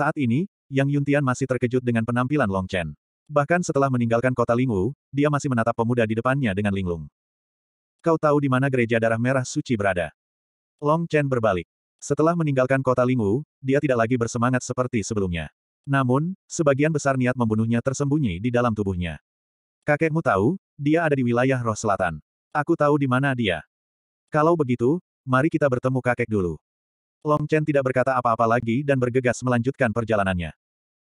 Saat ini, Yang Yuntian masih terkejut dengan penampilan Long Chen. Bahkan setelah meninggalkan kota Lingwu, dia masih menatap pemuda di depannya dengan linglung. Kau tahu di mana gereja darah merah suci berada? Long Chen berbalik. Setelah meninggalkan kota Lingwu, dia tidak lagi bersemangat seperti sebelumnya. Namun, sebagian besar niat membunuhnya tersembunyi di dalam tubuhnya. Kakekmu tahu, dia ada di wilayah roh selatan. Aku tahu di mana dia. Kalau begitu, mari kita bertemu kakek dulu. Long Chen tidak berkata apa-apa lagi dan bergegas melanjutkan perjalanannya.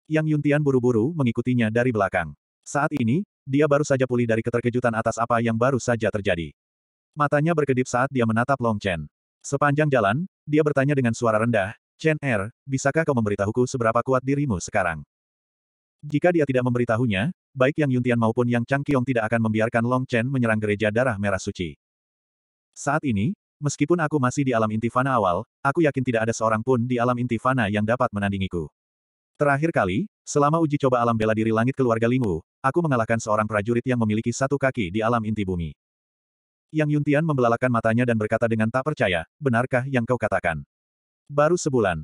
Yang Yuntian buru-buru mengikutinya dari belakang. Saat ini, dia baru saja pulih dari keterkejutan atas apa yang baru saja terjadi. Matanya berkedip saat dia menatap Long Chen. Sepanjang jalan, dia bertanya dengan suara rendah, Chen Er, bisakah kau memberitahuku seberapa kuat dirimu sekarang? Jika dia tidak memberitahunya, baik Yang Yuntian maupun Yang Chang Kiong tidak akan membiarkan Long Chen menyerang gereja darah merah suci. Saat ini, Meskipun aku masih di alam intifana awal, aku yakin tidak ada seorang pun di alam intifana yang dapat menandingiku. Terakhir kali, selama uji coba alam bela diri langit keluarga Lingwu, aku mengalahkan seorang prajurit yang memiliki satu kaki di alam inti bumi. Yang Yuntian membelalakan matanya dan berkata dengan tak percaya, benarkah yang kau katakan? Baru sebulan.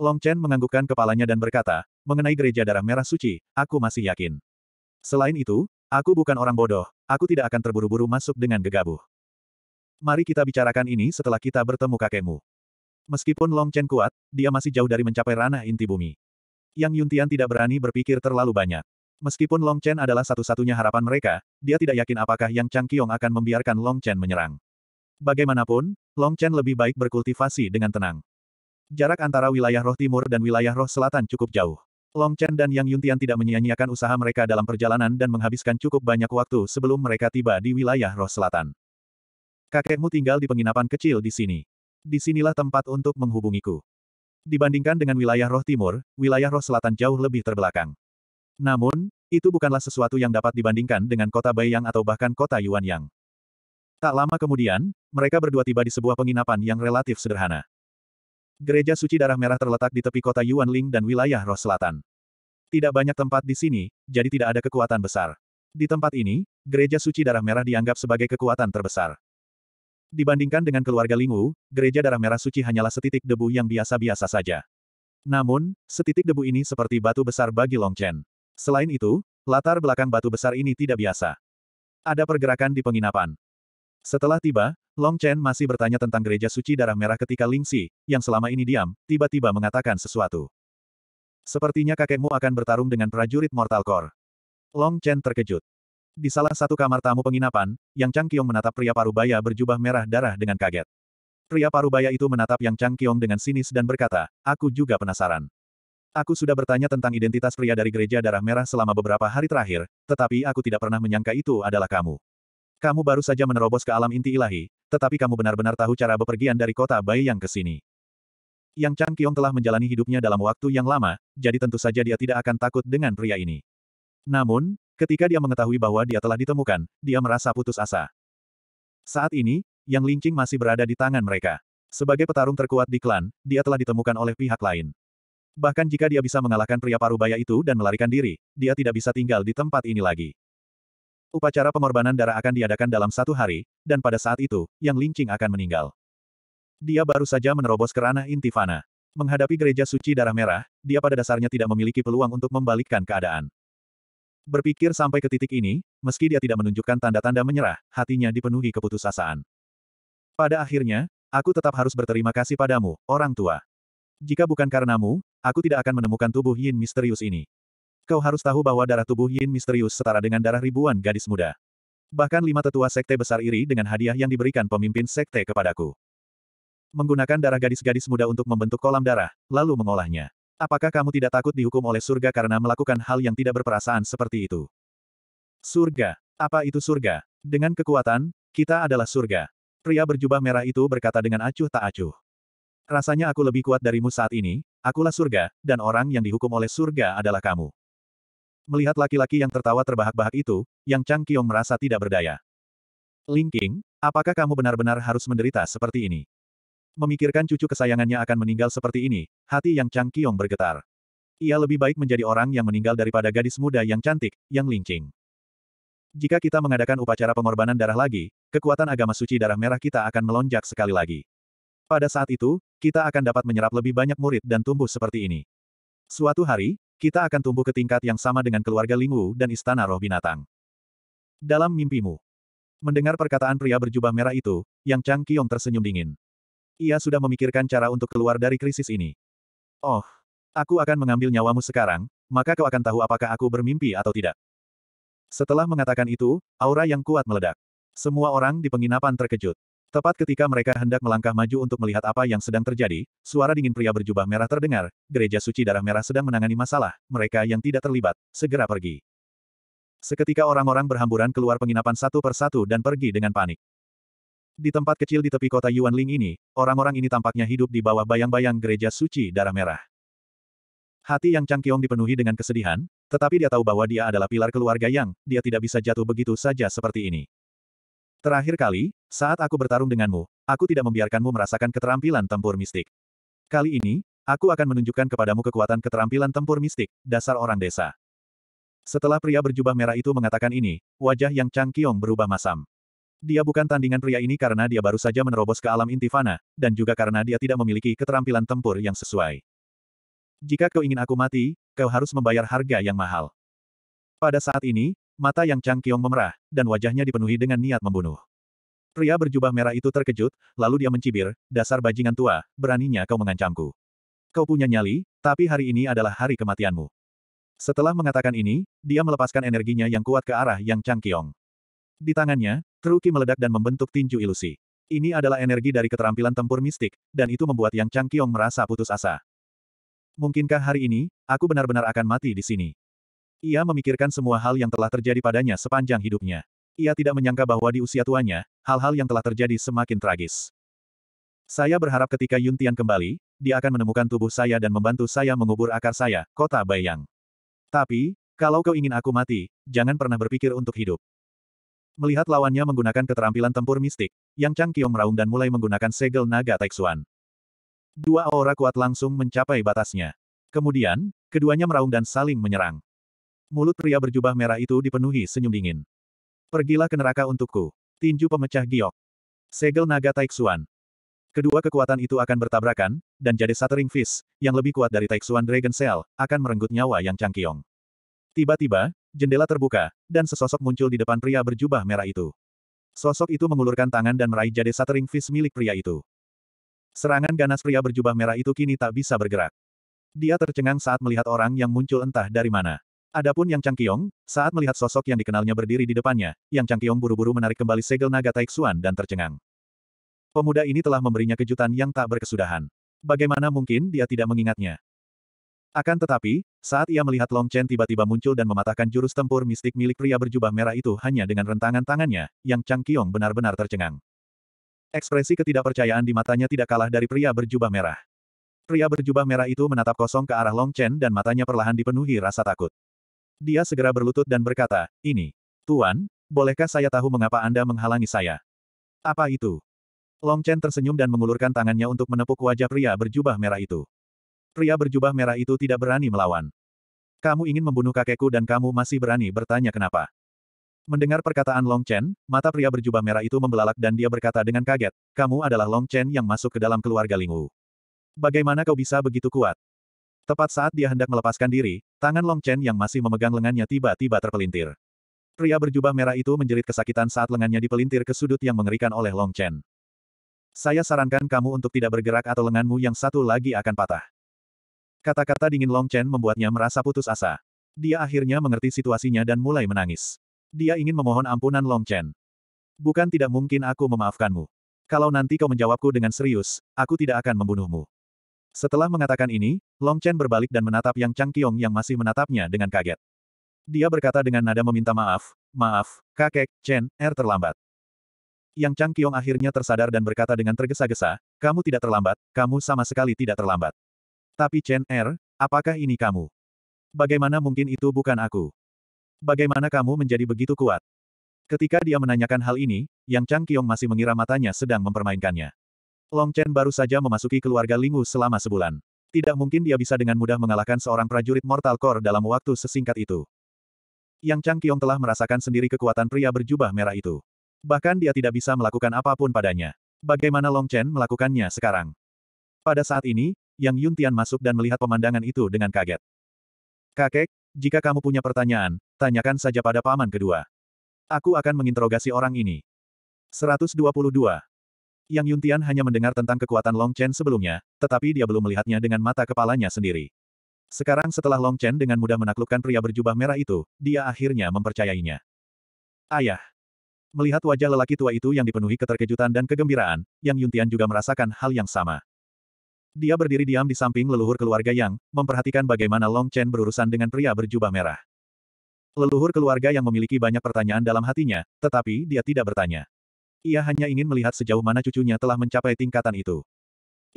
Long Chen menganggukkan kepalanya dan berkata, mengenai gereja darah merah suci, aku masih yakin. Selain itu, aku bukan orang bodoh, aku tidak akan terburu-buru masuk dengan gegabah. Mari kita bicarakan ini setelah kita bertemu kakekmu. Meskipun Long Chen kuat, dia masih jauh dari mencapai ranah inti bumi. Yang Yuntian tidak berani berpikir terlalu banyak. Meskipun Long Chen adalah satu-satunya harapan mereka, dia tidak yakin apakah Yang Chang Kiong akan membiarkan Long Chen menyerang. Bagaimanapun, Long Chen lebih baik berkultivasi dengan tenang. Jarak antara wilayah roh timur dan wilayah roh selatan cukup jauh. Long Chen dan Yang Yuntian tidak menyia-nyiakan usaha mereka dalam perjalanan dan menghabiskan cukup banyak waktu sebelum mereka tiba di wilayah roh selatan. Kakekmu tinggal di penginapan kecil di sini. Di sinilah tempat untuk menghubungiku. Dibandingkan dengan wilayah roh timur, wilayah roh selatan jauh lebih terbelakang. Namun, itu bukanlah sesuatu yang dapat dibandingkan dengan kota Baiyang atau bahkan kota Yuanyang. Tak lama kemudian, mereka berdua tiba di sebuah penginapan yang relatif sederhana. Gereja suci darah merah terletak di tepi kota Yuanling dan wilayah roh selatan. Tidak banyak tempat di sini, jadi tidak ada kekuatan besar. Di tempat ini, gereja suci darah merah dianggap sebagai kekuatan terbesar. Dibandingkan dengan keluarga Lingwu, gereja darah merah suci hanyalah setitik debu yang biasa-biasa saja. Namun, setitik debu ini seperti batu besar bagi Long Chen. Selain itu, latar belakang batu besar ini tidak biasa. Ada pergerakan di penginapan. Setelah tiba, Long Chen masih bertanya tentang gereja suci darah merah ketika Ling Xi, yang selama ini diam, tiba-tiba mengatakan sesuatu. Sepertinya kakekmu akan bertarung dengan prajurit Mortal Core. Long Chen terkejut. Di salah satu kamar tamu penginapan, Yang Chang Kiong menatap pria parubaya berjubah merah darah dengan kaget. Pria parubaya itu menatap Yang Chang Kiong dengan sinis dan berkata, aku juga penasaran. Aku sudah bertanya tentang identitas pria dari gereja darah merah selama beberapa hari terakhir, tetapi aku tidak pernah menyangka itu adalah kamu. Kamu baru saja menerobos ke alam inti ilahi, tetapi kamu benar-benar tahu cara bepergian dari kota Bai yang ke sini. Yang Chang Kiong telah menjalani hidupnya dalam waktu yang lama, jadi tentu saja dia tidak akan takut dengan pria ini. Namun, ketika dia mengetahui bahwa dia telah ditemukan, dia merasa putus asa. Saat ini, Yang Lingqing masih berada di tangan mereka. Sebagai petarung terkuat di klan, dia telah ditemukan oleh pihak lain. Bahkan jika dia bisa mengalahkan pria parubaya itu dan melarikan diri, dia tidak bisa tinggal di tempat ini lagi. Upacara pengorbanan darah akan diadakan dalam satu hari, dan pada saat itu, Yang Lingqing akan meninggal. Dia baru saja menerobos ke kerana Intifana. Menghadapi gereja suci darah merah, dia pada dasarnya tidak memiliki peluang untuk membalikkan keadaan. Berpikir sampai ke titik ini, meski dia tidak menunjukkan tanda-tanda menyerah, hatinya dipenuhi keputusasaan. Pada akhirnya, aku tetap harus berterima kasih padamu, orang tua. Jika bukan karenamu, aku tidak akan menemukan tubuh Yin misterius ini. Kau harus tahu bahwa darah tubuh Yin misterius setara dengan darah ribuan gadis muda. Bahkan lima tetua sekte besar iri dengan hadiah yang diberikan pemimpin sekte kepadaku. Menggunakan darah gadis-gadis muda untuk membentuk kolam darah, lalu mengolahnya. Apakah kamu tidak takut dihukum oleh surga karena melakukan hal yang tidak berperasaan seperti itu? Surga. Apa itu surga? Dengan kekuatan, kita adalah surga. Pria berjubah merah itu berkata dengan acuh tak acuh. Rasanya aku lebih kuat darimu saat ini, akulah surga, dan orang yang dihukum oleh surga adalah kamu. Melihat laki-laki yang tertawa terbahak-bahak itu, Yang Chang Kiong merasa tidak berdaya. Linking, apakah kamu benar-benar harus menderita seperti ini? Memikirkan cucu kesayangannya akan meninggal seperti ini, hati yang Chang Kiong bergetar. Ia lebih baik menjadi orang yang meninggal daripada gadis muda yang cantik, yang lincing. Jika kita mengadakan upacara pengorbanan darah lagi, kekuatan agama suci darah merah kita akan melonjak sekali lagi. Pada saat itu, kita akan dapat menyerap lebih banyak murid dan tumbuh seperti ini. Suatu hari, kita akan tumbuh ke tingkat yang sama dengan keluarga Lingwu dan istana roh binatang. Dalam mimpimu, Mendengar perkataan pria berjubah merah itu, Yang Chang Kiong tersenyum dingin. Ia sudah memikirkan cara untuk keluar dari krisis ini. Oh, aku akan mengambil nyawamu sekarang, maka kau akan tahu apakah aku bermimpi atau tidak. Setelah mengatakan itu, aura yang kuat meledak. Semua orang di penginapan terkejut. Tepat ketika mereka hendak melangkah maju untuk melihat apa yang sedang terjadi, suara dingin pria berjubah merah terdengar, gereja suci darah merah sedang menangani masalah, mereka yang tidak terlibat, segera pergi. Seketika orang-orang berhamburan keluar penginapan satu persatu dan pergi dengan panik. Di tempat kecil di tepi kota Yuanling ini, orang-orang ini tampaknya hidup di bawah bayang-bayang gereja suci darah merah. Hati yang Changqiong dipenuhi dengan kesedihan, tetapi dia tahu bahwa dia adalah pilar keluarga yang, dia tidak bisa jatuh begitu saja seperti ini. Terakhir kali, saat aku bertarung denganmu, aku tidak membiarkanmu merasakan keterampilan tempur mistik. Kali ini, aku akan menunjukkan kepadamu kekuatan keterampilan tempur mistik, dasar orang desa. Setelah pria berjubah merah itu mengatakan ini, wajah yang Changqiong berubah masam. Dia bukan tandingan pria ini karena dia baru saja menerobos ke alam intifana, dan juga karena dia tidak memiliki keterampilan tempur yang sesuai. Jika kau ingin aku mati, kau harus membayar harga yang mahal. Pada saat ini, mata yang Chang Kiong memerah, dan wajahnya dipenuhi dengan niat membunuh. Pria berjubah merah itu terkejut, lalu dia mencibir, dasar bajingan tua, beraninya kau mengancamku. Kau punya nyali, tapi hari ini adalah hari kematianmu. Setelah mengatakan ini, dia melepaskan energinya yang kuat ke arah Yang Chang Kiong. Di tangannya, Truki meledak dan membentuk tinju ilusi. Ini adalah energi dari keterampilan tempur mistik, dan itu membuat Yang Kiong merasa putus asa. Mungkinkah hari ini, aku benar-benar akan mati di sini? Ia memikirkan semua hal yang telah terjadi padanya sepanjang hidupnya. Ia tidak menyangka bahwa di usia tuanya, hal-hal yang telah terjadi semakin tragis. Saya berharap ketika Yun Tian kembali, dia akan menemukan tubuh saya dan membantu saya mengubur akar saya, kota Bayang. Tapi, kalau kau ingin aku mati, jangan pernah berpikir untuk hidup. Melihat lawannya menggunakan keterampilan tempur mistik, Yang Chang Kiong meraung dan mulai menggunakan segel naga Taixuan. Dua aura kuat langsung mencapai batasnya. Kemudian, keduanya meraung dan saling menyerang. Mulut pria berjubah merah itu dipenuhi senyum dingin. Pergilah ke neraka untukku. Tinju pemecah giok. Segel naga Taixuan. Kedua kekuatan itu akan bertabrakan, dan jadi Shattering Fist, yang lebih kuat dari Taixuan Dragon Cell, akan merenggut nyawa Yang Chang Kiong. Tiba-tiba, jendela terbuka, dan sesosok muncul di depan pria berjubah merah itu. Sosok itu mengulurkan tangan dan meraih jade satering fish milik pria itu. Serangan ganas pria berjubah merah itu kini tak bisa bergerak. Dia tercengang saat melihat orang yang muncul entah dari mana. Adapun Yang Changqiong, saat melihat sosok yang dikenalnya berdiri di depannya, Yang Changqiong buru-buru menarik kembali segel naga Taixuan dan tercengang. Pemuda ini telah memberinya kejutan yang tak berkesudahan. Bagaimana mungkin dia tidak mengingatnya? Akan tetapi, saat ia melihat Long Chen tiba-tiba muncul dan mematahkan jurus tempur mistik milik pria berjubah merah itu hanya dengan rentangan tangannya, yang Chang Kiong benar-benar tercengang. Ekspresi ketidakpercayaan di matanya tidak kalah dari pria berjubah merah. Pria berjubah merah itu menatap kosong ke arah Long Chen dan matanya perlahan dipenuhi rasa takut. Dia segera berlutut dan berkata, ini, Tuan, bolehkah saya tahu mengapa Anda menghalangi saya? Apa itu? Long Chen tersenyum dan mengulurkan tangannya untuk menepuk wajah pria berjubah merah itu. Pria berjubah merah itu tidak berani melawan. Kamu ingin membunuh kakekku dan kamu masih berani bertanya kenapa. Mendengar perkataan Long Chen, mata pria berjubah merah itu membelalak dan dia berkata dengan kaget, kamu adalah Long Chen yang masuk ke dalam keluarga Lingwu. Bagaimana kau bisa begitu kuat? Tepat saat dia hendak melepaskan diri, tangan Long Chen yang masih memegang lengannya tiba-tiba terpelintir. Pria berjubah merah itu menjerit kesakitan saat lengannya dipelintir ke sudut yang mengerikan oleh Long Chen. Saya sarankan kamu untuk tidak bergerak atau lenganmu yang satu lagi akan patah. Kata-kata dingin Long Chen membuatnya merasa putus asa. Dia akhirnya mengerti situasinya dan mulai menangis. Dia ingin memohon ampunan Long Chen. Bukan tidak mungkin aku memaafkanmu. Kalau nanti kau menjawabku dengan serius, aku tidak akan membunuhmu. Setelah mengatakan ini, Long Chen berbalik dan menatap Yang Chang Kiong yang masih menatapnya dengan kaget. Dia berkata dengan nada meminta maaf, maaf, kakek, Chen, er terlambat. Yang Chang Kiong akhirnya tersadar dan berkata dengan tergesa-gesa, kamu tidak terlambat, kamu sama sekali tidak terlambat. Tapi Chen Er, apakah ini kamu? Bagaimana mungkin itu bukan aku? Bagaimana kamu menjadi begitu kuat? Ketika dia menanyakan hal ini, Yang Chang Kiong masih mengira matanya sedang mempermainkannya. Long Chen baru saja memasuki keluarga Lingwu selama sebulan. Tidak mungkin dia bisa dengan mudah mengalahkan seorang prajurit Mortal Core dalam waktu sesingkat itu. Yang Chang Kiong telah merasakan sendiri kekuatan pria berjubah merah itu. Bahkan dia tidak bisa melakukan apapun padanya. Bagaimana Long Chen melakukannya sekarang? Pada saat ini, yang Yun Tian masuk dan melihat pemandangan itu dengan kaget. Kakek, jika kamu punya pertanyaan, tanyakan saja pada paman kedua. Aku akan menginterogasi orang ini. 122. Yang Yun Tian hanya mendengar tentang kekuatan Long Chen sebelumnya, tetapi dia belum melihatnya dengan mata kepalanya sendiri. Sekarang setelah Long Chen dengan mudah menaklukkan pria berjubah merah itu, dia akhirnya mempercayainya. Ayah. Melihat wajah lelaki tua itu yang dipenuhi keterkejutan dan kegembiraan, Yang Yuntian juga merasakan hal yang sama. Dia berdiri diam di samping leluhur keluarga yang memperhatikan bagaimana Long Chen berurusan dengan pria berjubah merah. Leluhur keluarga yang memiliki banyak pertanyaan dalam hatinya, tetapi dia tidak bertanya. Ia hanya ingin melihat sejauh mana cucunya telah mencapai tingkatan itu.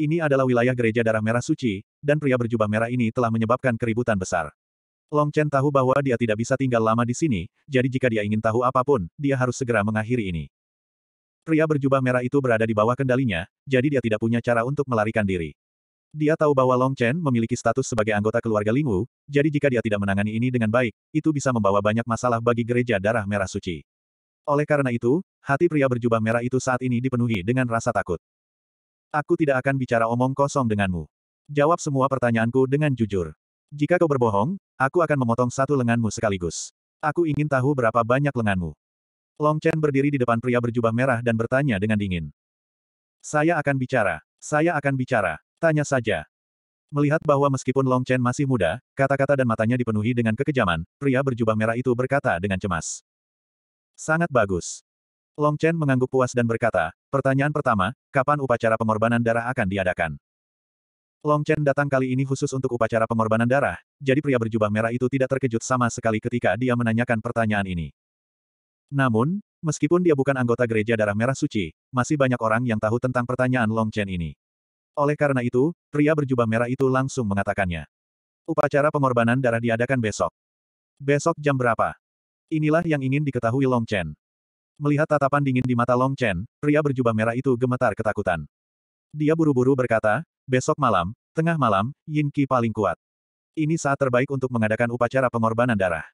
Ini adalah wilayah gereja darah merah suci, dan pria berjubah merah ini telah menyebabkan keributan besar. Long Chen tahu bahwa dia tidak bisa tinggal lama di sini, jadi jika dia ingin tahu apapun, dia harus segera mengakhiri ini. Pria berjubah merah itu berada di bawah kendalinya, jadi dia tidak punya cara untuk melarikan diri. Dia tahu bahwa Long Chen memiliki status sebagai anggota keluarga Lingwu, jadi jika dia tidak menangani ini dengan baik, itu bisa membawa banyak masalah bagi gereja darah merah suci. Oleh karena itu, hati pria berjubah merah itu saat ini dipenuhi dengan rasa takut. Aku tidak akan bicara omong kosong denganmu. Jawab semua pertanyaanku dengan jujur. Jika kau berbohong, aku akan memotong satu lenganmu sekaligus. Aku ingin tahu berapa banyak lenganmu. Long Chen berdiri di depan pria berjubah merah dan bertanya dengan dingin. Saya akan bicara. Saya akan bicara. Tanya saja. Melihat bahwa meskipun Long Chen masih muda, kata-kata dan matanya dipenuhi dengan kekejaman, pria berjubah merah itu berkata dengan cemas. Sangat bagus. Long Chen mengangguk puas dan berkata, pertanyaan pertama, kapan upacara pengorbanan darah akan diadakan? Long Chen datang kali ini khusus untuk upacara pengorbanan darah, jadi pria berjubah merah itu tidak terkejut sama sekali ketika dia menanyakan pertanyaan ini. Namun, meskipun dia bukan anggota gereja darah merah suci, masih banyak orang yang tahu tentang pertanyaan Long Chen ini. Oleh karena itu, pria berjubah merah itu langsung mengatakannya. Upacara pengorbanan darah diadakan besok. Besok jam berapa? Inilah yang ingin diketahui Long Chen. Melihat tatapan dingin di mata Long Chen, pria berjubah merah itu gemetar ketakutan. Dia buru-buru berkata, besok malam, tengah malam, Yin Qi paling kuat. Ini saat terbaik untuk mengadakan upacara pengorbanan darah.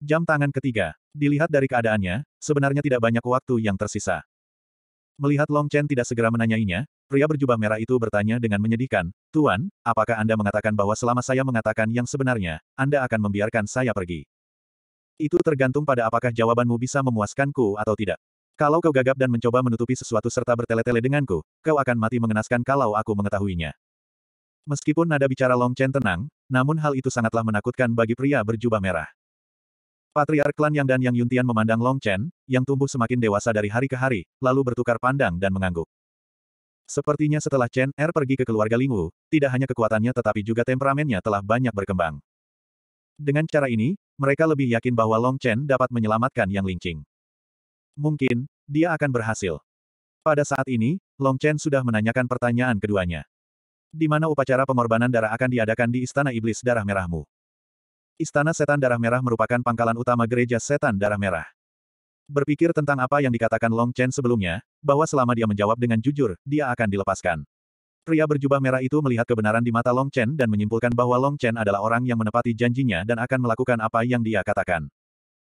Jam tangan ketiga. Dilihat dari keadaannya, sebenarnya tidak banyak waktu yang tersisa. Melihat Long Chen tidak segera menanyainya, pria berjubah merah itu bertanya dengan menyedihkan, Tuan, apakah Anda mengatakan bahwa selama saya mengatakan yang sebenarnya, Anda akan membiarkan saya pergi? Itu tergantung pada apakah jawabanmu bisa memuaskanku atau tidak. Kalau kau gagap dan mencoba menutupi sesuatu serta bertele-tele denganku, kau akan mati mengenaskan kalau aku mengetahuinya. Meskipun nada bicara Long Chen tenang, namun hal itu sangatlah menakutkan bagi pria berjubah merah. Patriark klan Yang dan Yang Yuntian memandang Long Chen, yang tumbuh semakin dewasa dari hari ke hari, lalu bertukar pandang dan mengangguk. Sepertinya setelah Chen Er pergi ke keluarga Lingwu, tidak hanya kekuatannya tetapi juga temperamennya telah banyak berkembang. Dengan cara ini, mereka lebih yakin bahwa Long Chen dapat menyelamatkan Yang Lingqing. Mungkin, dia akan berhasil. Pada saat ini, Long Chen sudah menanyakan pertanyaan keduanya. Di mana upacara pengorbanan darah akan diadakan di Istana Iblis Darah Merahmu? Istana Setan Darah Merah merupakan pangkalan utama gereja Setan Darah Merah. Berpikir tentang apa yang dikatakan Long Chen sebelumnya, bahwa selama dia menjawab dengan jujur, dia akan dilepaskan. Pria berjubah merah itu melihat kebenaran di mata Long Chen dan menyimpulkan bahwa Long Chen adalah orang yang menepati janjinya dan akan melakukan apa yang dia katakan.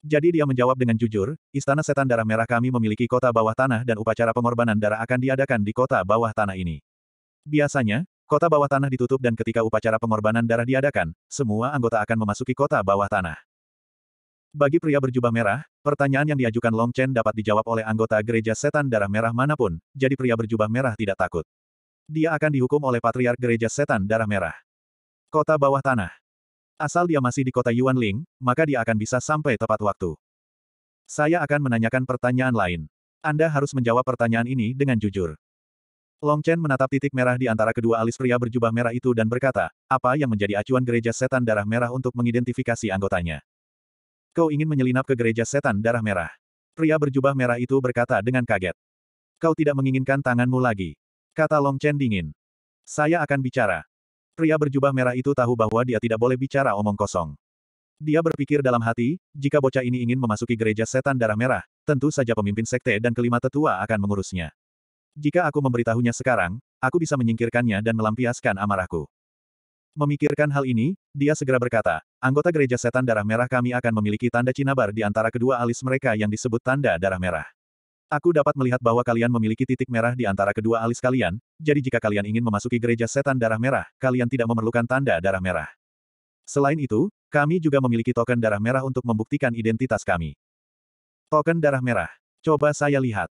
Jadi dia menjawab dengan jujur, Istana Setan Darah Merah kami memiliki kota bawah tanah dan upacara pengorbanan darah akan diadakan di kota bawah tanah ini. Biasanya, Kota bawah tanah ditutup dan ketika upacara pengorbanan darah diadakan, semua anggota akan memasuki kota bawah tanah. Bagi pria berjubah merah, pertanyaan yang diajukan Long Chen dapat dijawab oleh anggota gereja setan darah merah manapun, jadi pria berjubah merah tidak takut. Dia akan dihukum oleh patriark gereja setan darah merah. Kota bawah tanah. Asal dia masih di kota Yuanling, maka dia akan bisa sampai tepat waktu. Saya akan menanyakan pertanyaan lain. Anda harus menjawab pertanyaan ini dengan jujur. Long Chen menatap titik merah di antara kedua alis pria berjubah merah itu dan berkata, apa yang menjadi acuan gereja setan darah merah untuk mengidentifikasi anggotanya? Kau ingin menyelinap ke gereja setan darah merah. Pria berjubah merah itu berkata dengan kaget. Kau tidak menginginkan tanganmu lagi. Kata Long Chen dingin. Saya akan bicara. Pria berjubah merah itu tahu bahwa dia tidak boleh bicara omong kosong. Dia berpikir dalam hati, jika bocah ini ingin memasuki gereja setan darah merah, tentu saja pemimpin sekte dan kelima tetua akan mengurusnya. Jika aku memberitahunya sekarang, aku bisa menyingkirkannya dan melampiaskan amarahku. Memikirkan hal ini, dia segera berkata, anggota gereja setan darah merah kami akan memiliki tanda cinabar di antara kedua alis mereka yang disebut tanda darah merah. Aku dapat melihat bahwa kalian memiliki titik merah di antara kedua alis kalian, jadi jika kalian ingin memasuki gereja setan darah merah, kalian tidak memerlukan tanda darah merah. Selain itu, kami juga memiliki token darah merah untuk membuktikan identitas kami. Token darah merah. Coba saya lihat.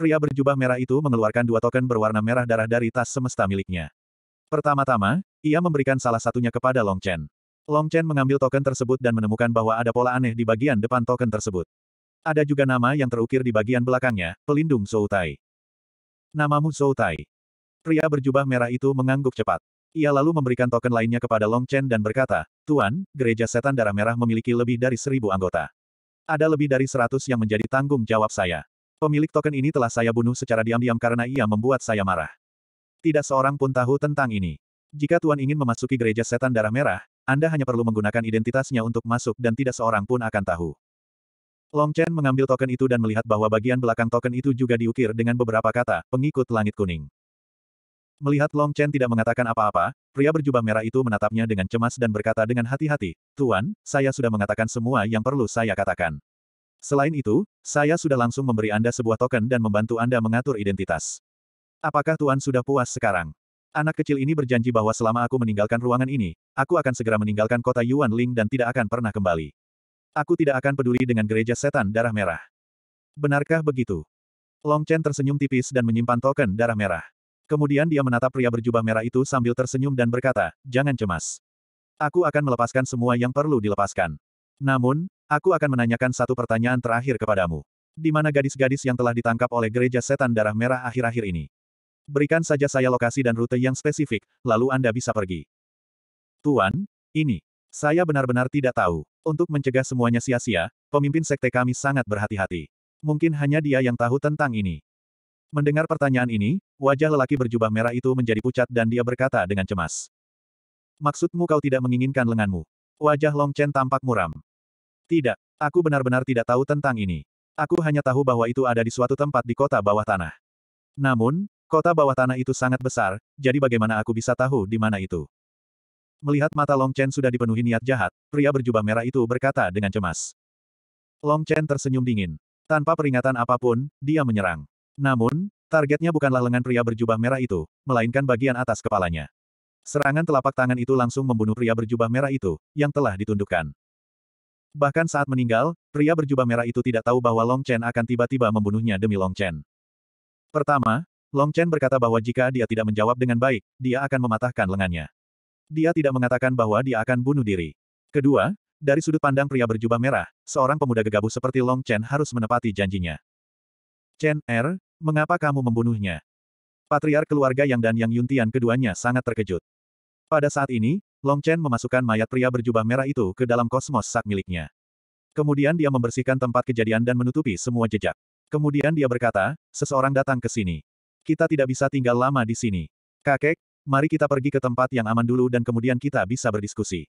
Pria berjubah merah itu mengeluarkan dua token berwarna merah darah dari tas semesta miliknya. Pertama-tama, ia memberikan salah satunya kepada Long Chen. Long Chen mengambil token tersebut dan menemukan bahwa ada pola aneh di bagian depan token tersebut. Ada juga nama yang terukir di bagian belakangnya, pelindung Zhou Tai. Namamu Zhou Tai. Pria berjubah merah itu mengangguk cepat. Ia lalu memberikan token lainnya kepada Long Chen dan berkata, Tuan, gereja setan darah merah memiliki lebih dari seribu anggota. Ada lebih dari seratus yang menjadi tanggung jawab saya. Pemilik token ini telah saya bunuh secara diam-diam karena ia membuat saya marah. Tidak seorang pun tahu tentang ini. Jika Tuan ingin memasuki gereja setan darah merah, Anda hanya perlu menggunakan identitasnya untuk masuk dan tidak seorang pun akan tahu. Long Chen mengambil token itu dan melihat bahwa bagian belakang token itu juga diukir dengan beberapa kata, pengikut langit kuning. Melihat Long Chen tidak mengatakan apa-apa, pria berjubah merah itu menatapnya dengan cemas dan berkata dengan hati-hati, Tuan, saya sudah mengatakan semua yang perlu saya katakan. Selain itu, saya sudah langsung memberi Anda sebuah token dan membantu Anda mengatur identitas. Apakah Tuan sudah puas sekarang? Anak kecil ini berjanji bahwa selama aku meninggalkan ruangan ini, aku akan segera meninggalkan kota Yuan Ling dan tidak akan pernah kembali. Aku tidak akan peduli dengan gereja setan darah merah. Benarkah begitu? Long Chen tersenyum tipis dan menyimpan token darah merah. Kemudian dia menatap pria berjubah merah itu sambil tersenyum dan berkata, jangan cemas. Aku akan melepaskan semua yang perlu dilepaskan. Namun, aku akan menanyakan satu pertanyaan terakhir kepadamu. Di mana gadis-gadis yang telah ditangkap oleh gereja setan darah merah akhir-akhir ini? Berikan saja saya lokasi dan rute yang spesifik, lalu Anda bisa pergi. Tuan, ini. Saya benar-benar tidak tahu. Untuk mencegah semuanya sia-sia, pemimpin sekte kami sangat berhati-hati. Mungkin hanya dia yang tahu tentang ini. Mendengar pertanyaan ini, wajah lelaki berjubah merah itu menjadi pucat dan dia berkata dengan cemas. Maksudmu kau tidak menginginkan lenganmu? Wajah Long Chen tampak muram. Tidak, aku benar-benar tidak tahu tentang ini. Aku hanya tahu bahwa itu ada di suatu tempat di kota bawah tanah. Namun, kota bawah tanah itu sangat besar, jadi bagaimana aku bisa tahu di mana itu? Melihat mata Long Chen sudah dipenuhi niat jahat, pria berjubah merah itu berkata dengan cemas. Long Chen tersenyum dingin. Tanpa peringatan apapun, dia menyerang. Namun, targetnya bukanlah lengan pria berjubah merah itu, melainkan bagian atas kepalanya. Serangan telapak tangan itu langsung membunuh pria berjubah merah itu, yang telah ditundukkan. Bahkan saat meninggal, pria berjubah merah itu tidak tahu bahwa Long Chen akan tiba-tiba membunuhnya demi Long Chen. Pertama, Long Chen berkata bahwa jika dia tidak menjawab dengan baik, dia akan mematahkan lengannya. Dia tidak mengatakan bahwa dia akan bunuh diri. Kedua, dari sudut pandang pria berjubah merah, seorang pemuda gegabah seperti Long Chen harus menepati janjinya. Chen Er, mengapa kamu membunuhnya? Patriar keluarga Yang dan Yang Yuntian keduanya sangat terkejut. Pada saat ini, Long Chen memasukkan mayat pria berjubah merah itu ke dalam kosmos sak miliknya. Kemudian dia membersihkan tempat kejadian dan menutupi semua jejak. Kemudian dia berkata, seseorang datang ke sini. Kita tidak bisa tinggal lama di sini. Kakek, mari kita pergi ke tempat yang aman dulu dan kemudian kita bisa berdiskusi.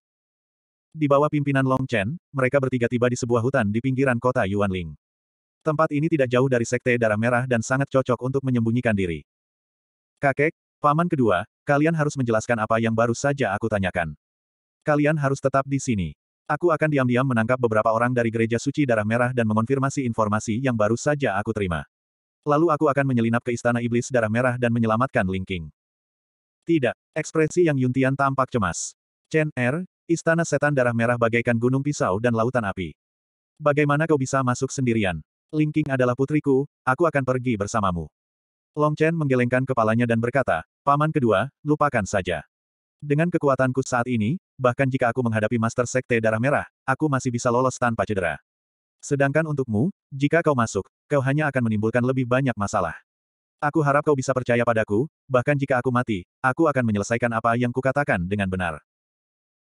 Di bawah pimpinan Long Chen, mereka bertiga tiba di sebuah hutan di pinggiran kota Yuanling. Tempat ini tidak jauh dari sekte darah merah dan sangat cocok untuk menyembunyikan diri. Kakek, paman kedua, Kalian harus menjelaskan apa yang baru saja aku tanyakan. Kalian harus tetap di sini. Aku akan diam-diam menangkap beberapa orang dari gereja suci darah merah dan mengonfirmasi informasi yang baru saja aku terima. Lalu aku akan menyelinap ke istana iblis darah merah dan menyelamatkan Linking. Tidak, ekspresi yang Yuntian tampak cemas. Chen Er, istana setan darah merah bagaikan gunung pisau dan lautan api. Bagaimana kau bisa masuk sendirian? Linking adalah putriku, aku akan pergi bersamamu. Long Chen menggelengkan kepalanya dan berkata, Paman kedua, lupakan saja. Dengan kekuatanku saat ini, bahkan jika aku menghadapi Master Sekte Darah Merah, aku masih bisa lolos tanpa cedera. Sedangkan untukmu, jika kau masuk, kau hanya akan menimbulkan lebih banyak masalah. Aku harap kau bisa percaya padaku, bahkan jika aku mati, aku akan menyelesaikan apa yang kukatakan dengan benar.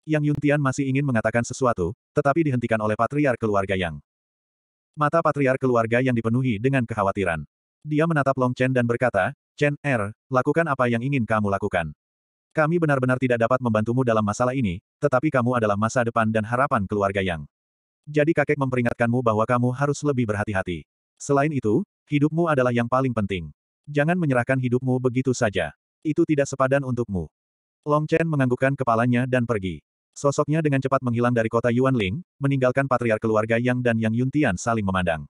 Yang Yuntian masih ingin mengatakan sesuatu, tetapi dihentikan oleh Patriar keluarga Yang. Mata Patriar keluarga yang dipenuhi dengan kekhawatiran. Dia menatap Long Chen dan berkata, Chen Er, lakukan apa yang ingin kamu lakukan. Kami benar-benar tidak dapat membantumu dalam masalah ini, tetapi kamu adalah masa depan dan harapan keluarga Yang. Jadi kakek memperingatkanmu bahwa kamu harus lebih berhati-hati. Selain itu, hidupmu adalah yang paling penting. Jangan menyerahkan hidupmu begitu saja. Itu tidak sepadan untukmu. Long Chen menganggukkan kepalanya dan pergi. Sosoknya dengan cepat menghilang dari kota Yuanling, meninggalkan patriar keluarga Yang dan Yang Yuntian saling memandang.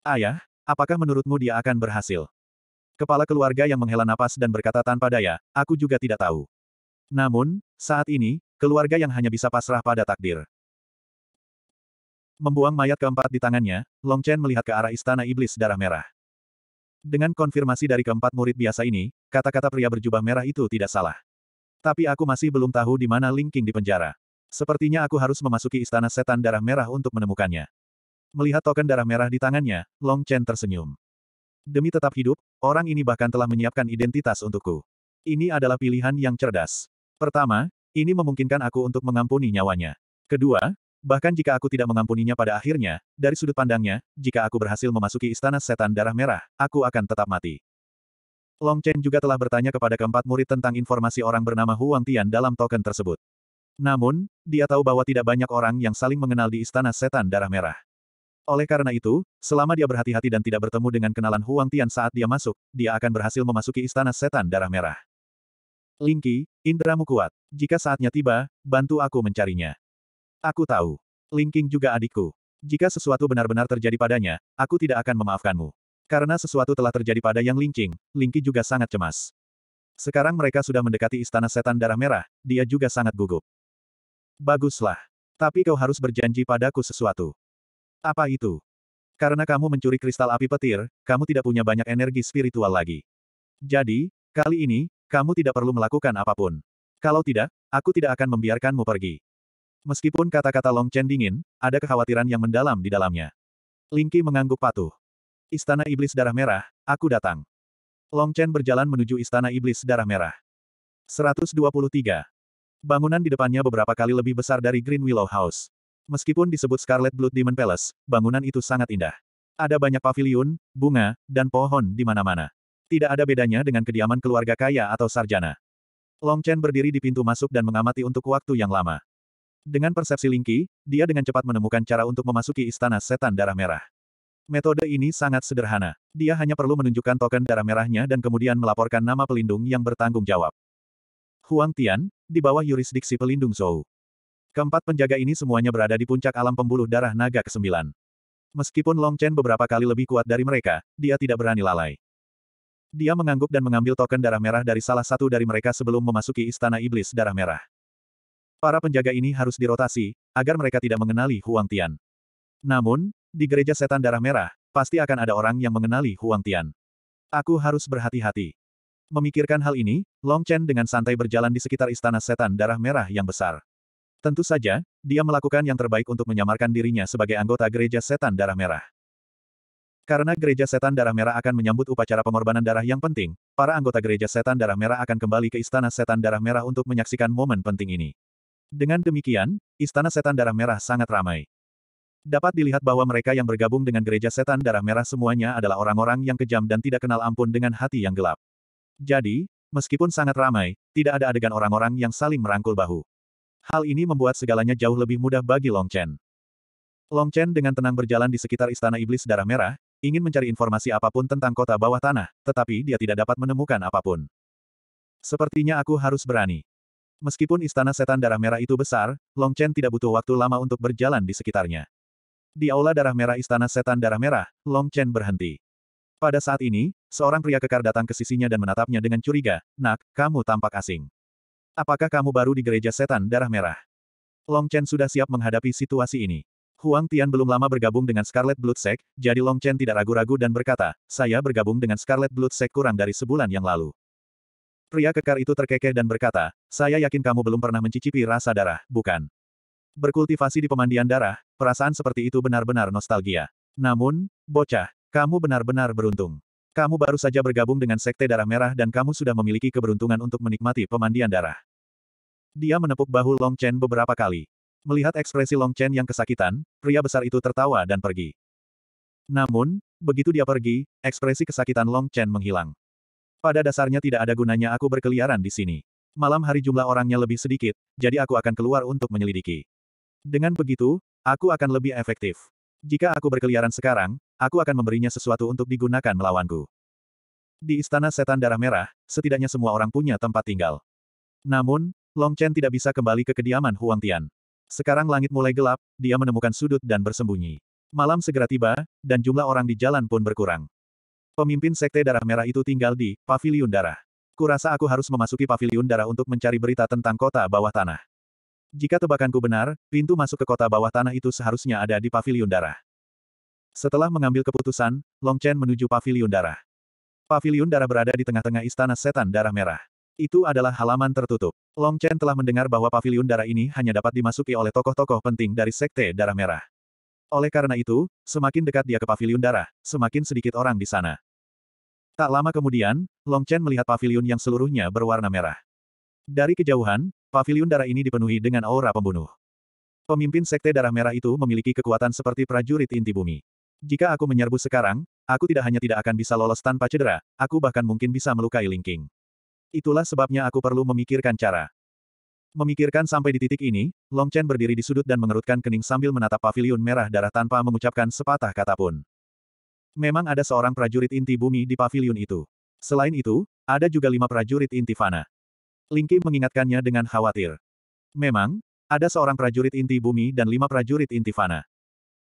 Ayah, Apakah menurutmu dia akan berhasil? Kepala keluarga yang menghela napas dan berkata tanpa daya, aku juga tidak tahu. Namun, saat ini, keluarga yang hanya bisa pasrah pada takdir. Membuang mayat keempat di tangannya, Long Chen melihat ke arah istana iblis darah merah. Dengan konfirmasi dari keempat murid biasa ini, kata-kata pria berjubah merah itu tidak salah. Tapi aku masih belum tahu di mana Ling di penjara. Sepertinya aku harus memasuki istana setan darah merah untuk menemukannya. Melihat token darah merah di tangannya, Long Chen tersenyum. Demi tetap hidup, orang ini bahkan telah menyiapkan identitas untukku. Ini adalah pilihan yang cerdas. Pertama, ini memungkinkan aku untuk mengampuni nyawanya. Kedua, bahkan jika aku tidak mengampuninya pada akhirnya, dari sudut pandangnya, jika aku berhasil memasuki istana setan darah merah, aku akan tetap mati. Long Chen juga telah bertanya kepada keempat murid tentang informasi orang bernama Huang Tian dalam token tersebut. Namun, dia tahu bahwa tidak banyak orang yang saling mengenal di istana setan darah merah. Oleh karena itu, selama dia berhati-hati dan tidak bertemu dengan kenalan Huang Tian saat dia masuk, dia akan berhasil memasuki istana setan darah merah. Lingqi, indramu kuat. Jika saatnya tiba, bantu aku mencarinya. Aku tahu. Lingking juga adikku. Jika sesuatu benar-benar terjadi padanya, aku tidak akan memaafkanmu. Karena sesuatu telah terjadi pada yang Lingking, Lingqi juga sangat cemas. Sekarang mereka sudah mendekati istana setan darah merah, dia juga sangat gugup. Baguslah. Tapi kau harus berjanji padaku sesuatu. Apa itu? Karena kamu mencuri kristal api petir, kamu tidak punya banyak energi spiritual lagi. Jadi, kali ini, kamu tidak perlu melakukan apapun. Kalau tidak, aku tidak akan membiarkanmu pergi. Meskipun kata-kata Long Chen dingin, ada kekhawatiran yang mendalam di dalamnya. Lingki mengangguk patuh. Istana Iblis Darah Merah, aku datang. Long Chen berjalan menuju Istana Iblis Darah Merah. 123. Bangunan di depannya beberapa kali lebih besar dari Green Willow House. Meskipun disebut Scarlet Blood Demon Palace, bangunan itu sangat indah. Ada banyak paviliun, bunga, dan pohon di mana-mana. Tidak ada bedanya dengan kediaman keluarga kaya atau sarjana. Long Chen berdiri di pintu masuk dan mengamati untuk waktu yang lama. Dengan persepsi Lingqi, dia dengan cepat menemukan cara untuk memasuki istana setan darah merah. Metode ini sangat sederhana. Dia hanya perlu menunjukkan token darah merahnya dan kemudian melaporkan nama pelindung yang bertanggung jawab. Huang Tian, di bawah yurisdiksi pelindung Zhou. Keempat penjaga ini semuanya berada di puncak alam pembuluh darah naga ke-9. Meskipun Long Chen beberapa kali lebih kuat dari mereka, dia tidak berani lalai. Dia mengangguk dan mengambil token darah merah dari salah satu dari mereka sebelum memasuki istana iblis darah merah. Para penjaga ini harus dirotasi, agar mereka tidak mengenali Huang Tian. Namun, di gereja setan darah merah, pasti akan ada orang yang mengenali Huang Tian. Aku harus berhati-hati. Memikirkan hal ini, Long Chen dengan santai berjalan di sekitar istana setan darah merah yang besar. Tentu saja, dia melakukan yang terbaik untuk menyamarkan dirinya sebagai anggota gereja setan darah merah. Karena gereja setan darah merah akan menyambut upacara pengorbanan darah yang penting, para anggota gereja setan darah merah akan kembali ke istana setan darah merah untuk menyaksikan momen penting ini. Dengan demikian, istana setan darah merah sangat ramai. Dapat dilihat bahwa mereka yang bergabung dengan gereja setan darah merah semuanya adalah orang-orang yang kejam dan tidak kenal ampun dengan hati yang gelap. Jadi, meskipun sangat ramai, tidak ada adegan orang-orang yang saling merangkul bahu. Hal ini membuat segalanya jauh lebih mudah bagi Long Chen. Long Chen dengan tenang berjalan di sekitar Istana Iblis Darah Merah, ingin mencari informasi apapun tentang kota bawah tanah, tetapi dia tidak dapat menemukan apapun. Sepertinya aku harus berani. Meskipun Istana Setan Darah Merah itu besar, Long Chen tidak butuh waktu lama untuk berjalan di sekitarnya. Di aula darah merah Istana Setan Darah Merah, Long Chen berhenti. Pada saat ini, seorang pria kekar datang ke sisinya dan menatapnya dengan curiga, Nak, kamu tampak asing. Apakah kamu baru di gereja setan darah merah? Long Chen sudah siap menghadapi situasi ini. Huang Tian belum lama bergabung dengan Scarlet Blood Sect, jadi Long Chen tidak ragu-ragu dan berkata, saya bergabung dengan Scarlet Blood Sect kurang dari sebulan yang lalu. Pria kekar itu terkekeh dan berkata, saya yakin kamu belum pernah mencicipi rasa darah, bukan? Berkultivasi di pemandian darah, perasaan seperti itu benar-benar nostalgia. Namun, bocah, kamu benar-benar beruntung. Kamu baru saja bergabung dengan Sekte Darah Merah dan kamu sudah memiliki keberuntungan untuk menikmati pemandian darah. Dia menepuk bahu Long Chen beberapa kali. Melihat ekspresi Long Chen yang kesakitan, pria besar itu tertawa dan pergi. Namun, begitu dia pergi, ekspresi kesakitan Long Chen menghilang. Pada dasarnya tidak ada gunanya aku berkeliaran di sini. Malam hari jumlah orangnya lebih sedikit, jadi aku akan keluar untuk menyelidiki. Dengan begitu, aku akan lebih efektif. Jika aku berkeliaran sekarang, aku akan memberinya sesuatu untuk digunakan melawanku. Di Istana Setan Darah Merah, setidaknya semua orang punya tempat tinggal. Namun, Long Chen tidak bisa kembali ke kediaman Huang Tian. Sekarang langit mulai gelap, dia menemukan sudut dan bersembunyi. Malam segera tiba, dan jumlah orang di jalan pun berkurang. Pemimpin Sekte Darah Merah itu tinggal di Paviliun Darah. Kurasa aku harus memasuki Paviliun Darah untuk mencari berita tentang kota bawah tanah. Jika tebakanku benar, pintu masuk ke kota bawah tanah itu seharusnya ada di Paviliun Darah. Setelah mengambil keputusan, Long Chen menuju pavilion darah. Pavilion darah berada di tengah-tengah istana setan darah merah. Itu adalah halaman tertutup. Long Chen telah mendengar bahwa pavilion darah ini hanya dapat dimasuki oleh tokoh-tokoh penting dari sekte darah merah. Oleh karena itu, semakin dekat dia ke pavilion darah, semakin sedikit orang di sana. Tak lama kemudian, Long Chen melihat pavilion yang seluruhnya berwarna merah. Dari kejauhan, pavilion darah ini dipenuhi dengan aura pembunuh. Pemimpin sekte darah merah itu memiliki kekuatan seperti prajurit inti bumi. Jika aku menyerbu sekarang, aku tidak hanya tidak akan bisa lolos tanpa cedera, aku bahkan mungkin bisa melukai Ling Itulah sebabnya aku perlu memikirkan cara. Memikirkan sampai di titik ini, Long Chen berdiri di sudut dan mengerutkan kening sambil menatap paviliun merah darah tanpa mengucapkan sepatah kata pun. Memang ada seorang prajurit inti bumi di paviliun itu. Selain itu, ada juga lima prajurit inti fana. Lingki mengingatkannya dengan khawatir. Memang, ada seorang prajurit inti bumi dan lima prajurit inti fana.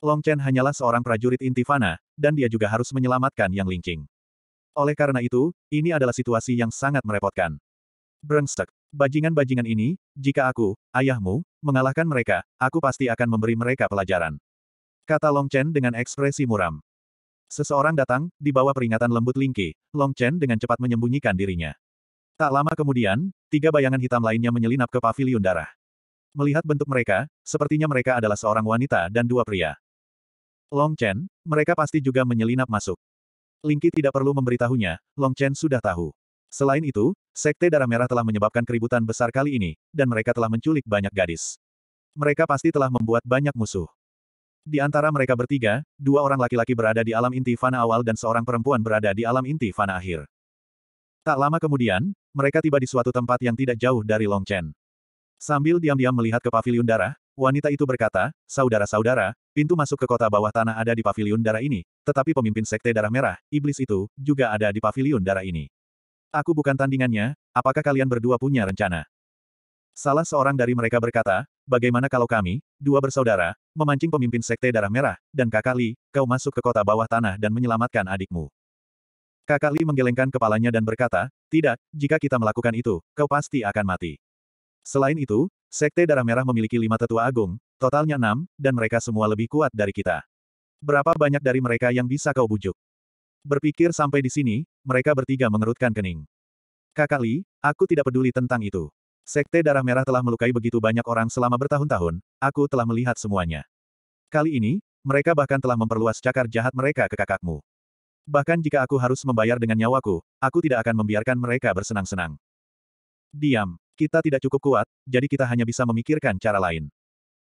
Long Chen hanyalah seorang prajurit Intifana, dan dia juga harus menyelamatkan Yang Lingqing. Oleh karena itu, ini adalah situasi yang sangat merepotkan. Brengstek, bajingan-bajingan ini, jika aku, ayahmu, mengalahkan mereka, aku pasti akan memberi mereka pelajaran. Kata Long Chen dengan ekspresi muram. Seseorang datang, di bawah peringatan lembut Lingqi, Long Chen dengan cepat menyembunyikan dirinya. Tak lama kemudian, tiga bayangan hitam lainnya menyelinap ke pavilion darah. Melihat bentuk mereka, sepertinya mereka adalah seorang wanita dan dua pria. Long Chen, mereka pasti juga menyelinap masuk. Lingki tidak perlu memberitahunya, Long Chen sudah tahu. Selain itu, Sekte Darah Merah telah menyebabkan keributan besar kali ini, dan mereka telah menculik banyak gadis. Mereka pasti telah membuat banyak musuh. Di antara mereka bertiga, dua orang laki-laki berada di alam inti fana awal dan seorang perempuan berada di alam inti fana akhir. Tak lama kemudian, mereka tiba di suatu tempat yang tidak jauh dari Long Chen. Sambil diam-diam melihat ke pavilion darah, wanita itu berkata, Saudara-saudara, Pintu masuk ke kota bawah tanah ada di paviliun darah ini, tetapi pemimpin sekte darah merah, iblis itu, juga ada di paviliun darah ini. Aku bukan tandingannya, apakah kalian berdua punya rencana? Salah seorang dari mereka berkata, bagaimana kalau kami, dua bersaudara, memancing pemimpin sekte darah merah, dan kakak Li, kau masuk ke kota bawah tanah dan menyelamatkan adikmu. Kakak Li menggelengkan kepalanya dan berkata, tidak, jika kita melakukan itu, kau pasti akan mati. Selain itu, Sekte Darah Merah memiliki lima tetua agung, totalnya enam, dan mereka semua lebih kuat dari kita. Berapa banyak dari mereka yang bisa kau bujuk? Berpikir sampai di sini, mereka bertiga mengerutkan kening. Kakak Li, aku tidak peduli tentang itu. Sekte Darah Merah telah melukai begitu banyak orang selama bertahun-tahun, aku telah melihat semuanya. Kali ini, mereka bahkan telah memperluas cakar jahat mereka ke kakakmu. Bahkan jika aku harus membayar dengan nyawaku, aku tidak akan membiarkan mereka bersenang-senang. Diam. Kita tidak cukup kuat, jadi kita hanya bisa memikirkan cara lain.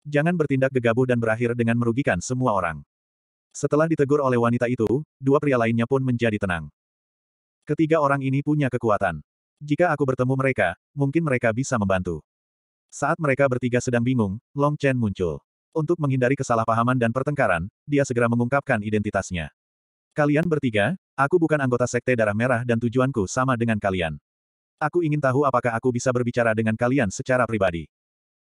Jangan bertindak gegabah dan berakhir dengan merugikan semua orang. Setelah ditegur oleh wanita itu, dua pria lainnya pun menjadi tenang. Ketiga orang ini punya kekuatan. Jika aku bertemu mereka, mungkin mereka bisa membantu. Saat mereka bertiga sedang bingung, Long Chen muncul. Untuk menghindari kesalahpahaman dan pertengkaran, dia segera mengungkapkan identitasnya. Kalian bertiga, aku bukan anggota sekte darah merah dan tujuanku sama dengan kalian. Aku ingin tahu apakah aku bisa berbicara dengan kalian secara pribadi.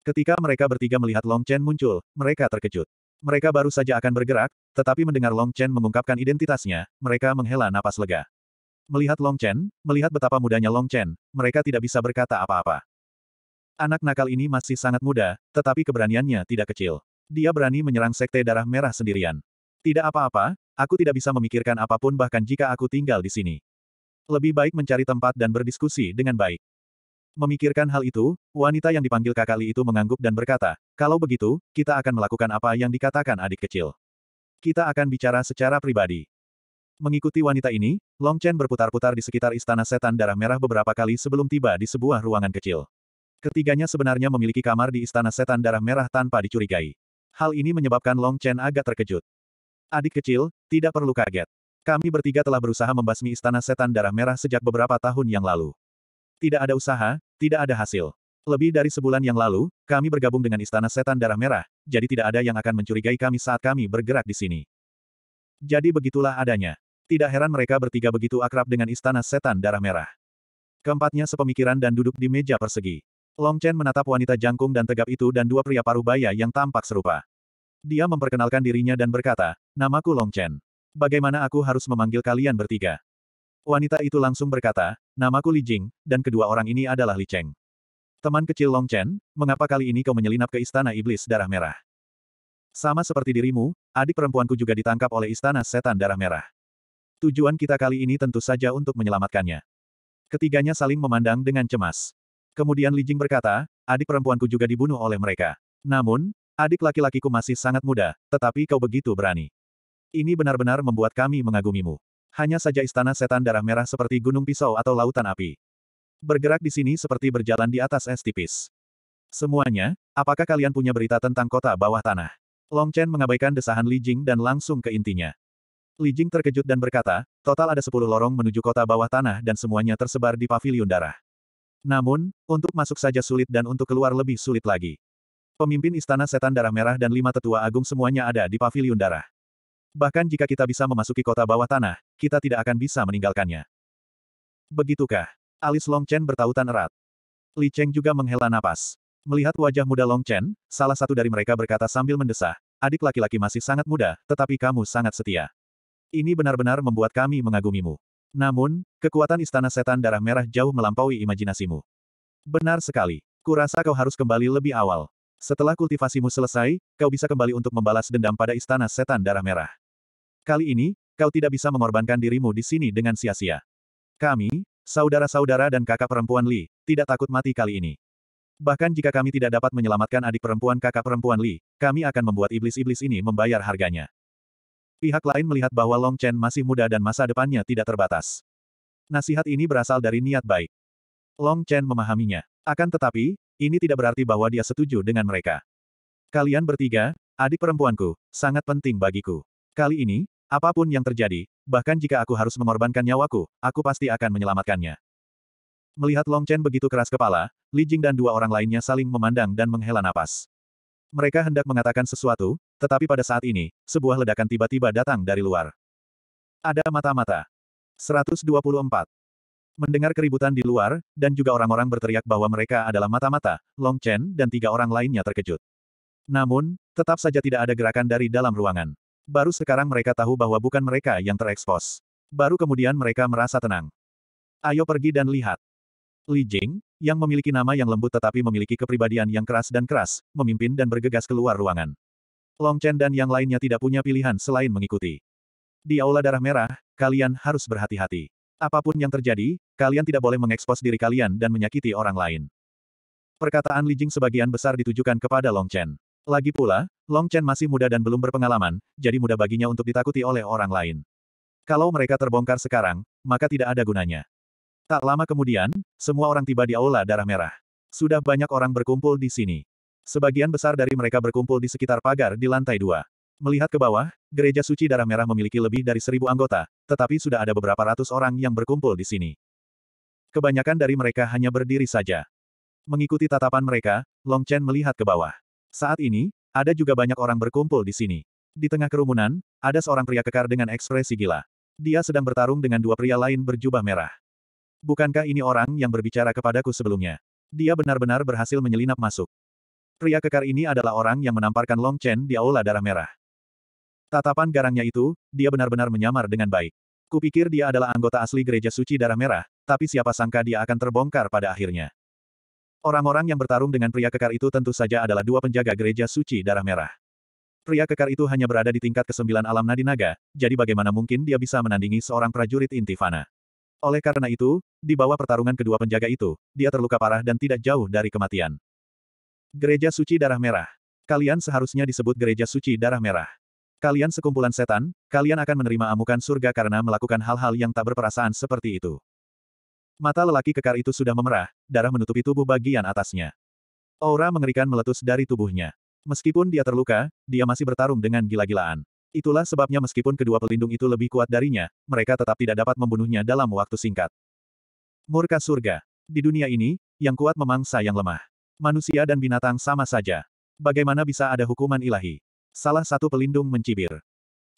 Ketika mereka bertiga melihat Long Chen muncul, mereka terkejut. Mereka baru saja akan bergerak, tetapi mendengar Long Chen mengungkapkan identitasnya, mereka menghela napas lega. Melihat Long Chen, melihat betapa mudanya Long Chen, mereka tidak bisa berkata apa-apa. Anak nakal ini masih sangat muda, tetapi keberaniannya tidak kecil. Dia berani menyerang sekte darah merah sendirian. Tidak apa-apa, aku tidak bisa memikirkan apapun bahkan jika aku tinggal di sini. Lebih baik mencari tempat dan berdiskusi dengan baik. Memikirkan hal itu, wanita yang dipanggil Kakali itu mengangguk dan berkata, kalau begitu, kita akan melakukan apa yang dikatakan adik kecil. Kita akan bicara secara pribadi. Mengikuti wanita ini, Long Chen berputar-putar di sekitar istana setan darah merah beberapa kali sebelum tiba di sebuah ruangan kecil. Ketiganya sebenarnya memiliki kamar di istana setan darah merah tanpa dicurigai. Hal ini menyebabkan Long Chen agak terkejut. Adik kecil, tidak perlu kaget. Kami bertiga telah berusaha membasmi istana setan darah merah sejak beberapa tahun yang lalu. Tidak ada usaha, tidak ada hasil. Lebih dari sebulan yang lalu, kami bergabung dengan istana setan darah merah, jadi tidak ada yang akan mencurigai kami saat kami bergerak di sini. Jadi begitulah adanya. Tidak heran mereka bertiga begitu akrab dengan istana setan darah merah. Keempatnya sepemikiran dan duduk di meja persegi. Long Chen menatap wanita jangkung dan tegap itu dan dua pria paruh baya yang tampak serupa. Dia memperkenalkan dirinya dan berkata, namaku Long Chen. Bagaimana aku harus memanggil kalian bertiga? Wanita itu langsung berkata, namaku Li Jing, dan kedua orang ini adalah Li Cheng. Teman kecil Long Chen, mengapa kali ini kau menyelinap ke istana iblis darah merah? Sama seperti dirimu, adik perempuanku juga ditangkap oleh istana setan darah merah. Tujuan kita kali ini tentu saja untuk menyelamatkannya. Ketiganya saling memandang dengan cemas. Kemudian Li Jing berkata, adik perempuanku juga dibunuh oleh mereka. Namun, adik laki-lakiku masih sangat muda, tetapi kau begitu berani. Ini benar-benar membuat kami mengagumimu. Hanya saja istana setan darah merah seperti gunung pisau atau lautan api. Bergerak di sini seperti berjalan di atas es tipis. Semuanya, apakah kalian punya berita tentang kota bawah tanah? Long Chen mengabaikan desahan Li Jing dan langsung ke intinya. Li Jing terkejut dan berkata, total ada 10 lorong menuju kota bawah tanah dan semuanya tersebar di pavilion darah. Namun, untuk masuk saja sulit dan untuk keluar lebih sulit lagi. Pemimpin istana setan darah merah dan lima tetua agung semuanya ada di pavilion darah. Bahkan jika kita bisa memasuki kota bawah tanah, kita tidak akan bisa meninggalkannya. Begitukah? Alis Long Chen bertautan erat. Li Cheng juga menghela napas. Melihat wajah muda Long Chen, salah satu dari mereka berkata sambil mendesah, adik laki-laki masih sangat muda, tetapi kamu sangat setia. Ini benar-benar membuat kami mengagumimu. Namun, kekuatan istana setan darah merah jauh melampaui imajinasimu. Benar sekali. Kurasa kau harus kembali lebih awal. Setelah kultivasimu selesai, kau bisa kembali untuk membalas dendam pada istana setan darah merah. Kali ini, kau tidak bisa mengorbankan dirimu di sini dengan sia-sia. Kami, saudara-saudara dan kakak perempuan Li, tidak takut mati kali ini. Bahkan jika kami tidak dapat menyelamatkan adik perempuan kakak perempuan Li, kami akan membuat iblis-iblis ini membayar harganya. Pihak lain melihat bahwa Long Chen masih muda dan masa depannya tidak terbatas. Nasihat ini berasal dari niat baik. Long Chen memahaminya. Akan tetapi, ini tidak berarti bahwa dia setuju dengan mereka. Kalian bertiga, adik perempuanku, sangat penting bagiku. Kali ini, Apapun yang terjadi, bahkan jika aku harus mengorbankan nyawaku, aku pasti akan menyelamatkannya. Melihat Long Chen begitu keras kepala, Li Jing dan dua orang lainnya saling memandang dan menghela napas. Mereka hendak mengatakan sesuatu, tetapi pada saat ini, sebuah ledakan tiba-tiba datang dari luar. Ada mata-mata. 124. Mendengar keributan di luar, dan juga orang-orang berteriak bahwa mereka adalah mata-mata, Long Chen dan tiga orang lainnya terkejut. Namun, tetap saja tidak ada gerakan dari dalam ruangan. Baru sekarang mereka tahu bahwa bukan mereka yang terekspos. Baru kemudian mereka merasa tenang. Ayo pergi dan lihat. Li Jing, yang memiliki nama yang lembut tetapi memiliki kepribadian yang keras dan keras, memimpin dan bergegas keluar ruangan. Long Chen dan yang lainnya tidak punya pilihan selain mengikuti. Di Aula Darah Merah, kalian harus berhati-hati. Apapun yang terjadi, kalian tidak boleh mengekspos diri kalian dan menyakiti orang lain. Perkataan Li Jing sebagian besar ditujukan kepada Long Chen. Lagi pula, Long Chen masih muda dan belum berpengalaman, jadi mudah baginya untuk ditakuti oleh orang lain. Kalau mereka terbongkar sekarang, maka tidak ada gunanya. Tak lama kemudian, semua orang tiba di Aula Darah Merah. Sudah banyak orang berkumpul di sini. Sebagian besar dari mereka berkumpul di sekitar pagar di lantai dua. Melihat ke bawah, Gereja Suci Darah Merah memiliki lebih dari seribu anggota, tetapi sudah ada beberapa ratus orang yang berkumpul di sini. Kebanyakan dari mereka hanya berdiri saja. Mengikuti tatapan mereka, Long Chen melihat ke bawah. Saat ini, ada juga banyak orang berkumpul di sini. Di tengah kerumunan, ada seorang pria kekar dengan ekspresi gila. Dia sedang bertarung dengan dua pria lain berjubah merah. Bukankah ini orang yang berbicara kepadaku sebelumnya? Dia benar-benar berhasil menyelinap masuk. Pria kekar ini adalah orang yang menamparkan Long Chen di aula darah merah. Tatapan garangnya itu, dia benar-benar menyamar dengan baik. Kupikir dia adalah anggota asli gereja suci darah merah, tapi siapa sangka dia akan terbongkar pada akhirnya. Orang-orang yang bertarung dengan pria kekar itu tentu saja adalah dua penjaga gereja suci darah merah. Pria kekar itu hanya berada di tingkat kesembilan alam nadi naga, jadi bagaimana mungkin dia bisa menandingi seorang prajurit intifana. Oleh karena itu, di bawah pertarungan kedua penjaga itu, dia terluka parah dan tidak jauh dari kematian. Gereja Suci Darah Merah. Kalian seharusnya disebut Gereja Suci Darah Merah. Kalian sekumpulan setan, kalian akan menerima amukan surga karena melakukan hal-hal yang tak berperasaan seperti itu. Mata lelaki kekar itu sudah memerah, darah menutupi tubuh bagian atasnya. Aura mengerikan meletus dari tubuhnya. Meskipun dia terluka, dia masih bertarung dengan gila-gilaan. Itulah sebabnya meskipun kedua pelindung itu lebih kuat darinya, mereka tetap tidak dapat membunuhnya dalam waktu singkat. Murka surga. Di dunia ini, yang kuat memangsa yang lemah. Manusia dan binatang sama saja. Bagaimana bisa ada hukuman ilahi? Salah satu pelindung mencibir.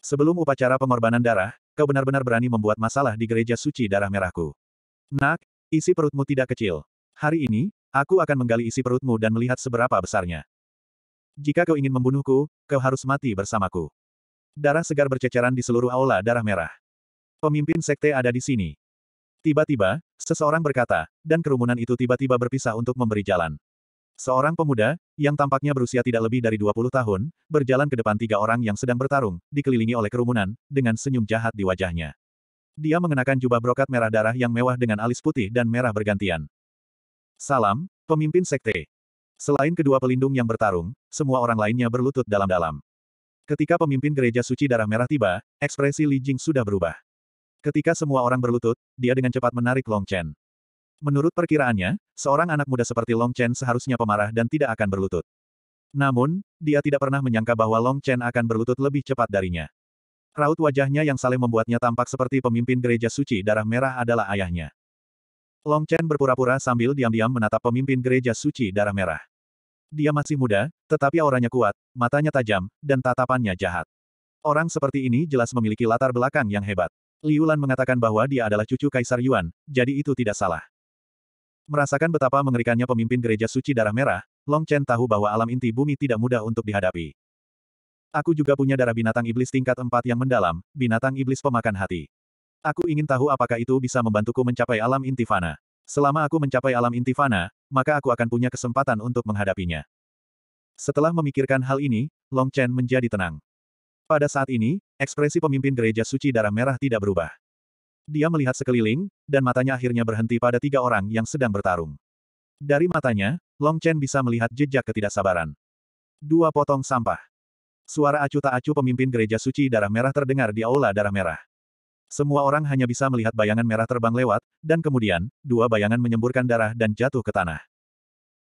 Sebelum upacara pengorbanan darah, kau benar-benar berani membuat masalah di gereja suci darah merahku. Nak, isi perutmu tidak kecil. Hari ini, aku akan menggali isi perutmu dan melihat seberapa besarnya. Jika kau ingin membunuhku, kau harus mati bersamaku. Darah segar berceceran di seluruh aula darah merah. Pemimpin sekte ada di sini. Tiba-tiba, seseorang berkata, dan kerumunan itu tiba-tiba berpisah untuk memberi jalan. Seorang pemuda, yang tampaknya berusia tidak lebih dari 20 tahun, berjalan ke depan tiga orang yang sedang bertarung, dikelilingi oleh kerumunan, dengan senyum jahat di wajahnya. Dia mengenakan jubah brokat merah darah yang mewah dengan alis putih dan merah bergantian. Salam, pemimpin sekte. Selain kedua pelindung yang bertarung, semua orang lainnya berlutut dalam-dalam. Ketika pemimpin gereja suci darah merah tiba, ekspresi Li Jing sudah berubah. Ketika semua orang berlutut, dia dengan cepat menarik Long Chen. Menurut perkiraannya, seorang anak muda seperti Long Chen seharusnya pemarah dan tidak akan berlutut. Namun, dia tidak pernah menyangka bahwa Long Chen akan berlutut lebih cepat darinya. Raut wajahnya yang saleh membuatnya tampak seperti pemimpin gereja suci darah merah adalah ayahnya. Long Chen berpura-pura sambil diam-diam menatap pemimpin gereja suci darah merah. Dia masih muda, tetapi auranya kuat, matanya tajam, dan tatapannya jahat. Orang seperti ini jelas memiliki latar belakang yang hebat. Liu Lan mengatakan bahwa dia adalah cucu Kaisar Yuan, jadi itu tidak salah. Merasakan betapa mengerikannya pemimpin gereja suci darah merah, Long Chen tahu bahwa alam inti bumi tidak mudah untuk dihadapi. Aku juga punya darah binatang iblis tingkat 4 yang mendalam, binatang iblis pemakan hati. Aku ingin tahu apakah itu bisa membantuku mencapai alam intifana. Selama aku mencapai alam intifana, maka aku akan punya kesempatan untuk menghadapinya. Setelah memikirkan hal ini, Long Chen menjadi tenang. Pada saat ini, ekspresi pemimpin gereja suci darah merah tidak berubah. Dia melihat sekeliling, dan matanya akhirnya berhenti pada tiga orang yang sedang bertarung. Dari matanya, Long Chen bisa melihat jejak ketidaksabaran. Dua potong sampah. Suara acu tak acu pemimpin gereja suci darah merah terdengar di aula darah merah. Semua orang hanya bisa melihat bayangan merah terbang lewat, dan kemudian, dua bayangan menyemburkan darah dan jatuh ke tanah.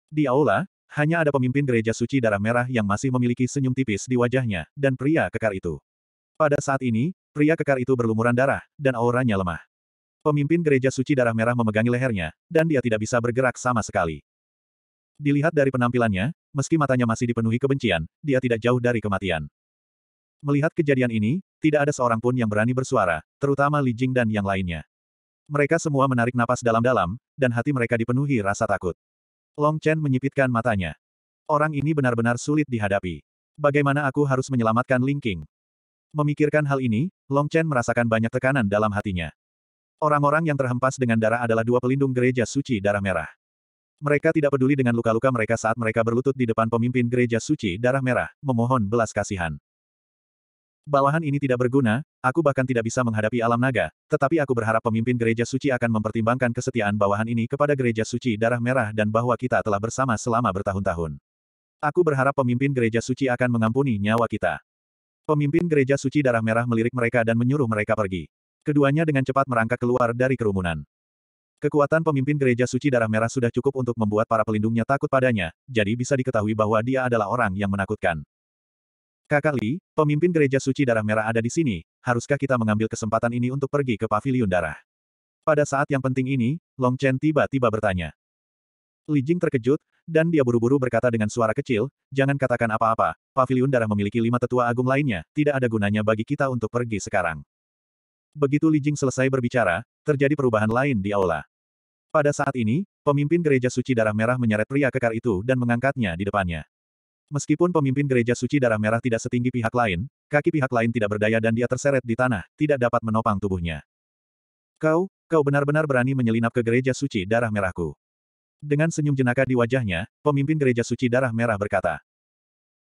Di aula, hanya ada pemimpin gereja suci darah merah yang masih memiliki senyum tipis di wajahnya, dan pria kekar itu. Pada saat ini, pria kekar itu berlumuran darah, dan auranya lemah. Pemimpin gereja suci darah merah memegangi lehernya, dan dia tidak bisa bergerak sama sekali. Dilihat dari penampilannya, meski matanya masih dipenuhi kebencian, dia tidak jauh dari kematian. Melihat kejadian ini, tidak ada seorang pun yang berani bersuara, terutama Li Jing dan yang lainnya. Mereka semua menarik napas dalam-dalam, dan hati mereka dipenuhi rasa takut. Long Chen menyipitkan matanya. Orang ini benar-benar sulit dihadapi. Bagaimana aku harus menyelamatkan Ling Qing? Memikirkan hal ini, Long Chen merasakan banyak tekanan dalam hatinya. Orang-orang yang terhempas dengan darah adalah dua pelindung gereja suci darah merah. Mereka tidak peduli dengan luka-luka mereka saat mereka berlutut di depan pemimpin gereja suci darah merah, memohon belas kasihan. Bawahan ini tidak berguna, aku bahkan tidak bisa menghadapi alam naga, tetapi aku berharap pemimpin gereja suci akan mempertimbangkan kesetiaan bawahan ini kepada gereja suci darah merah dan bahwa kita telah bersama selama bertahun-tahun. Aku berharap pemimpin gereja suci akan mengampuni nyawa kita. Pemimpin gereja suci darah merah melirik mereka dan menyuruh mereka pergi. Keduanya dengan cepat merangkak keluar dari kerumunan. Kekuatan pemimpin gereja suci darah merah sudah cukup untuk membuat para pelindungnya takut padanya, jadi bisa diketahui bahwa dia adalah orang yang menakutkan. Kakak Li, pemimpin gereja suci darah merah ada di sini, haruskah kita mengambil kesempatan ini untuk pergi ke Pavilion darah? Pada saat yang penting ini, Long Chen tiba-tiba bertanya. Li Jing terkejut, dan dia buru-buru berkata dengan suara kecil, jangan katakan apa-apa, Pavilion darah memiliki lima tetua agung lainnya, tidak ada gunanya bagi kita untuk pergi sekarang. Begitu Li Jing selesai berbicara, terjadi perubahan lain di aula. Pada saat ini, pemimpin gereja suci darah merah menyeret pria kekar itu dan mengangkatnya di depannya. Meskipun pemimpin gereja suci darah merah tidak setinggi pihak lain, kaki pihak lain tidak berdaya dan dia terseret di tanah, tidak dapat menopang tubuhnya. Kau, kau benar-benar berani menyelinap ke gereja suci darah merahku. Dengan senyum jenaka di wajahnya, pemimpin gereja suci darah merah berkata.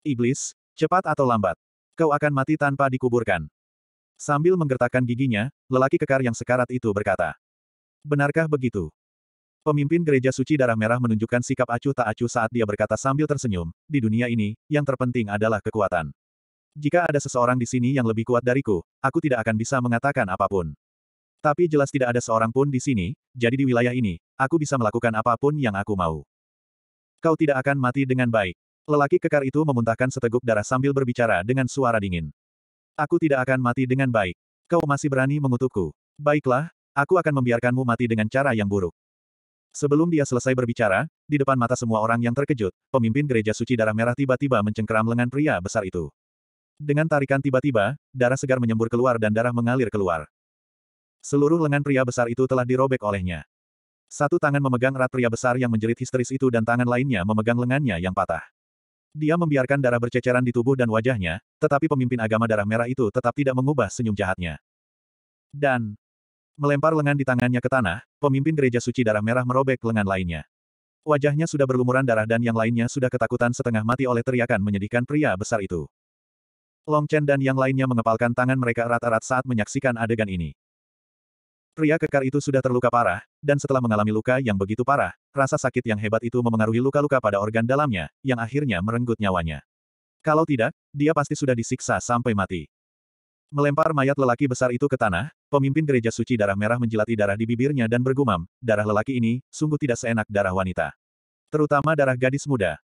Iblis, cepat atau lambat, kau akan mati tanpa dikuburkan. Sambil menggertakkan giginya, lelaki kekar yang sekarat itu berkata. Benarkah begitu? Pemimpin gereja suci darah merah menunjukkan sikap acuh tak acuh saat dia berkata sambil tersenyum, di dunia ini, yang terpenting adalah kekuatan. Jika ada seseorang di sini yang lebih kuat dariku, aku tidak akan bisa mengatakan apapun. Tapi jelas tidak ada seorang pun di sini, jadi di wilayah ini, aku bisa melakukan apapun yang aku mau. Kau tidak akan mati dengan baik. Lelaki kekar itu memuntahkan seteguk darah sambil berbicara dengan suara dingin. Aku tidak akan mati dengan baik. Kau masih berani mengutukku. Baiklah, aku akan membiarkanmu mati dengan cara yang buruk. Sebelum dia selesai berbicara, di depan mata semua orang yang terkejut, pemimpin gereja suci darah merah tiba-tiba mencengkeram lengan pria besar itu. Dengan tarikan tiba-tiba, darah segar menyembur keluar dan darah mengalir keluar. Seluruh lengan pria besar itu telah dirobek olehnya. Satu tangan memegang erat pria besar yang menjerit histeris itu dan tangan lainnya memegang lengannya yang patah. Dia membiarkan darah berceceran di tubuh dan wajahnya, tetapi pemimpin agama darah merah itu tetap tidak mengubah senyum jahatnya. Dan melempar lengan di tangannya ke tanah, pemimpin gereja suci darah merah merobek lengan lainnya. Wajahnya sudah berlumuran darah dan yang lainnya sudah ketakutan setengah mati oleh teriakan menyedihkan pria besar itu. Long Chen dan yang lainnya mengepalkan tangan mereka erat-erat saat menyaksikan adegan ini. Pria kekar itu sudah terluka parah, dan setelah mengalami luka yang begitu parah, Rasa sakit yang hebat itu memengaruhi luka-luka pada organ dalamnya, yang akhirnya merenggut nyawanya. Kalau tidak, dia pasti sudah disiksa sampai mati. Melempar mayat lelaki besar itu ke tanah, pemimpin gereja suci darah merah menjilati darah di bibirnya dan bergumam, darah lelaki ini, sungguh tidak seenak darah wanita. Terutama darah gadis muda.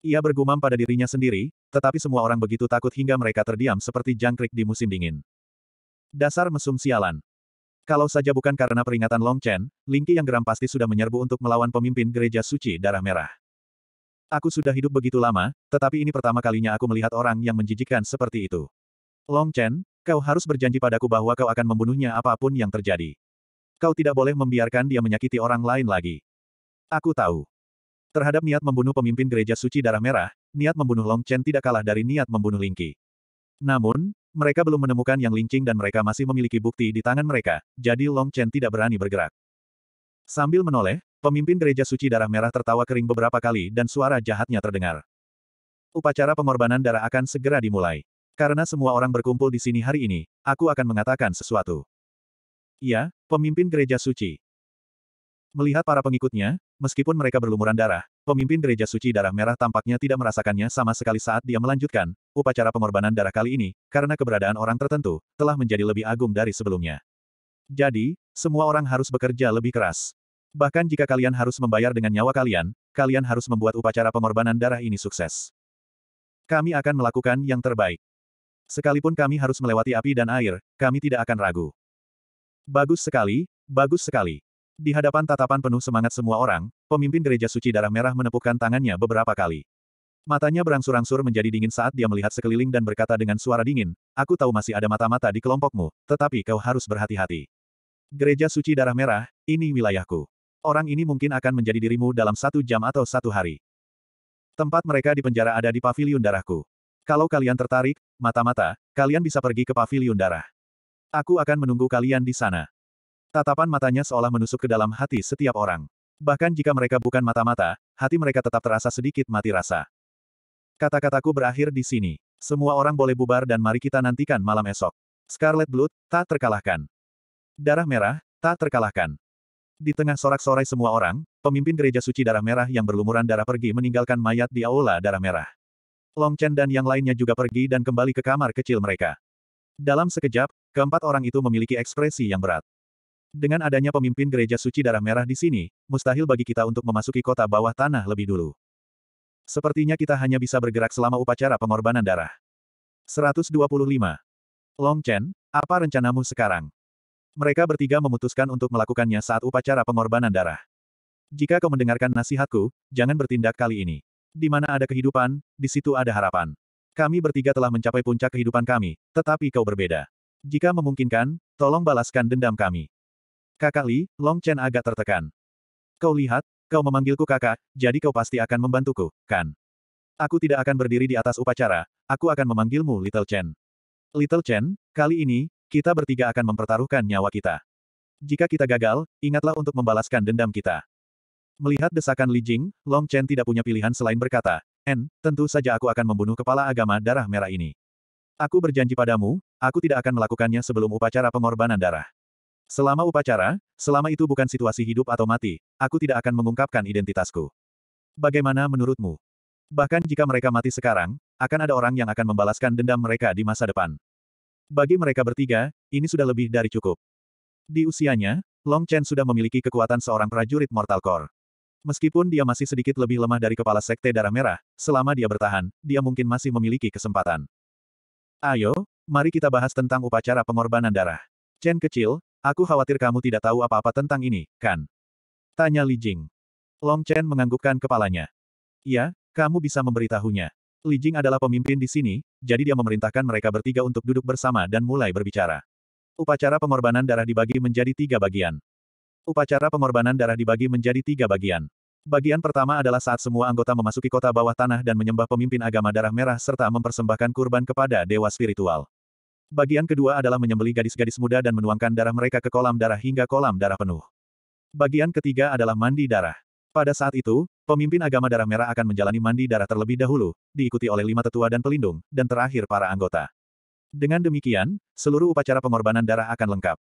Ia bergumam pada dirinya sendiri, tetapi semua orang begitu takut hingga mereka terdiam seperti jangkrik di musim dingin. Dasar mesum sialan. Kalau saja bukan karena peringatan Long Chen, Lingqi yang geram pasti sudah menyerbu untuk melawan pemimpin gereja suci darah merah. Aku sudah hidup begitu lama, tetapi ini pertama kalinya aku melihat orang yang menjijikkan seperti itu. Long Chen, kau harus berjanji padaku bahwa kau akan membunuhnya apapun yang terjadi. Kau tidak boleh membiarkan dia menyakiti orang lain lagi. Aku tahu. Terhadap niat membunuh pemimpin gereja suci darah merah, niat membunuh Long Chen tidak kalah dari niat membunuh Lingqi. Namun, mereka belum menemukan yang lincing dan mereka masih memiliki bukti di tangan mereka, jadi Long Chen tidak berani bergerak. Sambil menoleh, pemimpin gereja suci darah merah tertawa kering beberapa kali dan suara jahatnya terdengar. Upacara pengorbanan darah akan segera dimulai. Karena semua orang berkumpul di sini hari ini, aku akan mengatakan sesuatu. Ya, pemimpin gereja suci. Melihat para pengikutnya, meskipun mereka berlumuran darah, Pemimpin gereja suci darah merah tampaknya tidak merasakannya sama sekali saat dia melanjutkan, upacara pengorbanan darah kali ini, karena keberadaan orang tertentu, telah menjadi lebih agung dari sebelumnya. Jadi, semua orang harus bekerja lebih keras. Bahkan jika kalian harus membayar dengan nyawa kalian, kalian harus membuat upacara pengorbanan darah ini sukses. Kami akan melakukan yang terbaik. Sekalipun kami harus melewati api dan air, kami tidak akan ragu. Bagus sekali, bagus sekali. Di hadapan tatapan penuh semangat semua orang, pemimpin gereja suci darah merah menepukkan tangannya beberapa kali. Matanya berangsur-angsur menjadi dingin saat dia melihat sekeliling dan berkata dengan suara dingin, Aku tahu masih ada mata-mata di kelompokmu, tetapi kau harus berhati-hati. Gereja suci darah merah, ini wilayahku. Orang ini mungkin akan menjadi dirimu dalam satu jam atau satu hari. Tempat mereka di penjara ada di pavilion darahku. Kalau kalian tertarik, mata-mata, kalian bisa pergi ke pavilion darah. Aku akan menunggu kalian di sana. Tatapan matanya seolah menusuk ke dalam hati setiap orang. Bahkan jika mereka bukan mata-mata, hati mereka tetap terasa sedikit mati rasa. Kata-kataku berakhir di sini. Semua orang boleh bubar dan mari kita nantikan malam esok. Scarlet Blood, tak terkalahkan. Darah merah, tak terkalahkan. Di tengah sorak-sorai semua orang, pemimpin gereja suci darah merah yang berlumuran darah pergi meninggalkan mayat di aula darah merah. Long Chen dan yang lainnya juga pergi dan kembali ke kamar kecil mereka. Dalam sekejap, keempat orang itu memiliki ekspresi yang berat. Dengan adanya pemimpin gereja suci darah merah di sini, mustahil bagi kita untuk memasuki kota bawah tanah lebih dulu. Sepertinya kita hanya bisa bergerak selama upacara pengorbanan darah. 125. Long Chen, apa rencanamu sekarang? Mereka bertiga memutuskan untuk melakukannya saat upacara pengorbanan darah. Jika kau mendengarkan nasihatku, jangan bertindak kali ini. Di mana ada kehidupan, di situ ada harapan. Kami bertiga telah mencapai puncak kehidupan kami, tetapi kau berbeda. Jika memungkinkan, tolong balaskan dendam kami. Kakak Li, Long Chen agak tertekan. Kau lihat, kau memanggilku kakak, jadi kau pasti akan membantuku, kan? Aku tidak akan berdiri di atas upacara, aku akan memanggilmu Little Chen. Little Chen, kali ini, kita bertiga akan mempertaruhkan nyawa kita. Jika kita gagal, ingatlah untuk membalaskan dendam kita. Melihat desakan Li Jing, Long Chen tidak punya pilihan selain berkata, En, tentu saja aku akan membunuh kepala agama darah merah ini. Aku berjanji padamu, aku tidak akan melakukannya sebelum upacara pengorbanan darah. Selama upacara, selama itu bukan situasi hidup atau mati, aku tidak akan mengungkapkan identitasku. Bagaimana menurutmu? Bahkan jika mereka mati sekarang, akan ada orang yang akan membalaskan dendam mereka di masa depan. Bagi mereka bertiga, ini sudah lebih dari cukup. Di usianya, Long Chen sudah memiliki kekuatan seorang prajurit Mortal Core. Meskipun dia masih sedikit lebih lemah dari kepala sekte darah merah, selama dia bertahan, dia mungkin masih memiliki kesempatan. Ayo, mari kita bahas tentang upacara pengorbanan darah. Chen kecil, Aku khawatir kamu tidak tahu apa-apa tentang ini, kan? Tanya Li Jing. Long Chen menganggukkan kepalanya. Ya, kamu bisa memberitahunya. Li Jing adalah pemimpin di sini, jadi dia memerintahkan mereka bertiga untuk duduk bersama dan mulai berbicara. Upacara pengorbanan darah dibagi menjadi tiga bagian. Upacara pengorbanan darah dibagi menjadi tiga bagian. Bagian pertama adalah saat semua anggota memasuki kota bawah tanah dan menyembah pemimpin agama darah merah serta mempersembahkan kurban kepada dewa spiritual. Bagian kedua adalah menyembelih gadis-gadis muda dan menuangkan darah mereka ke kolam darah hingga kolam darah penuh. Bagian ketiga adalah mandi darah. Pada saat itu, pemimpin agama darah merah akan menjalani mandi darah terlebih dahulu, diikuti oleh lima tetua dan pelindung, dan terakhir para anggota. Dengan demikian, seluruh upacara pengorbanan darah akan lengkap.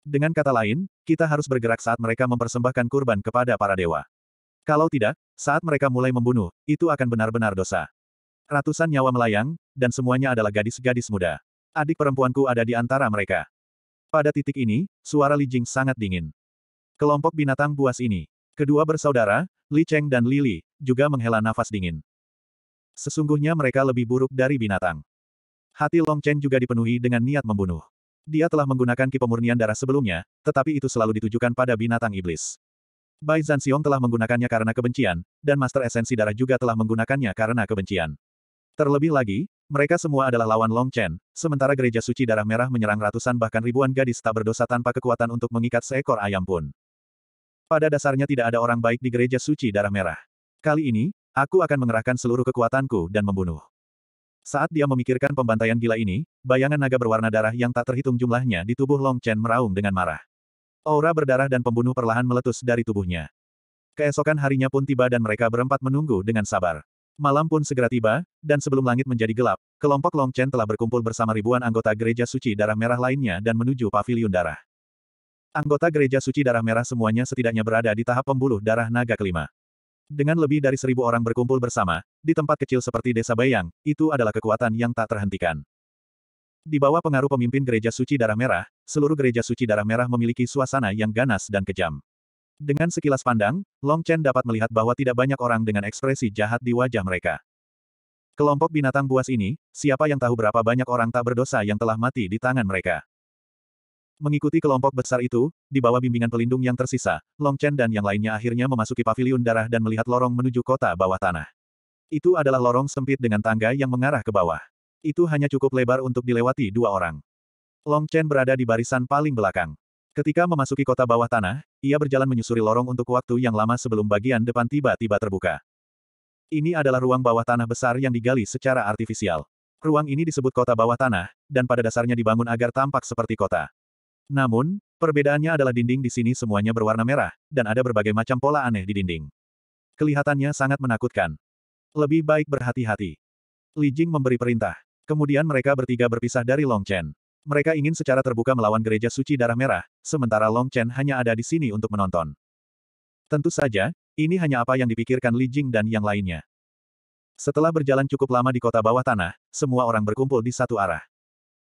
Dengan kata lain, kita harus bergerak saat mereka mempersembahkan kurban kepada para dewa. Kalau tidak, saat mereka mulai membunuh, itu akan benar-benar dosa. Ratusan nyawa melayang, dan semuanya adalah gadis-gadis muda. Adik perempuanku ada di antara mereka. Pada titik ini, suara Li Jing sangat dingin. Kelompok binatang buas ini. Kedua bersaudara, Li Cheng dan Li Li, juga menghela nafas dingin. Sesungguhnya mereka lebih buruk dari binatang. Hati Long Chen juga dipenuhi dengan niat membunuh. Dia telah menggunakan ki darah sebelumnya, tetapi itu selalu ditujukan pada binatang iblis. Bai Zanxiong telah menggunakannya karena kebencian, dan Master Esensi Darah juga telah menggunakannya karena kebencian. Terlebih lagi, mereka semua adalah lawan Long Chen, sementara gereja suci darah merah menyerang ratusan bahkan ribuan gadis tak berdosa tanpa kekuatan untuk mengikat seekor ayam pun. Pada dasarnya tidak ada orang baik di gereja suci darah merah. Kali ini, aku akan mengerahkan seluruh kekuatanku dan membunuh. Saat dia memikirkan pembantaian gila ini, bayangan naga berwarna darah yang tak terhitung jumlahnya di tubuh Long Chen meraung dengan marah. Aura berdarah dan pembunuh perlahan meletus dari tubuhnya. Keesokan harinya pun tiba dan mereka berempat menunggu dengan sabar. Malam pun segera tiba, dan sebelum langit menjadi gelap, kelompok Long Chen telah berkumpul bersama ribuan anggota gereja suci darah merah lainnya dan menuju pavilion darah. Anggota gereja suci darah merah semuanya setidaknya berada di tahap pembuluh darah naga kelima. Dengan lebih dari seribu orang berkumpul bersama, di tempat kecil seperti desa Bayang, itu adalah kekuatan yang tak terhentikan. Di bawah pengaruh pemimpin gereja suci darah merah, seluruh gereja suci darah merah memiliki suasana yang ganas dan kejam. Dengan sekilas pandang, Long Chen dapat melihat bahwa tidak banyak orang dengan ekspresi jahat di wajah mereka. Kelompok binatang buas ini, siapa yang tahu berapa banyak orang tak berdosa yang telah mati di tangan mereka. Mengikuti kelompok besar itu, di bawah bimbingan pelindung yang tersisa, Long Chen dan yang lainnya akhirnya memasuki paviliun darah dan melihat lorong menuju kota bawah tanah. Itu adalah lorong sempit dengan tangga yang mengarah ke bawah. Itu hanya cukup lebar untuk dilewati dua orang. Long Chen berada di barisan paling belakang. Ketika memasuki kota bawah tanah, ia berjalan menyusuri lorong untuk waktu yang lama sebelum bagian depan tiba-tiba terbuka. Ini adalah ruang bawah tanah besar yang digali secara artifisial. Ruang ini disebut kota bawah tanah, dan pada dasarnya dibangun agar tampak seperti kota. Namun, perbedaannya adalah dinding di sini semuanya berwarna merah, dan ada berbagai macam pola aneh di dinding. Kelihatannya sangat menakutkan. Lebih baik berhati-hati. Li Jing memberi perintah. Kemudian mereka bertiga berpisah dari Long Chen. Mereka ingin secara terbuka melawan gereja suci darah merah, sementara Long Chen hanya ada di sini untuk menonton. Tentu saja, ini hanya apa yang dipikirkan Li Jing dan yang lainnya. Setelah berjalan cukup lama di kota bawah tanah, semua orang berkumpul di satu arah.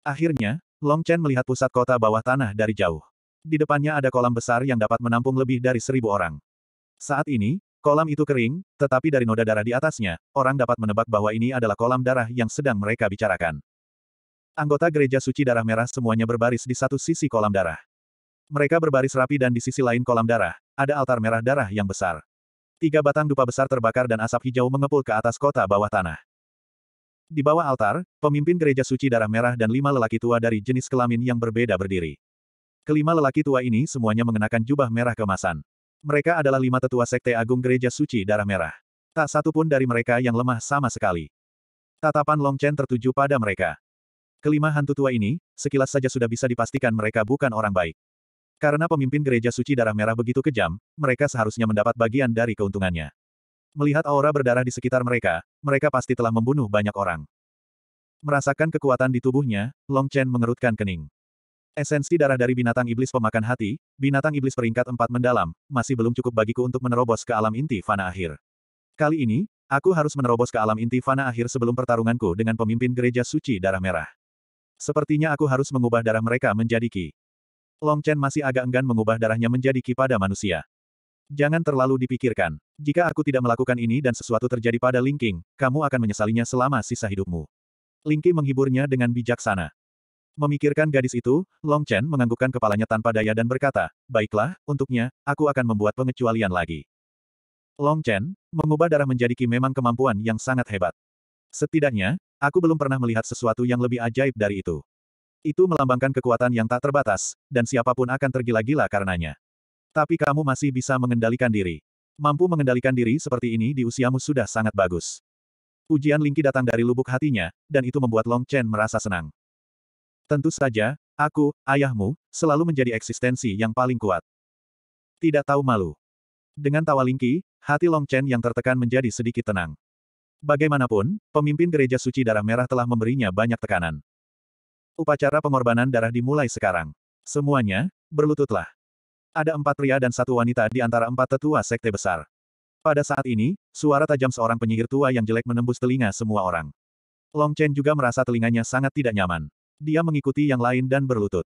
Akhirnya, Long Chen melihat pusat kota bawah tanah dari jauh. Di depannya ada kolam besar yang dapat menampung lebih dari seribu orang. Saat ini, kolam itu kering, tetapi dari noda darah di atasnya, orang dapat menebak bahwa ini adalah kolam darah yang sedang mereka bicarakan. Anggota gereja suci darah merah semuanya berbaris di satu sisi kolam darah. Mereka berbaris rapi dan di sisi lain kolam darah, ada altar merah darah yang besar. Tiga batang dupa besar terbakar dan asap hijau mengepul ke atas kota bawah tanah. Di bawah altar, pemimpin gereja suci darah merah dan lima lelaki tua dari jenis kelamin yang berbeda berdiri. Kelima lelaki tua ini semuanya mengenakan jubah merah kemasan. Mereka adalah lima tetua sekte agung gereja suci darah merah. Tak satu pun dari mereka yang lemah sama sekali. Tatapan Long Chen tertuju pada mereka. Kelima hantu tua ini, sekilas saja sudah bisa dipastikan mereka bukan orang baik. Karena pemimpin gereja suci darah merah begitu kejam, mereka seharusnya mendapat bagian dari keuntungannya. Melihat aura berdarah di sekitar mereka, mereka pasti telah membunuh banyak orang. Merasakan kekuatan di tubuhnya, Long Chen mengerutkan kening. Esensi darah dari binatang iblis pemakan hati, binatang iblis peringkat empat mendalam, masih belum cukup bagiku untuk menerobos ke alam inti fana akhir. Kali ini, aku harus menerobos ke alam inti fana akhir sebelum pertarunganku dengan pemimpin gereja suci darah merah. Sepertinya aku harus mengubah darah mereka menjadi Ki. Long Chen masih agak enggan mengubah darahnya menjadi Ki pada manusia. Jangan terlalu dipikirkan. Jika aku tidak melakukan ini dan sesuatu terjadi pada Ling Qing, kamu akan menyesalinya selama sisa hidupmu. Ling Qing menghiburnya dengan bijaksana. Memikirkan gadis itu, Long Chen menganggukkan kepalanya tanpa daya dan berkata, Baiklah, untuknya, aku akan membuat pengecualian lagi. Long Chen, mengubah darah menjadi Ki memang kemampuan yang sangat hebat. Setidaknya, aku belum pernah melihat sesuatu yang lebih ajaib dari itu. Itu melambangkan kekuatan yang tak terbatas, dan siapapun akan tergila-gila karenanya. Tapi kamu masih bisa mengendalikan diri. Mampu mengendalikan diri seperti ini di usiamu sudah sangat bagus. Ujian Lingki datang dari lubuk hatinya, dan itu membuat Long Chen merasa senang. Tentu saja, aku, ayahmu, selalu menjadi eksistensi yang paling kuat. Tidak tahu malu. Dengan tawa Lingki, hati Long Chen yang tertekan menjadi sedikit tenang. Bagaimanapun, pemimpin gereja suci darah merah telah memberinya banyak tekanan. Upacara pengorbanan darah dimulai sekarang. Semuanya, berlututlah. Ada empat pria dan satu wanita di antara empat tetua sekte besar. Pada saat ini, suara tajam seorang penyihir tua yang jelek menembus telinga semua orang. Long Chen juga merasa telinganya sangat tidak nyaman. Dia mengikuti yang lain dan berlutut.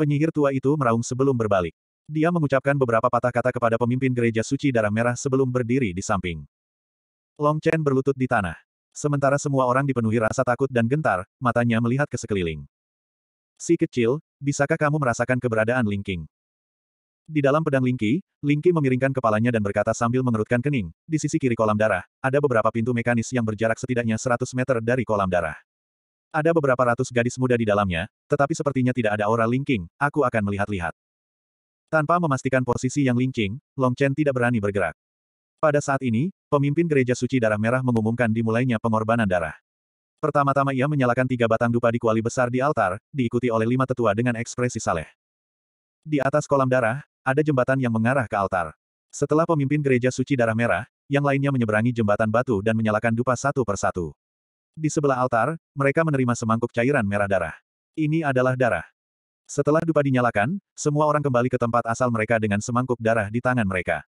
Penyihir tua itu meraung sebelum berbalik. Dia mengucapkan beberapa patah kata kepada pemimpin gereja suci darah merah sebelum berdiri di samping. Long Chen berlutut di tanah. Sementara semua orang dipenuhi rasa takut dan gentar, matanya melihat ke sekeliling. Si kecil, bisakah kamu merasakan keberadaan Qing? Di dalam pedang Ling Lingqi memiringkan kepalanya dan berkata sambil mengerutkan kening, di sisi kiri kolam darah, ada beberapa pintu mekanis yang berjarak setidaknya 100 meter dari kolam darah. Ada beberapa ratus gadis muda di dalamnya, tetapi sepertinya tidak ada aura Qing, aku akan melihat-lihat. Tanpa memastikan posisi yang Qing, Long Chen tidak berani bergerak. Pada saat ini, pemimpin gereja suci darah merah mengumumkan dimulainya pengorbanan darah. Pertama-tama ia menyalakan tiga batang dupa di kuali besar di altar, diikuti oleh lima tetua dengan ekspresi saleh. Di atas kolam darah, ada jembatan yang mengarah ke altar. Setelah pemimpin gereja suci darah merah, yang lainnya menyeberangi jembatan batu dan menyalakan dupa satu persatu. Di sebelah altar, mereka menerima semangkuk cairan merah darah. Ini adalah darah. Setelah dupa dinyalakan, semua orang kembali ke tempat asal mereka dengan semangkuk darah di tangan mereka.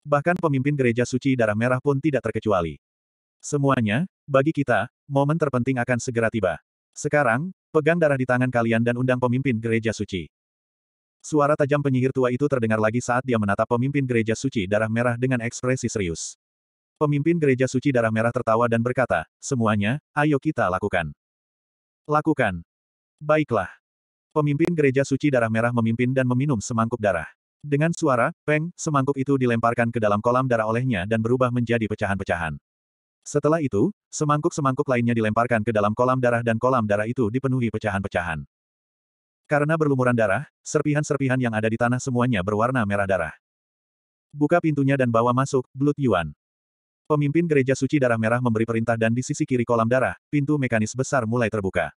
Bahkan pemimpin gereja suci darah merah pun tidak terkecuali. Semuanya, bagi kita, momen terpenting akan segera tiba. Sekarang, pegang darah di tangan kalian dan undang pemimpin gereja suci. Suara tajam penyihir tua itu terdengar lagi saat dia menatap pemimpin gereja suci darah merah dengan ekspresi serius. Pemimpin gereja suci darah merah tertawa dan berkata, semuanya, ayo kita lakukan. Lakukan. Baiklah. Pemimpin gereja suci darah merah memimpin dan meminum semangkuk darah. Dengan suara, peng, semangkuk itu dilemparkan ke dalam kolam darah olehnya dan berubah menjadi pecahan-pecahan. Setelah itu, semangkuk-semangkuk lainnya dilemparkan ke dalam kolam darah dan kolam darah itu dipenuhi pecahan-pecahan. Karena berlumuran darah, serpihan-serpihan yang ada di tanah semuanya berwarna merah darah. Buka pintunya dan bawa masuk, Blood Yuan. Pemimpin gereja suci darah merah memberi perintah dan di sisi kiri kolam darah, pintu mekanis besar mulai terbuka.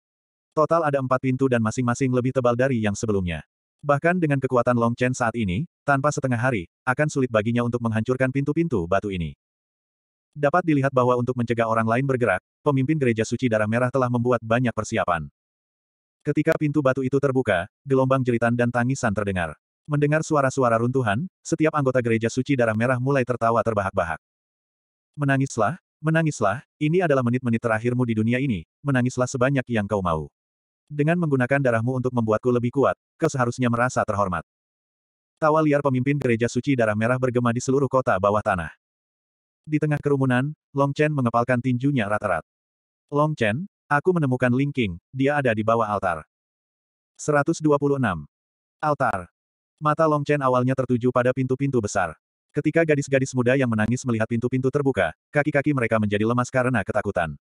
Total ada empat pintu dan masing-masing lebih tebal dari yang sebelumnya. Bahkan dengan kekuatan Long Chen saat ini, tanpa setengah hari, akan sulit baginya untuk menghancurkan pintu-pintu batu ini. Dapat dilihat bahwa untuk mencegah orang lain bergerak, pemimpin gereja suci darah merah telah membuat banyak persiapan. Ketika pintu batu itu terbuka, gelombang jeritan dan tangisan terdengar. Mendengar suara-suara runtuhan, setiap anggota gereja suci darah merah mulai tertawa terbahak-bahak. Menangislah, menangislah, ini adalah menit-menit terakhirmu di dunia ini, menangislah sebanyak yang kau mau. Dengan menggunakan darahmu untuk membuatku lebih kuat, kau seharusnya merasa terhormat. Tawa liar pemimpin gereja suci darah merah bergema di seluruh kota bawah tanah. Di tengah kerumunan, Long Chen mengepalkan tinjunya rata-rat. Long Chen, aku menemukan Ling Qing, dia ada di bawah altar. 126. Altar. Mata Long Chen awalnya tertuju pada pintu-pintu besar. Ketika gadis-gadis muda yang menangis melihat pintu-pintu terbuka, kaki-kaki mereka menjadi lemas karena ketakutan.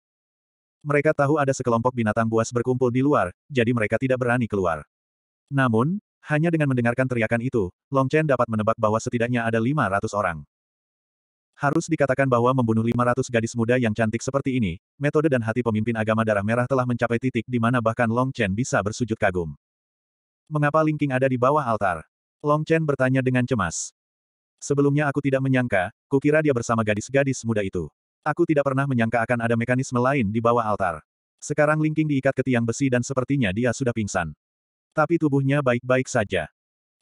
Mereka tahu ada sekelompok binatang buas berkumpul di luar, jadi mereka tidak berani keluar. Namun, hanya dengan mendengarkan teriakan itu, Long Chen dapat menebak bahwa setidaknya ada 500 orang. Harus dikatakan bahwa membunuh 500 gadis muda yang cantik seperti ini, metode dan hati pemimpin agama darah merah telah mencapai titik di mana bahkan Long Chen bisa bersujud kagum. Mengapa Qing ada di bawah altar? Long Chen bertanya dengan cemas. Sebelumnya aku tidak menyangka, kukira dia bersama gadis-gadis muda itu. Aku tidak pernah menyangka akan ada mekanisme lain di bawah altar. Sekarang Lingking diikat ke tiang besi dan sepertinya dia sudah pingsan. Tapi tubuhnya baik-baik saja.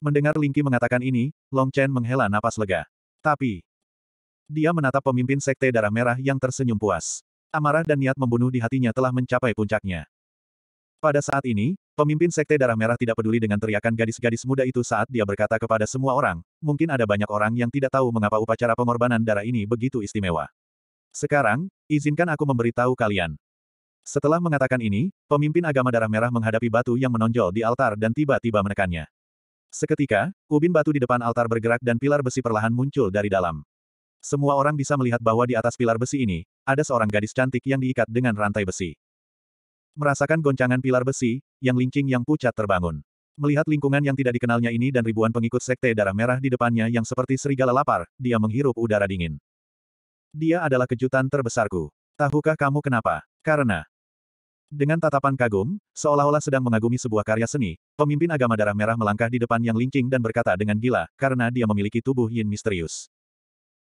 Mendengar Lingki mengatakan ini, Long Chen menghela napas lega. Tapi, dia menatap pemimpin sekte darah merah yang tersenyum puas. Amarah dan niat membunuh di hatinya telah mencapai puncaknya. Pada saat ini, pemimpin sekte darah merah tidak peduli dengan teriakan gadis-gadis muda itu saat dia berkata kepada semua orang, mungkin ada banyak orang yang tidak tahu mengapa upacara pengorbanan darah ini begitu istimewa. Sekarang, izinkan aku memberitahu kalian. Setelah mengatakan ini, pemimpin agama darah merah menghadapi batu yang menonjol di altar dan tiba-tiba menekannya. Seketika, ubin batu di depan altar bergerak dan pilar besi perlahan muncul dari dalam. Semua orang bisa melihat bahwa di atas pilar besi ini, ada seorang gadis cantik yang diikat dengan rantai besi. Merasakan goncangan pilar besi, yang lincing yang pucat terbangun. Melihat lingkungan yang tidak dikenalnya ini dan ribuan pengikut sekte darah merah di depannya yang seperti serigala lapar, dia menghirup udara dingin. Dia adalah kejutan terbesarku. Tahukah kamu kenapa? Karena. Dengan tatapan kagum, seolah-olah sedang mengagumi sebuah karya seni, pemimpin agama darah merah melangkah di depan Yang lincing dan berkata dengan gila, karena dia memiliki tubuh yin misterius.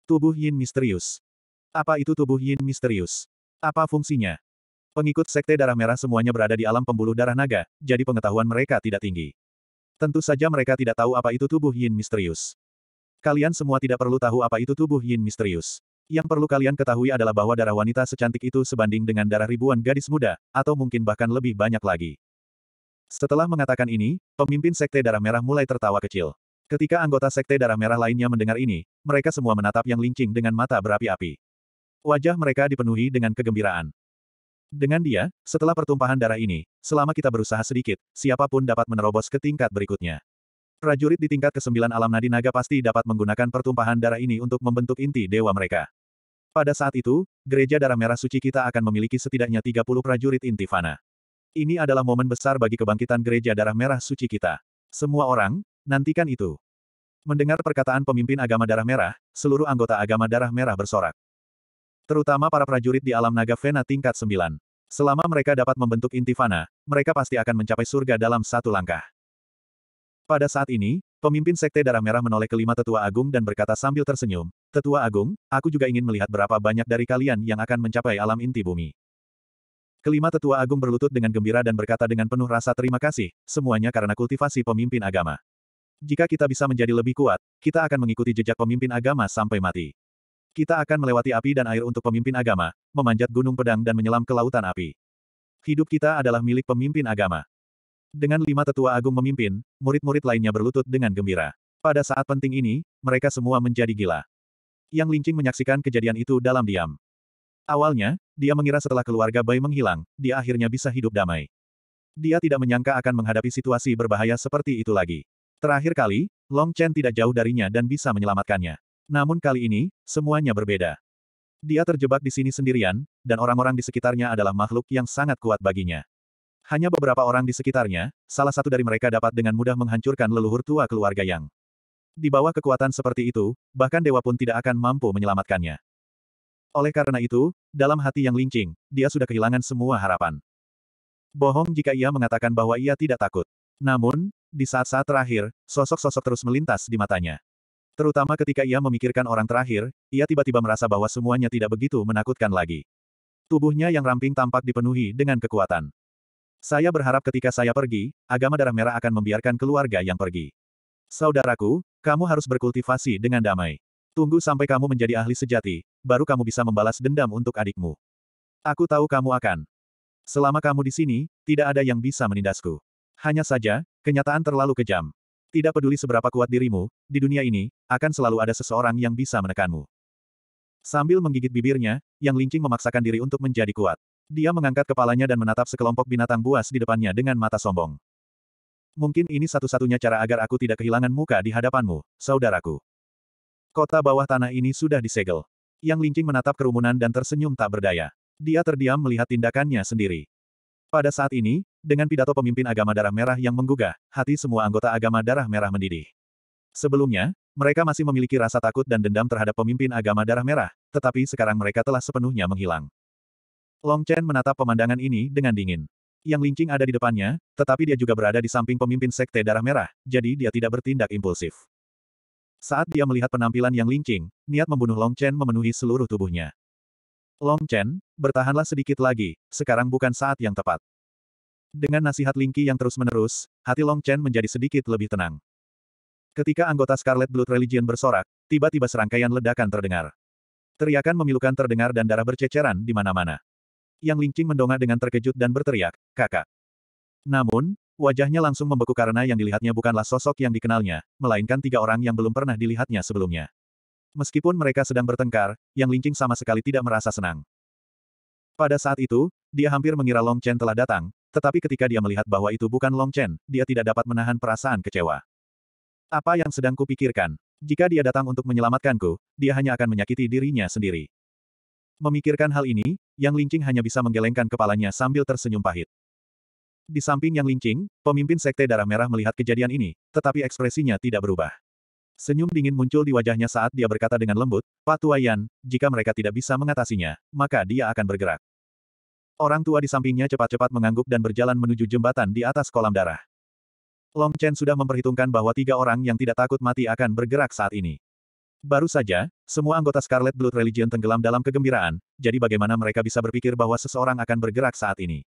Tubuh yin misterius. Apa itu tubuh yin misterius? Apa fungsinya? Pengikut sekte darah merah semuanya berada di alam pembuluh darah naga, jadi pengetahuan mereka tidak tinggi. Tentu saja mereka tidak tahu apa itu tubuh yin misterius. Kalian semua tidak perlu tahu apa itu tubuh yin misterius. Yang perlu kalian ketahui adalah bahwa darah wanita secantik itu sebanding dengan darah ribuan gadis muda, atau mungkin bahkan lebih banyak lagi. Setelah mengatakan ini, pemimpin Sekte Darah Merah mulai tertawa kecil. Ketika anggota Sekte Darah Merah lainnya mendengar ini, mereka semua menatap yang lincing dengan mata berapi-api. Wajah mereka dipenuhi dengan kegembiraan. Dengan dia, setelah pertumpahan darah ini, selama kita berusaha sedikit, siapapun dapat menerobos ke tingkat berikutnya. Prajurit di tingkat ke-9 alam nadi naga pasti dapat menggunakan pertumpahan darah ini untuk membentuk inti dewa mereka. Pada saat itu, gereja darah merah suci kita akan memiliki setidaknya 30 prajurit intifana. Ini adalah momen besar bagi kebangkitan gereja darah merah suci kita. Semua orang, nantikan itu. Mendengar perkataan pemimpin agama darah merah, seluruh anggota agama darah merah bersorak. Terutama para prajurit di alam naga Vena tingkat 9. Selama mereka dapat membentuk intifana, mereka pasti akan mencapai surga dalam satu langkah. Pada saat ini, pemimpin sekte darah merah menoleh kelima tetua agung dan berkata sambil tersenyum, Tetua Agung, aku juga ingin melihat berapa banyak dari kalian yang akan mencapai alam inti bumi. Kelima tetua agung berlutut dengan gembira dan berkata dengan penuh rasa terima kasih, semuanya karena kultivasi pemimpin agama. Jika kita bisa menjadi lebih kuat, kita akan mengikuti jejak pemimpin agama sampai mati. Kita akan melewati api dan air untuk pemimpin agama, memanjat gunung pedang dan menyelam ke lautan api. Hidup kita adalah milik pemimpin agama. Dengan lima tetua agung memimpin, murid-murid lainnya berlutut dengan gembira. Pada saat penting ini, mereka semua menjadi gila. Yang Lingqing menyaksikan kejadian itu dalam diam. Awalnya, dia mengira setelah keluarga Bai menghilang, dia akhirnya bisa hidup damai. Dia tidak menyangka akan menghadapi situasi berbahaya seperti itu lagi. Terakhir kali, Long Chen tidak jauh darinya dan bisa menyelamatkannya. Namun kali ini, semuanya berbeda. Dia terjebak di sini sendirian, dan orang-orang di sekitarnya adalah makhluk yang sangat kuat baginya. Hanya beberapa orang di sekitarnya, salah satu dari mereka dapat dengan mudah menghancurkan leluhur tua keluarga Yang. Di bawah kekuatan seperti itu, bahkan dewa pun tidak akan mampu menyelamatkannya. Oleh karena itu, dalam hati yang lincing, dia sudah kehilangan semua harapan. Bohong jika ia mengatakan bahwa ia tidak takut. Namun, di saat-saat terakhir, sosok-sosok terus melintas di matanya. Terutama ketika ia memikirkan orang terakhir, ia tiba-tiba merasa bahwa semuanya tidak begitu menakutkan lagi. Tubuhnya yang ramping tampak dipenuhi dengan kekuatan. Saya berharap ketika saya pergi, agama darah merah akan membiarkan keluarga yang pergi. Saudaraku, kamu harus berkultivasi dengan damai. Tunggu sampai kamu menjadi ahli sejati, baru kamu bisa membalas dendam untuk adikmu. Aku tahu kamu akan. Selama kamu di sini, tidak ada yang bisa menindasku. Hanya saja, kenyataan terlalu kejam. Tidak peduli seberapa kuat dirimu, di dunia ini, akan selalu ada seseorang yang bisa menekanmu. Sambil menggigit bibirnya, yang lincing memaksakan diri untuk menjadi kuat. Dia mengangkat kepalanya dan menatap sekelompok binatang buas di depannya dengan mata sombong. Mungkin ini satu-satunya cara agar aku tidak kehilangan muka di hadapanmu, saudaraku. Kota bawah tanah ini sudah disegel. Yang Lingqing menatap kerumunan dan tersenyum tak berdaya. Dia terdiam melihat tindakannya sendiri. Pada saat ini, dengan pidato pemimpin agama darah merah yang menggugah, hati semua anggota agama darah merah mendidih. Sebelumnya, mereka masih memiliki rasa takut dan dendam terhadap pemimpin agama darah merah, tetapi sekarang mereka telah sepenuhnya menghilang. Long Chen menatap pemandangan ini dengan dingin yang Lingqing ada di depannya, tetapi dia juga berada di samping pemimpin Sekte Darah Merah, jadi dia tidak bertindak impulsif. Saat dia melihat penampilan yang Lingqing, niat membunuh Long Chen memenuhi seluruh tubuhnya. Long Chen, bertahanlah sedikit lagi, sekarang bukan saat yang tepat. Dengan nasihat Lingqi yang terus-menerus, hati Long Chen menjadi sedikit lebih tenang. Ketika anggota Scarlet Blood Religion bersorak, tiba-tiba serangkaian ledakan terdengar. Teriakan memilukan terdengar dan darah berceceran di mana-mana. Yang Lingqing mendongak dengan terkejut dan berteriak, kakak. Namun, wajahnya langsung membeku karena yang dilihatnya bukanlah sosok yang dikenalnya, melainkan tiga orang yang belum pernah dilihatnya sebelumnya. Meskipun mereka sedang bertengkar, Yang Lingqing sama sekali tidak merasa senang. Pada saat itu, dia hampir mengira Long Chen telah datang, tetapi ketika dia melihat bahwa itu bukan Long Chen, dia tidak dapat menahan perasaan kecewa. Apa yang sedang kupikirkan? Jika dia datang untuk menyelamatkanku, dia hanya akan menyakiti dirinya sendiri. Memikirkan hal ini, Yang Lingqing hanya bisa menggelengkan kepalanya sambil tersenyum pahit. Di samping Yang Lingqing, pemimpin Sekte Darah Merah melihat kejadian ini, tetapi ekspresinya tidak berubah. Senyum dingin muncul di wajahnya saat dia berkata dengan lembut, Pak Tua jika mereka tidak bisa mengatasinya, maka dia akan bergerak. Orang tua di sampingnya cepat-cepat mengangguk dan berjalan menuju jembatan di atas kolam darah. Long Chen sudah memperhitungkan bahwa tiga orang yang tidak takut mati akan bergerak saat ini. Baru saja, semua anggota Scarlet Blood Religion tenggelam dalam kegembiraan, jadi bagaimana mereka bisa berpikir bahwa seseorang akan bergerak saat ini.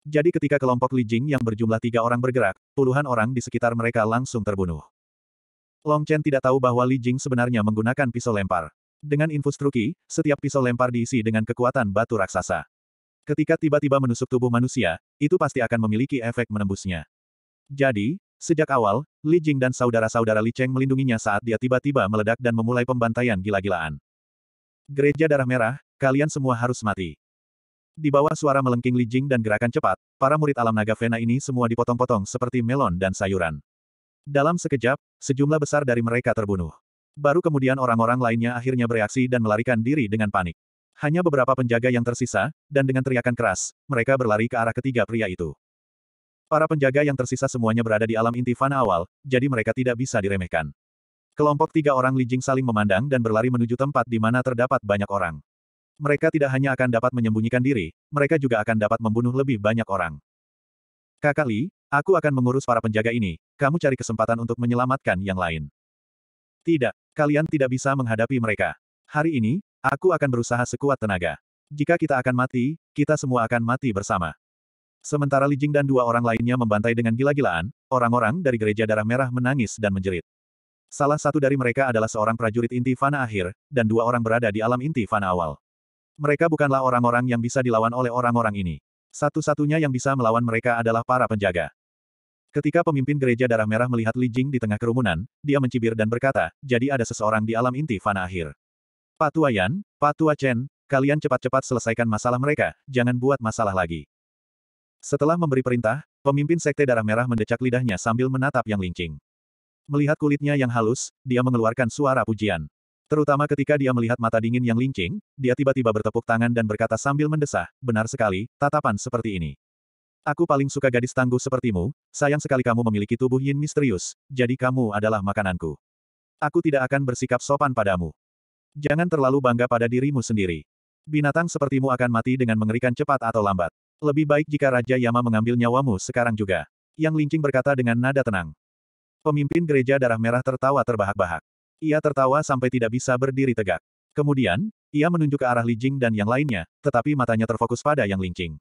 Jadi ketika kelompok Li Jing yang berjumlah tiga orang bergerak, puluhan orang di sekitar mereka langsung terbunuh. Long Chen tidak tahu bahwa Li Jing sebenarnya menggunakan pisau lempar. Dengan infus setiap pisau lempar diisi dengan kekuatan batu raksasa. Ketika tiba-tiba menusuk tubuh manusia, itu pasti akan memiliki efek menembusnya. Jadi, Sejak awal, Li Jing dan saudara-saudara Li Cheng melindunginya saat dia tiba-tiba meledak dan memulai pembantaian gila-gilaan. Gereja Darah Merah, kalian semua harus mati. Di bawah suara melengking Li Jing dan gerakan cepat, para murid alam naga Vena ini semua dipotong-potong seperti melon dan sayuran. Dalam sekejap, sejumlah besar dari mereka terbunuh. Baru kemudian orang-orang lainnya akhirnya bereaksi dan melarikan diri dengan panik. Hanya beberapa penjaga yang tersisa, dan dengan teriakan keras, mereka berlari ke arah ketiga pria itu. Para penjaga yang tersisa semuanya berada di alam inti fana awal, jadi mereka tidak bisa diremehkan. Kelompok tiga orang Li Jing saling memandang dan berlari menuju tempat di mana terdapat banyak orang. Mereka tidak hanya akan dapat menyembunyikan diri, mereka juga akan dapat membunuh lebih banyak orang. Kakak Li, aku akan mengurus para penjaga ini, kamu cari kesempatan untuk menyelamatkan yang lain. Tidak, kalian tidak bisa menghadapi mereka. Hari ini, aku akan berusaha sekuat tenaga. Jika kita akan mati, kita semua akan mati bersama. Sementara Li Jing dan dua orang lainnya membantai dengan gila-gilaan, orang-orang dari gereja darah merah menangis dan menjerit. Salah satu dari mereka adalah seorang prajurit inti fana akhir, dan dua orang berada di alam inti fana awal. Mereka bukanlah orang-orang yang bisa dilawan oleh orang-orang ini. Satu-satunya yang bisa melawan mereka adalah para penjaga. Ketika pemimpin gereja darah merah melihat Li Jing di tengah kerumunan, dia mencibir dan berkata, jadi ada seseorang di alam inti fana akhir. Patua Yan, Patua Chen, kalian cepat-cepat selesaikan masalah mereka, jangan buat masalah lagi. Setelah memberi perintah, pemimpin sekte darah merah mendecak lidahnya sambil menatap yang lincing. Melihat kulitnya yang halus, dia mengeluarkan suara pujian. Terutama ketika dia melihat mata dingin yang lincing, dia tiba-tiba bertepuk tangan dan berkata sambil mendesah, benar sekali, tatapan seperti ini. Aku paling suka gadis tangguh sepertimu, sayang sekali kamu memiliki tubuh yin misterius, jadi kamu adalah makananku. Aku tidak akan bersikap sopan padamu. Jangan terlalu bangga pada dirimu sendiri. Binatang sepertimu akan mati dengan mengerikan cepat atau lambat. Lebih baik jika Raja Yama mengambil nyawamu sekarang juga. Yang Lincing berkata dengan nada tenang. Pemimpin gereja darah merah tertawa terbahak-bahak. Ia tertawa sampai tidak bisa berdiri tegak. Kemudian, ia menunjuk ke arah Li Jing dan yang lainnya, tetapi matanya terfokus pada yang Lincing.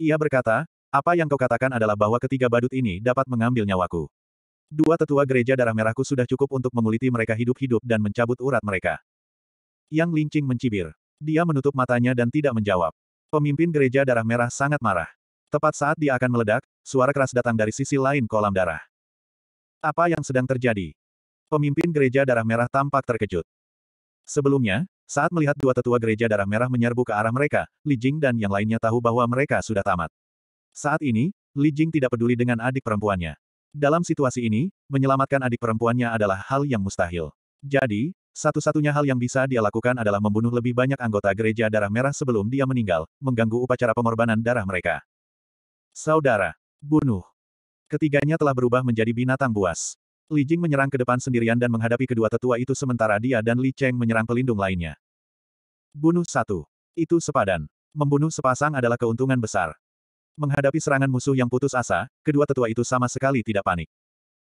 Ia berkata, apa yang kau katakan adalah bahwa ketiga badut ini dapat mengambil nyawaku. Dua tetua gereja darah merahku sudah cukup untuk menguliti mereka hidup-hidup dan mencabut urat mereka. Yang Lincing mencibir. Dia menutup matanya dan tidak menjawab. Pemimpin gereja darah merah sangat marah. Tepat saat dia akan meledak, suara keras datang dari sisi lain kolam darah. Apa yang sedang terjadi? Pemimpin gereja darah merah tampak terkejut. Sebelumnya, saat melihat dua tetua gereja darah merah menyerbu ke arah mereka, Li Jing dan yang lainnya tahu bahwa mereka sudah tamat. Saat ini, Li Jing tidak peduli dengan adik perempuannya. Dalam situasi ini, menyelamatkan adik perempuannya adalah hal yang mustahil. Jadi, satu-satunya hal yang bisa dia lakukan adalah membunuh lebih banyak anggota gereja darah merah sebelum dia meninggal, mengganggu upacara pengorbanan darah mereka. Saudara, bunuh. Ketiganya telah berubah menjadi binatang buas. Li Jing menyerang ke depan sendirian dan menghadapi kedua tetua itu sementara dia dan Li Cheng menyerang pelindung lainnya. Bunuh satu. Itu sepadan. Membunuh sepasang adalah keuntungan besar. Menghadapi serangan musuh yang putus asa, kedua tetua itu sama sekali tidak panik.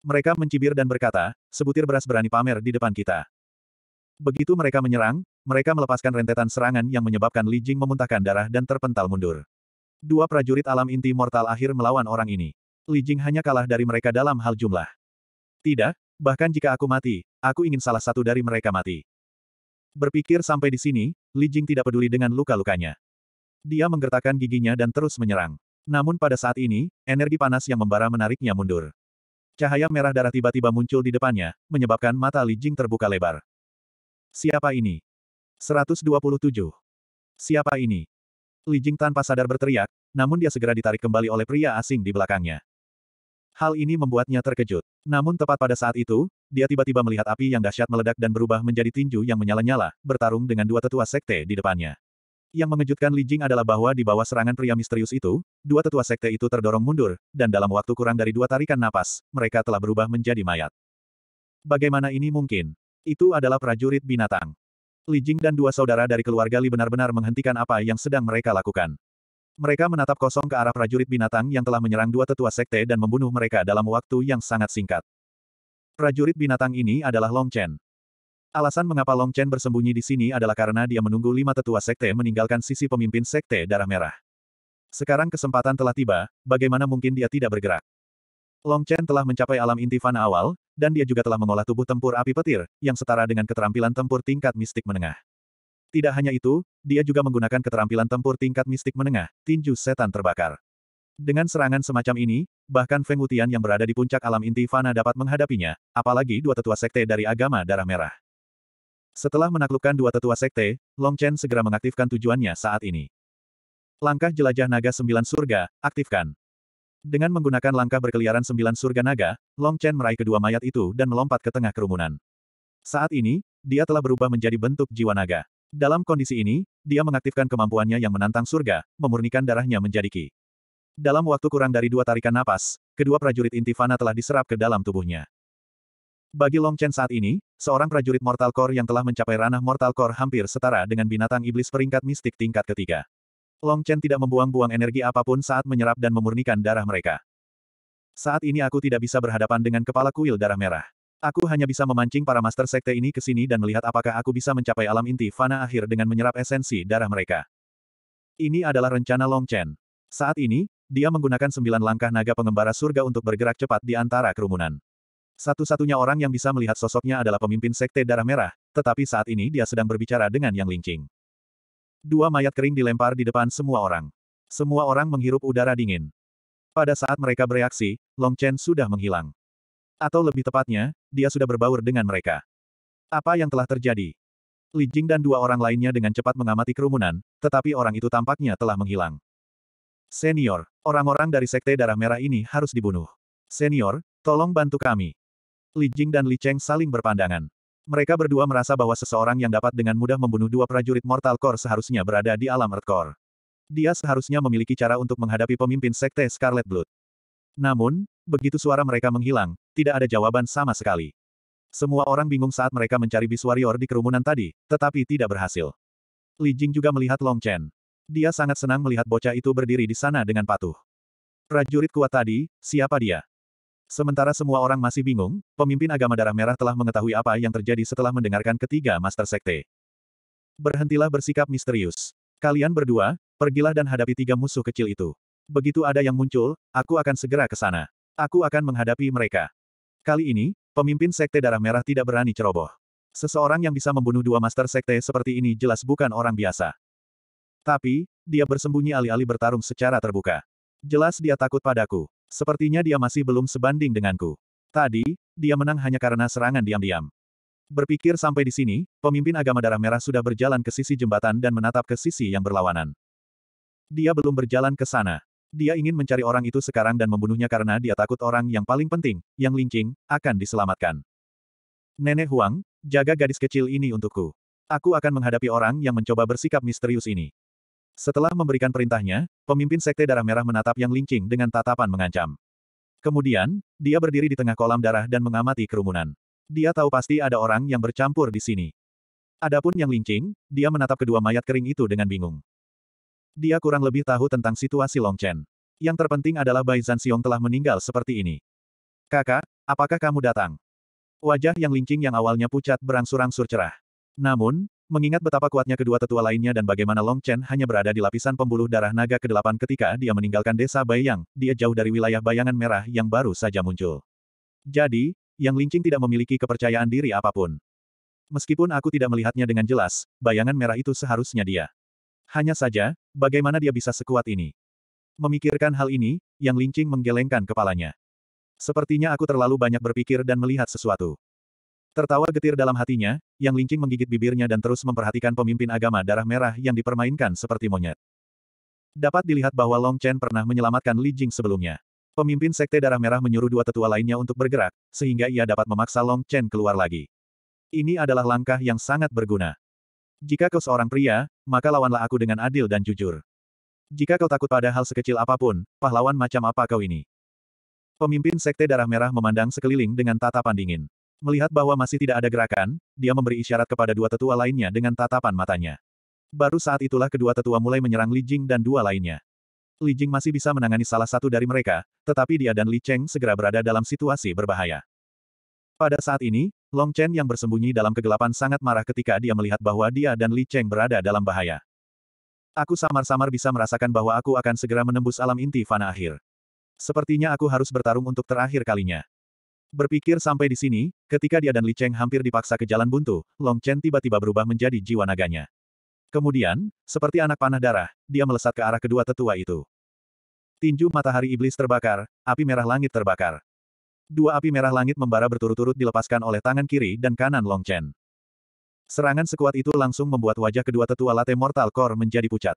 Mereka mencibir dan berkata, sebutir beras berani pamer di depan kita. Begitu mereka menyerang, mereka melepaskan rentetan serangan yang menyebabkan Li Jing memuntahkan darah dan terpental mundur. Dua prajurit alam inti mortal akhir melawan orang ini. Li Jing hanya kalah dari mereka dalam hal jumlah. Tidak, bahkan jika aku mati, aku ingin salah satu dari mereka mati. Berpikir sampai di sini, Li Jing tidak peduli dengan luka-lukanya. Dia menggertakkan giginya dan terus menyerang. Namun pada saat ini, energi panas yang membara menariknya mundur. Cahaya merah darah tiba-tiba muncul di depannya, menyebabkan mata Li Jing terbuka lebar. Siapa ini? 127. Siapa ini? Li Jing tanpa sadar berteriak, namun dia segera ditarik kembali oleh pria asing di belakangnya. Hal ini membuatnya terkejut. Namun tepat pada saat itu, dia tiba-tiba melihat api yang dahsyat meledak dan berubah menjadi tinju yang menyala-nyala, bertarung dengan dua tetua sekte di depannya. Yang mengejutkan Li Jing adalah bahwa di bawah serangan pria misterius itu, dua tetua sekte itu terdorong mundur, dan dalam waktu kurang dari dua tarikan napas, mereka telah berubah menjadi mayat. Bagaimana ini mungkin? Itu adalah prajurit binatang. Li Jing dan dua saudara dari keluarga Li benar-benar menghentikan apa yang sedang mereka lakukan. Mereka menatap kosong ke arah prajurit binatang yang telah menyerang dua tetua sekte dan membunuh mereka dalam waktu yang sangat singkat. Prajurit binatang ini adalah Long Chen. Alasan mengapa Long Chen bersembunyi di sini adalah karena dia menunggu lima tetua sekte meninggalkan sisi pemimpin sekte darah merah. Sekarang kesempatan telah tiba, bagaimana mungkin dia tidak bergerak? Long Chen telah mencapai alam inti fana awal, dan dia juga telah mengolah tubuh tempur api petir, yang setara dengan keterampilan tempur tingkat mistik menengah. Tidak hanya itu, dia juga menggunakan keterampilan tempur tingkat mistik menengah, tinju setan terbakar. Dengan serangan semacam ini, bahkan Feng Wutian yang berada di puncak alam inti Fana dapat menghadapinya, apalagi dua tetua sekte dari agama darah merah. Setelah menaklukkan dua tetua sekte, Long Chen segera mengaktifkan tujuannya saat ini. Langkah jelajah naga sembilan surga, aktifkan. Dengan menggunakan langkah berkeliaran sembilan surga naga, Long Chen meraih kedua mayat itu dan melompat ke tengah kerumunan. Saat ini, dia telah berubah menjadi bentuk jiwa naga. Dalam kondisi ini, dia mengaktifkan kemampuannya yang menantang surga, memurnikan darahnya menjadi ki. Dalam waktu kurang dari dua tarikan napas, kedua prajurit Intifana telah diserap ke dalam tubuhnya. Bagi Long Chen saat ini, seorang prajurit Mortal Core yang telah mencapai ranah Mortal Core hampir setara dengan binatang iblis peringkat mistik tingkat ketiga. Long Chen tidak membuang-buang energi apapun saat menyerap dan memurnikan darah mereka. Saat ini aku tidak bisa berhadapan dengan kepala kuil darah merah. Aku hanya bisa memancing para master sekte ini ke sini dan melihat apakah aku bisa mencapai alam inti fana akhir dengan menyerap esensi darah mereka. Ini adalah rencana Long Chen. Saat ini, dia menggunakan sembilan langkah naga pengembara surga untuk bergerak cepat di antara kerumunan. Satu-satunya orang yang bisa melihat sosoknya adalah pemimpin sekte darah merah, tetapi saat ini dia sedang berbicara dengan Yang Lingqing. Dua mayat kering dilempar di depan semua orang. Semua orang menghirup udara dingin. Pada saat mereka bereaksi, Long Chen sudah menghilang. Atau lebih tepatnya, dia sudah berbaur dengan mereka. Apa yang telah terjadi? Li Jing dan dua orang lainnya dengan cepat mengamati kerumunan, tetapi orang itu tampaknya telah menghilang. Senior, orang-orang dari Sekte Darah Merah ini harus dibunuh. Senior, tolong bantu kami. Li Jing dan Li Cheng saling berpandangan. Mereka berdua merasa bahwa seseorang yang dapat dengan mudah membunuh dua prajurit Mortal Core seharusnya berada di alam Earth Core. Dia seharusnya memiliki cara untuk menghadapi pemimpin sekte Scarlet Blood. Namun, begitu suara mereka menghilang, tidak ada jawaban sama sekali. Semua orang bingung saat mereka mencari Beast Warrior di kerumunan tadi, tetapi tidak berhasil. Li Jing juga melihat Long Chen. Dia sangat senang melihat bocah itu berdiri di sana dengan patuh. Prajurit kuat tadi, siapa dia? Sementara semua orang masih bingung, pemimpin agama darah merah telah mengetahui apa yang terjadi setelah mendengarkan ketiga Master Sekte. Berhentilah bersikap misterius. Kalian berdua, pergilah dan hadapi tiga musuh kecil itu. Begitu ada yang muncul, aku akan segera ke sana. Aku akan menghadapi mereka. Kali ini, pemimpin Sekte Darah Merah tidak berani ceroboh. Seseorang yang bisa membunuh dua Master Sekte seperti ini jelas bukan orang biasa. Tapi, dia bersembunyi alih-alih bertarung secara terbuka. Jelas dia takut padaku. Sepertinya dia masih belum sebanding denganku. Tadi, dia menang hanya karena serangan diam-diam. Berpikir sampai di sini, pemimpin agama darah merah sudah berjalan ke sisi jembatan dan menatap ke sisi yang berlawanan. Dia belum berjalan ke sana. Dia ingin mencari orang itu sekarang dan membunuhnya karena dia takut orang yang paling penting, yang lincing, akan diselamatkan. Nenek Huang, jaga gadis kecil ini untukku. Aku akan menghadapi orang yang mencoba bersikap misterius ini. Setelah memberikan perintahnya, pemimpin sekte darah merah menatap Yang Lingqing dengan tatapan mengancam. Kemudian, dia berdiri di tengah kolam darah dan mengamati kerumunan. Dia tahu pasti ada orang yang bercampur di sini. Adapun Yang Lingqing, dia menatap kedua mayat kering itu dengan bingung. Dia kurang lebih tahu tentang situasi Long Chen. Yang terpenting adalah Bai Zanxiong telah meninggal seperti ini. Kakak, apakah kamu datang? Wajah Yang Lingqing yang awalnya pucat berangsur-angsur cerah. Namun, Mengingat betapa kuatnya kedua tetua lainnya dan bagaimana Long Chen hanya berada di lapisan pembuluh darah naga ke-8 ketika dia meninggalkan desa Baiyang, dia jauh dari wilayah bayangan merah yang baru saja muncul. Jadi, Yang Lingqing tidak memiliki kepercayaan diri apapun. Meskipun aku tidak melihatnya dengan jelas, bayangan merah itu seharusnya dia. Hanya saja, bagaimana dia bisa sekuat ini? Memikirkan hal ini, Yang Lingqing menggelengkan kepalanya. Sepertinya aku terlalu banyak berpikir dan melihat sesuatu. Tertawa getir dalam hatinya, yang lincing menggigit bibirnya dan terus memperhatikan pemimpin agama darah merah yang dipermainkan seperti monyet. Dapat dilihat bahwa Long Chen pernah menyelamatkan Li Jing sebelumnya. Pemimpin sekte darah merah menyuruh dua tetua lainnya untuk bergerak, sehingga ia dapat memaksa Long Chen keluar lagi. Ini adalah langkah yang sangat berguna. Jika kau seorang pria, maka lawanlah aku dengan adil dan jujur. Jika kau takut pada hal sekecil apapun, pahlawan macam apa kau ini? Pemimpin sekte darah merah memandang sekeliling dengan tatapan dingin. Melihat bahwa masih tidak ada gerakan, dia memberi isyarat kepada dua tetua lainnya dengan tatapan matanya. Baru saat itulah kedua tetua mulai menyerang Li Jing dan dua lainnya. Li Jing masih bisa menangani salah satu dari mereka, tetapi dia dan Li Cheng segera berada dalam situasi berbahaya. Pada saat ini, Long Chen yang bersembunyi dalam kegelapan sangat marah ketika dia melihat bahwa dia dan Li Cheng berada dalam bahaya. Aku samar-samar bisa merasakan bahwa aku akan segera menembus alam inti fana akhir. Sepertinya aku harus bertarung untuk terakhir kalinya. Berpikir sampai di sini, ketika dia dan Li Cheng hampir dipaksa ke jalan buntu, Long Chen tiba-tiba berubah menjadi jiwa naganya. Kemudian, seperti anak panah darah, dia melesat ke arah kedua tetua itu. Tinju matahari iblis terbakar, api merah langit terbakar. Dua api merah langit membara berturut-turut dilepaskan oleh tangan kiri dan kanan Long Chen. Serangan sekuat itu langsung membuat wajah kedua tetua late Mortal Core menjadi pucat.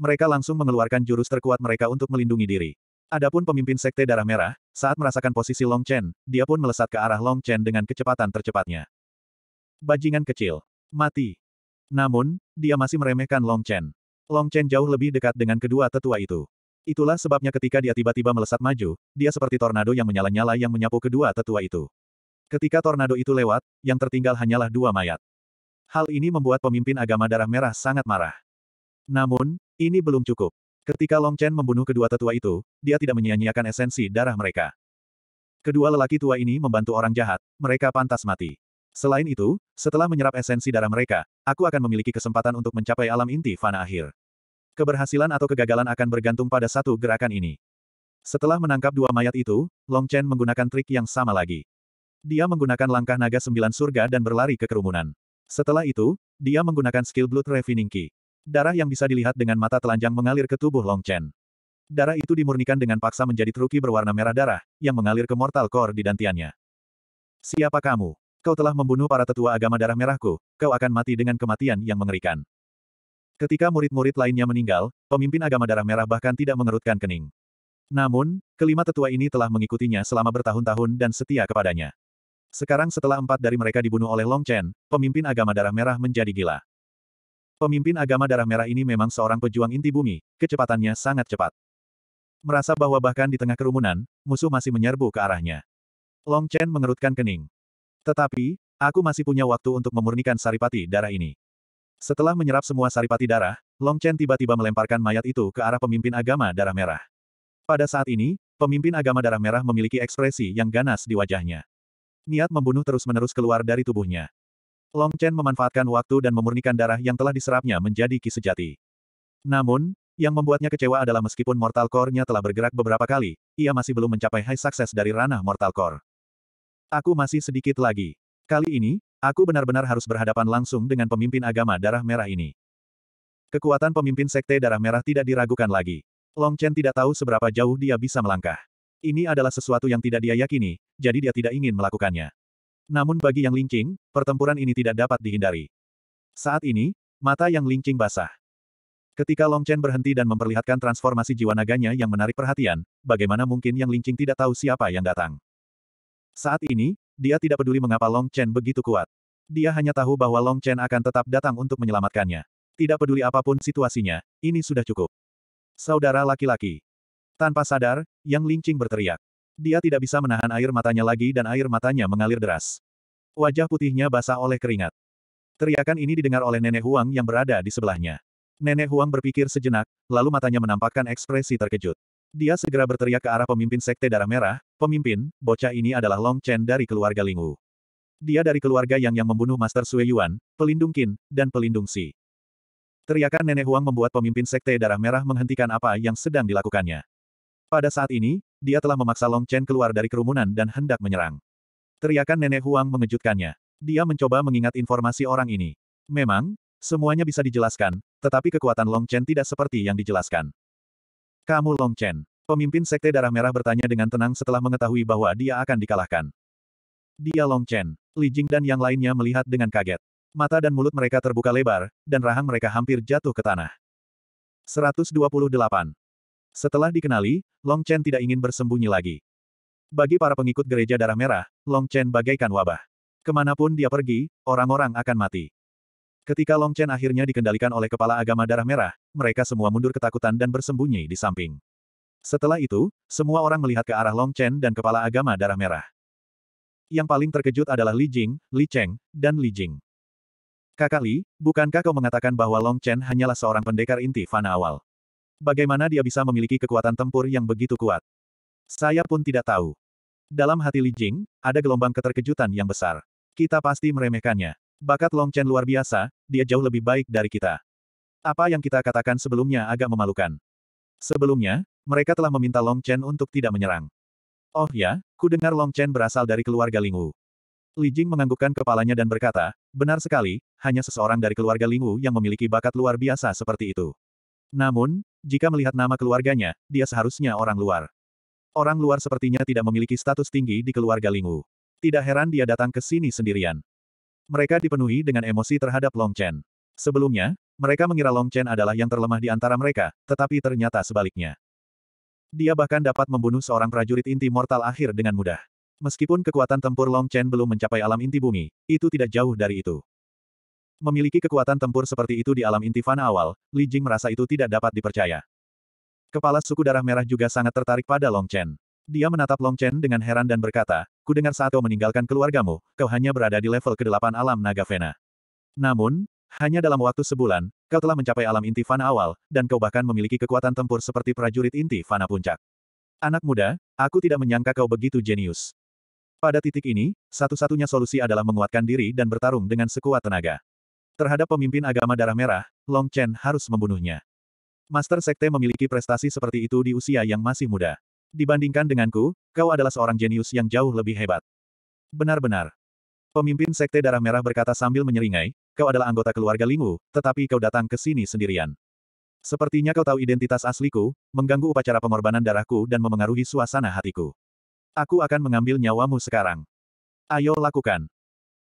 Mereka langsung mengeluarkan jurus terkuat mereka untuk melindungi diri. Adapun pemimpin Sekte Darah Merah, saat merasakan posisi Long Chen, dia pun melesat ke arah Long Chen dengan kecepatan tercepatnya. Bajingan kecil. Mati. Namun, dia masih meremehkan Long Chen. Long Chen jauh lebih dekat dengan kedua tetua itu. Itulah sebabnya ketika dia tiba-tiba melesat maju, dia seperti tornado yang menyala-nyala yang menyapu kedua tetua itu. Ketika tornado itu lewat, yang tertinggal hanyalah dua mayat. Hal ini membuat pemimpin agama darah merah sangat marah. Namun, ini belum cukup. Ketika Long Chen membunuh kedua tetua itu, dia tidak menyia-nyiakan esensi darah mereka. Kedua lelaki tua ini membantu orang jahat, mereka pantas mati. Selain itu, setelah menyerap esensi darah mereka, aku akan memiliki kesempatan untuk mencapai alam inti fana akhir. Keberhasilan atau kegagalan akan bergantung pada satu gerakan ini. Setelah menangkap dua mayat itu, Long Chen menggunakan trik yang sama lagi. Dia menggunakan langkah naga sembilan surga dan berlari ke kerumunan. Setelah itu, dia menggunakan skill Blood Refining Key. Darah yang bisa dilihat dengan mata telanjang mengalir ke tubuh Long Chen. Darah itu dimurnikan dengan paksa menjadi truki berwarna merah darah, yang mengalir ke mortal core di dantiannya. Siapa kamu? Kau telah membunuh para tetua agama darah merahku, kau akan mati dengan kematian yang mengerikan. Ketika murid-murid lainnya meninggal, pemimpin agama darah merah bahkan tidak mengerutkan kening. Namun, kelima tetua ini telah mengikutinya selama bertahun-tahun dan setia kepadanya. Sekarang setelah empat dari mereka dibunuh oleh Long Chen, pemimpin agama darah merah menjadi gila. Pemimpin agama darah merah ini memang seorang pejuang inti bumi, kecepatannya sangat cepat. Merasa bahwa bahkan di tengah kerumunan, musuh masih menyerbu ke arahnya. Long Chen mengerutkan kening. Tetapi, aku masih punya waktu untuk memurnikan saripati darah ini. Setelah menyerap semua saripati darah, Long Chen tiba-tiba melemparkan mayat itu ke arah pemimpin agama darah merah. Pada saat ini, pemimpin agama darah merah memiliki ekspresi yang ganas di wajahnya. Niat membunuh terus-menerus keluar dari tubuhnya. Long Chen memanfaatkan waktu dan memurnikan darah yang telah diserapnya menjadi ki sejati. Namun, yang membuatnya kecewa adalah meskipun Mortal Core-nya telah bergerak beberapa kali, ia masih belum mencapai high success dari ranah Mortal Core. Aku masih sedikit lagi. Kali ini, aku benar-benar harus berhadapan langsung dengan pemimpin agama darah merah ini. Kekuatan pemimpin sekte darah merah tidak diragukan lagi. Long Chen tidak tahu seberapa jauh dia bisa melangkah. Ini adalah sesuatu yang tidak dia yakini, jadi dia tidak ingin melakukannya. Namun bagi yang Lingqing, pertempuran ini tidak dapat dihindari. Saat ini, mata yang Lingqing basah. Ketika Long Chen berhenti dan memperlihatkan transformasi jiwa naganya yang menarik perhatian, bagaimana mungkin yang Lingqing tidak tahu siapa yang datang. Saat ini, dia tidak peduli mengapa Long Chen begitu kuat. Dia hanya tahu bahwa Long Chen akan tetap datang untuk menyelamatkannya. Tidak peduli apapun situasinya, ini sudah cukup. Saudara laki-laki. Tanpa sadar, Yang Lingqing berteriak. Dia tidak bisa menahan air matanya lagi dan air matanya mengalir deras. Wajah putihnya basah oleh keringat. Teriakan ini didengar oleh Nenek Huang yang berada di sebelahnya. Nenek Huang berpikir sejenak, lalu matanya menampakkan ekspresi terkejut. Dia segera berteriak ke arah pemimpin Sekte Darah Merah, pemimpin, bocah ini adalah Long Chen dari keluarga Lingwu. Dia dari keluarga yang yang membunuh Master Sui Yuan, pelindung Qin, dan pelindung Si. Teriakan Nenek Huang membuat pemimpin Sekte Darah Merah menghentikan apa yang sedang dilakukannya. Pada saat ini, dia telah memaksa Long Chen keluar dari kerumunan dan hendak menyerang. Teriakan nenek Huang mengejutkannya. Dia mencoba mengingat informasi orang ini. Memang, semuanya bisa dijelaskan, tetapi kekuatan Long Chen tidak seperti yang dijelaskan. Kamu Long Chen. Pemimpin Sekte Darah Merah bertanya dengan tenang setelah mengetahui bahwa dia akan dikalahkan. Dia Long Chen. Li Jing dan yang lainnya melihat dengan kaget. Mata dan mulut mereka terbuka lebar, dan rahang mereka hampir jatuh ke tanah. 128. Setelah dikenali, Long Chen tidak ingin bersembunyi lagi. Bagi para pengikut gereja darah merah, Long Chen bagaikan wabah. Kemanapun dia pergi, orang-orang akan mati. Ketika Long Chen akhirnya dikendalikan oleh kepala agama darah merah, mereka semua mundur ketakutan dan bersembunyi di samping. Setelah itu, semua orang melihat ke arah Long Chen dan kepala agama darah merah. Yang paling terkejut adalah Li Jing, Li Cheng, dan Li Jing. Kakak Li, bukankah kau mengatakan bahwa Long Chen hanyalah seorang pendekar inti fana awal? Bagaimana dia bisa memiliki kekuatan tempur yang begitu kuat? Saya pun tidak tahu. Dalam hati Li Jing, ada gelombang keterkejutan yang besar. Kita pasti meremehkannya. Bakat Long Chen luar biasa, dia jauh lebih baik dari kita. Apa yang kita katakan sebelumnya agak memalukan. Sebelumnya, mereka telah meminta Long Chen untuk tidak menyerang. Oh ya, ku dengar Long Chen berasal dari keluarga Lingwu. Li Jing menganggukkan kepalanya dan berkata, benar sekali, hanya seseorang dari keluarga Lingwu yang memiliki bakat luar biasa seperti itu. Namun, jika melihat nama keluarganya, dia seharusnya orang luar. Orang luar sepertinya tidak memiliki status tinggi di keluarga Lingwu. Tidak heran dia datang ke sini sendirian. Mereka dipenuhi dengan emosi terhadap Long Chen. Sebelumnya, mereka mengira Long Chen adalah yang terlemah di antara mereka, tetapi ternyata sebaliknya. Dia bahkan dapat membunuh seorang prajurit inti mortal akhir dengan mudah. Meskipun kekuatan tempur Long Chen belum mencapai alam inti bumi, itu tidak jauh dari itu. Memiliki kekuatan tempur seperti itu di alam intifana awal, Li Jing merasa itu tidak dapat dipercaya. Kepala suku darah merah juga sangat tertarik pada Long Chen. Dia menatap Long Chen dengan heran dan berkata, ku dengar saat kau meninggalkan keluargamu, kau hanya berada di level ke-8 alam naga Vena. Namun, hanya dalam waktu sebulan, kau telah mencapai alam inti Fana awal, dan kau bahkan memiliki kekuatan tempur seperti prajurit inti Fana puncak. Anak muda, aku tidak menyangka kau begitu jenius. Pada titik ini, satu-satunya solusi adalah menguatkan diri dan bertarung dengan sekuat tenaga. Terhadap pemimpin agama darah merah, Long Chen harus membunuhnya. Master Sekte memiliki prestasi seperti itu di usia yang masih muda. Dibandingkan denganku, kau adalah seorang jenius yang jauh lebih hebat. Benar-benar. Pemimpin Sekte Darah Merah berkata sambil menyeringai, kau adalah anggota keluarga Lingu, tetapi kau datang ke sini sendirian. Sepertinya kau tahu identitas asliku, mengganggu upacara pengorbanan darahku dan memengaruhi suasana hatiku. Aku akan mengambil nyawamu sekarang. Ayo lakukan.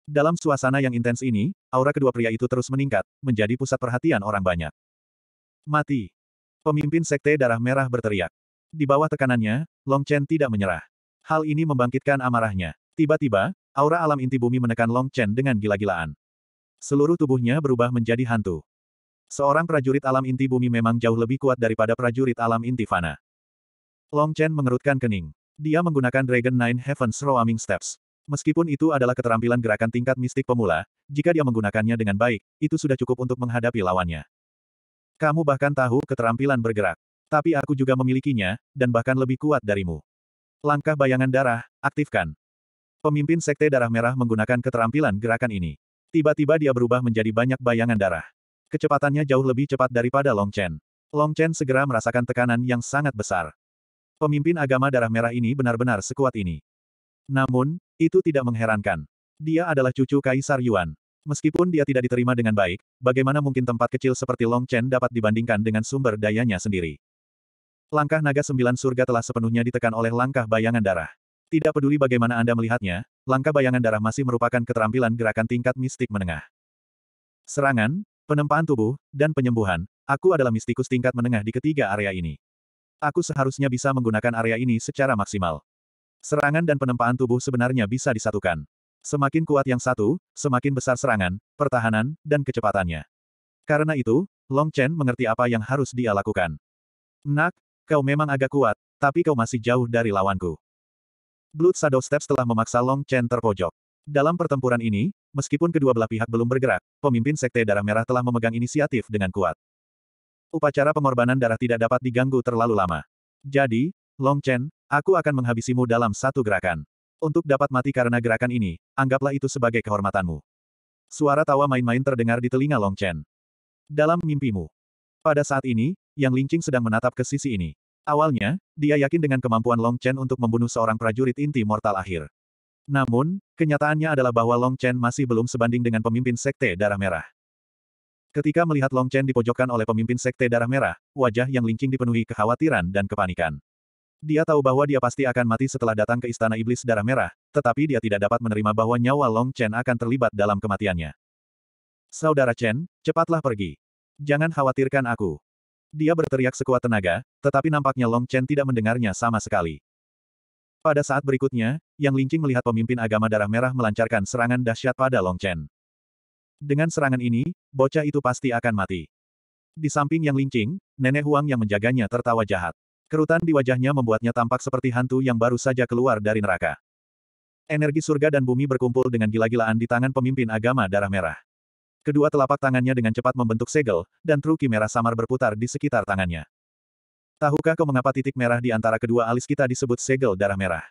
Dalam suasana yang intens ini, aura kedua pria itu terus meningkat, menjadi pusat perhatian orang banyak. Mati. Pemimpin Sekte Darah Merah berteriak. Di bawah tekanannya, Long Chen tidak menyerah. Hal ini membangkitkan amarahnya. Tiba-tiba, aura alam inti bumi menekan Long Chen dengan gila-gilaan. Seluruh tubuhnya berubah menjadi hantu. Seorang prajurit alam inti bumi memang jauh lebih kuat daripada prajurit alam inti fana. Long Chen mengerutkan kening. Dia menggunakan Dragon Nine Heavens Roaming Steps. Meskipun itu adalah keterampilan gerakan tingkat mistik pemula, jika dia menggunakannya dengan baik, itu sudah cukup untuk menghadapi lawannya. Kamu bahkan tahu keterampilan bergerak. Tapi aku juga memilikinya, dan bahkan lebih kuat darimu. Langkah bayangan darah, aktifkan. Pemimpin Sekte Darah Merah menggunakan keterampilan gerakan ini. Tiba-tiba dia berubah menjadi banyak bayangan darah. Kecepatannya jauh lebih cepat daripada Long Chen. Long Chen segera merasakan tekanan yang sangat besar. Pemimpin agama Darah Merah ini benar-benar sekuat ini. Namun, itu tidak mengherankan. Dia adalah cucu Kaisar Yuan. Meskipun dia tidak diterima dengan baik, bagaimana mungkin tempat kecil seperti Long Chen dapat dibandingkan dengan sumber dayanya sendiri? Langkah naga sembilan surga telah sepenuhnya ditekan oleh langkah bayangan darah. Tidak peduli bagaimana Anda melihatnya, langkah bayangan darah masih merupakan keterampilan gerakan tingkat mistik menengah. Serangan, penempaan tubuh, dan penyembuhan, aku adalah mistikus tingkat menengah di ketiga area ini. Aku seharusnya bisa menggunakan area ini secara maksimal. Serangan dan penempaan tubuh sebenarnya bisa disatukan. Semakin kuat yang satu, semakin besar serangan, pertahanan, dan kecepatannya. Karena itu, Long Chen mengerti apa yang harus dia lakukan. Nak, kau memang agak kuat, tapi kau masih jauh dari lawanku. Blood Shadow Steps telah memaksa Long Chen terpojok. Dalam pertempuran ini, meskipun kedua belah pihak belum bergerak, pemimpin Sekte Darah Merah telah memegang inisiatif dengan kuat. Upacara pengorbanan darah tidak dapat diganggu terlalu lama. Jadi, Long Chen, aku akan menghabisimu dalam satu gerakan. Untuk dapat mati karena gerakan ini, anggaplah itu sebagai kehormatanmu. Suara tawa main-main terdengar di telinga Long Chen. Dalam mimpimu. Pada saat ini, Yang Lingqing sedang menatap ke sisi ini. Awalnya, dia yakin dengan kemampuan Long Chen untuk membunuh seorang prajurit inti mortal akhir. Namun, kenyataannya adalah bahwa Long Chen masih belum sebanding dengan pemimpin Sekte Darah Merah. Ketika melihat Long Chen dipojokkan oleh pemimpin Sekte Darah Merah, wajah yang Lingqing dipenuhi kekhawatiran dan kepanikan. Dia tahu bahwa dia pasti akan mati setelah datang ke Istana Iblis Darah Merah, tetapi dia tidak dapat menerima bahwa nyawa Long Chen akan terlibat dalam kematiannya. Saudara Chen, cepatlah pergi. Jangan khawatirkan aku. Dia berteriak sekuat tenaga, tetapi nampaknya Long Chen tidak mendengarnya sama sekali. Pada saat berikutnya, Yang Lingqing melihat pemimpin agama darah merah melancarkan serangan dahsyat pada Long Chen. Dengan serangan ini, bocah itu pasti akan mati. Di samping Yang Lingqing, nenek Huang yang menjaganya tertawa jahat. Kerutan di wajahnya membuatnya tampak seperti hantu yang baru saja keluar dari neraka. Energi surga dan bumi berkumpul dengan gila-gilaan di tangan pemimpin agama darah merah. Kedua telapak tangannya dengan cepat membentuk segel, dan truki merah samar berputar di sekitar tangannya. Tahukah kau mengapa titik merah di antara kedua alis kita disebut segel darah merah?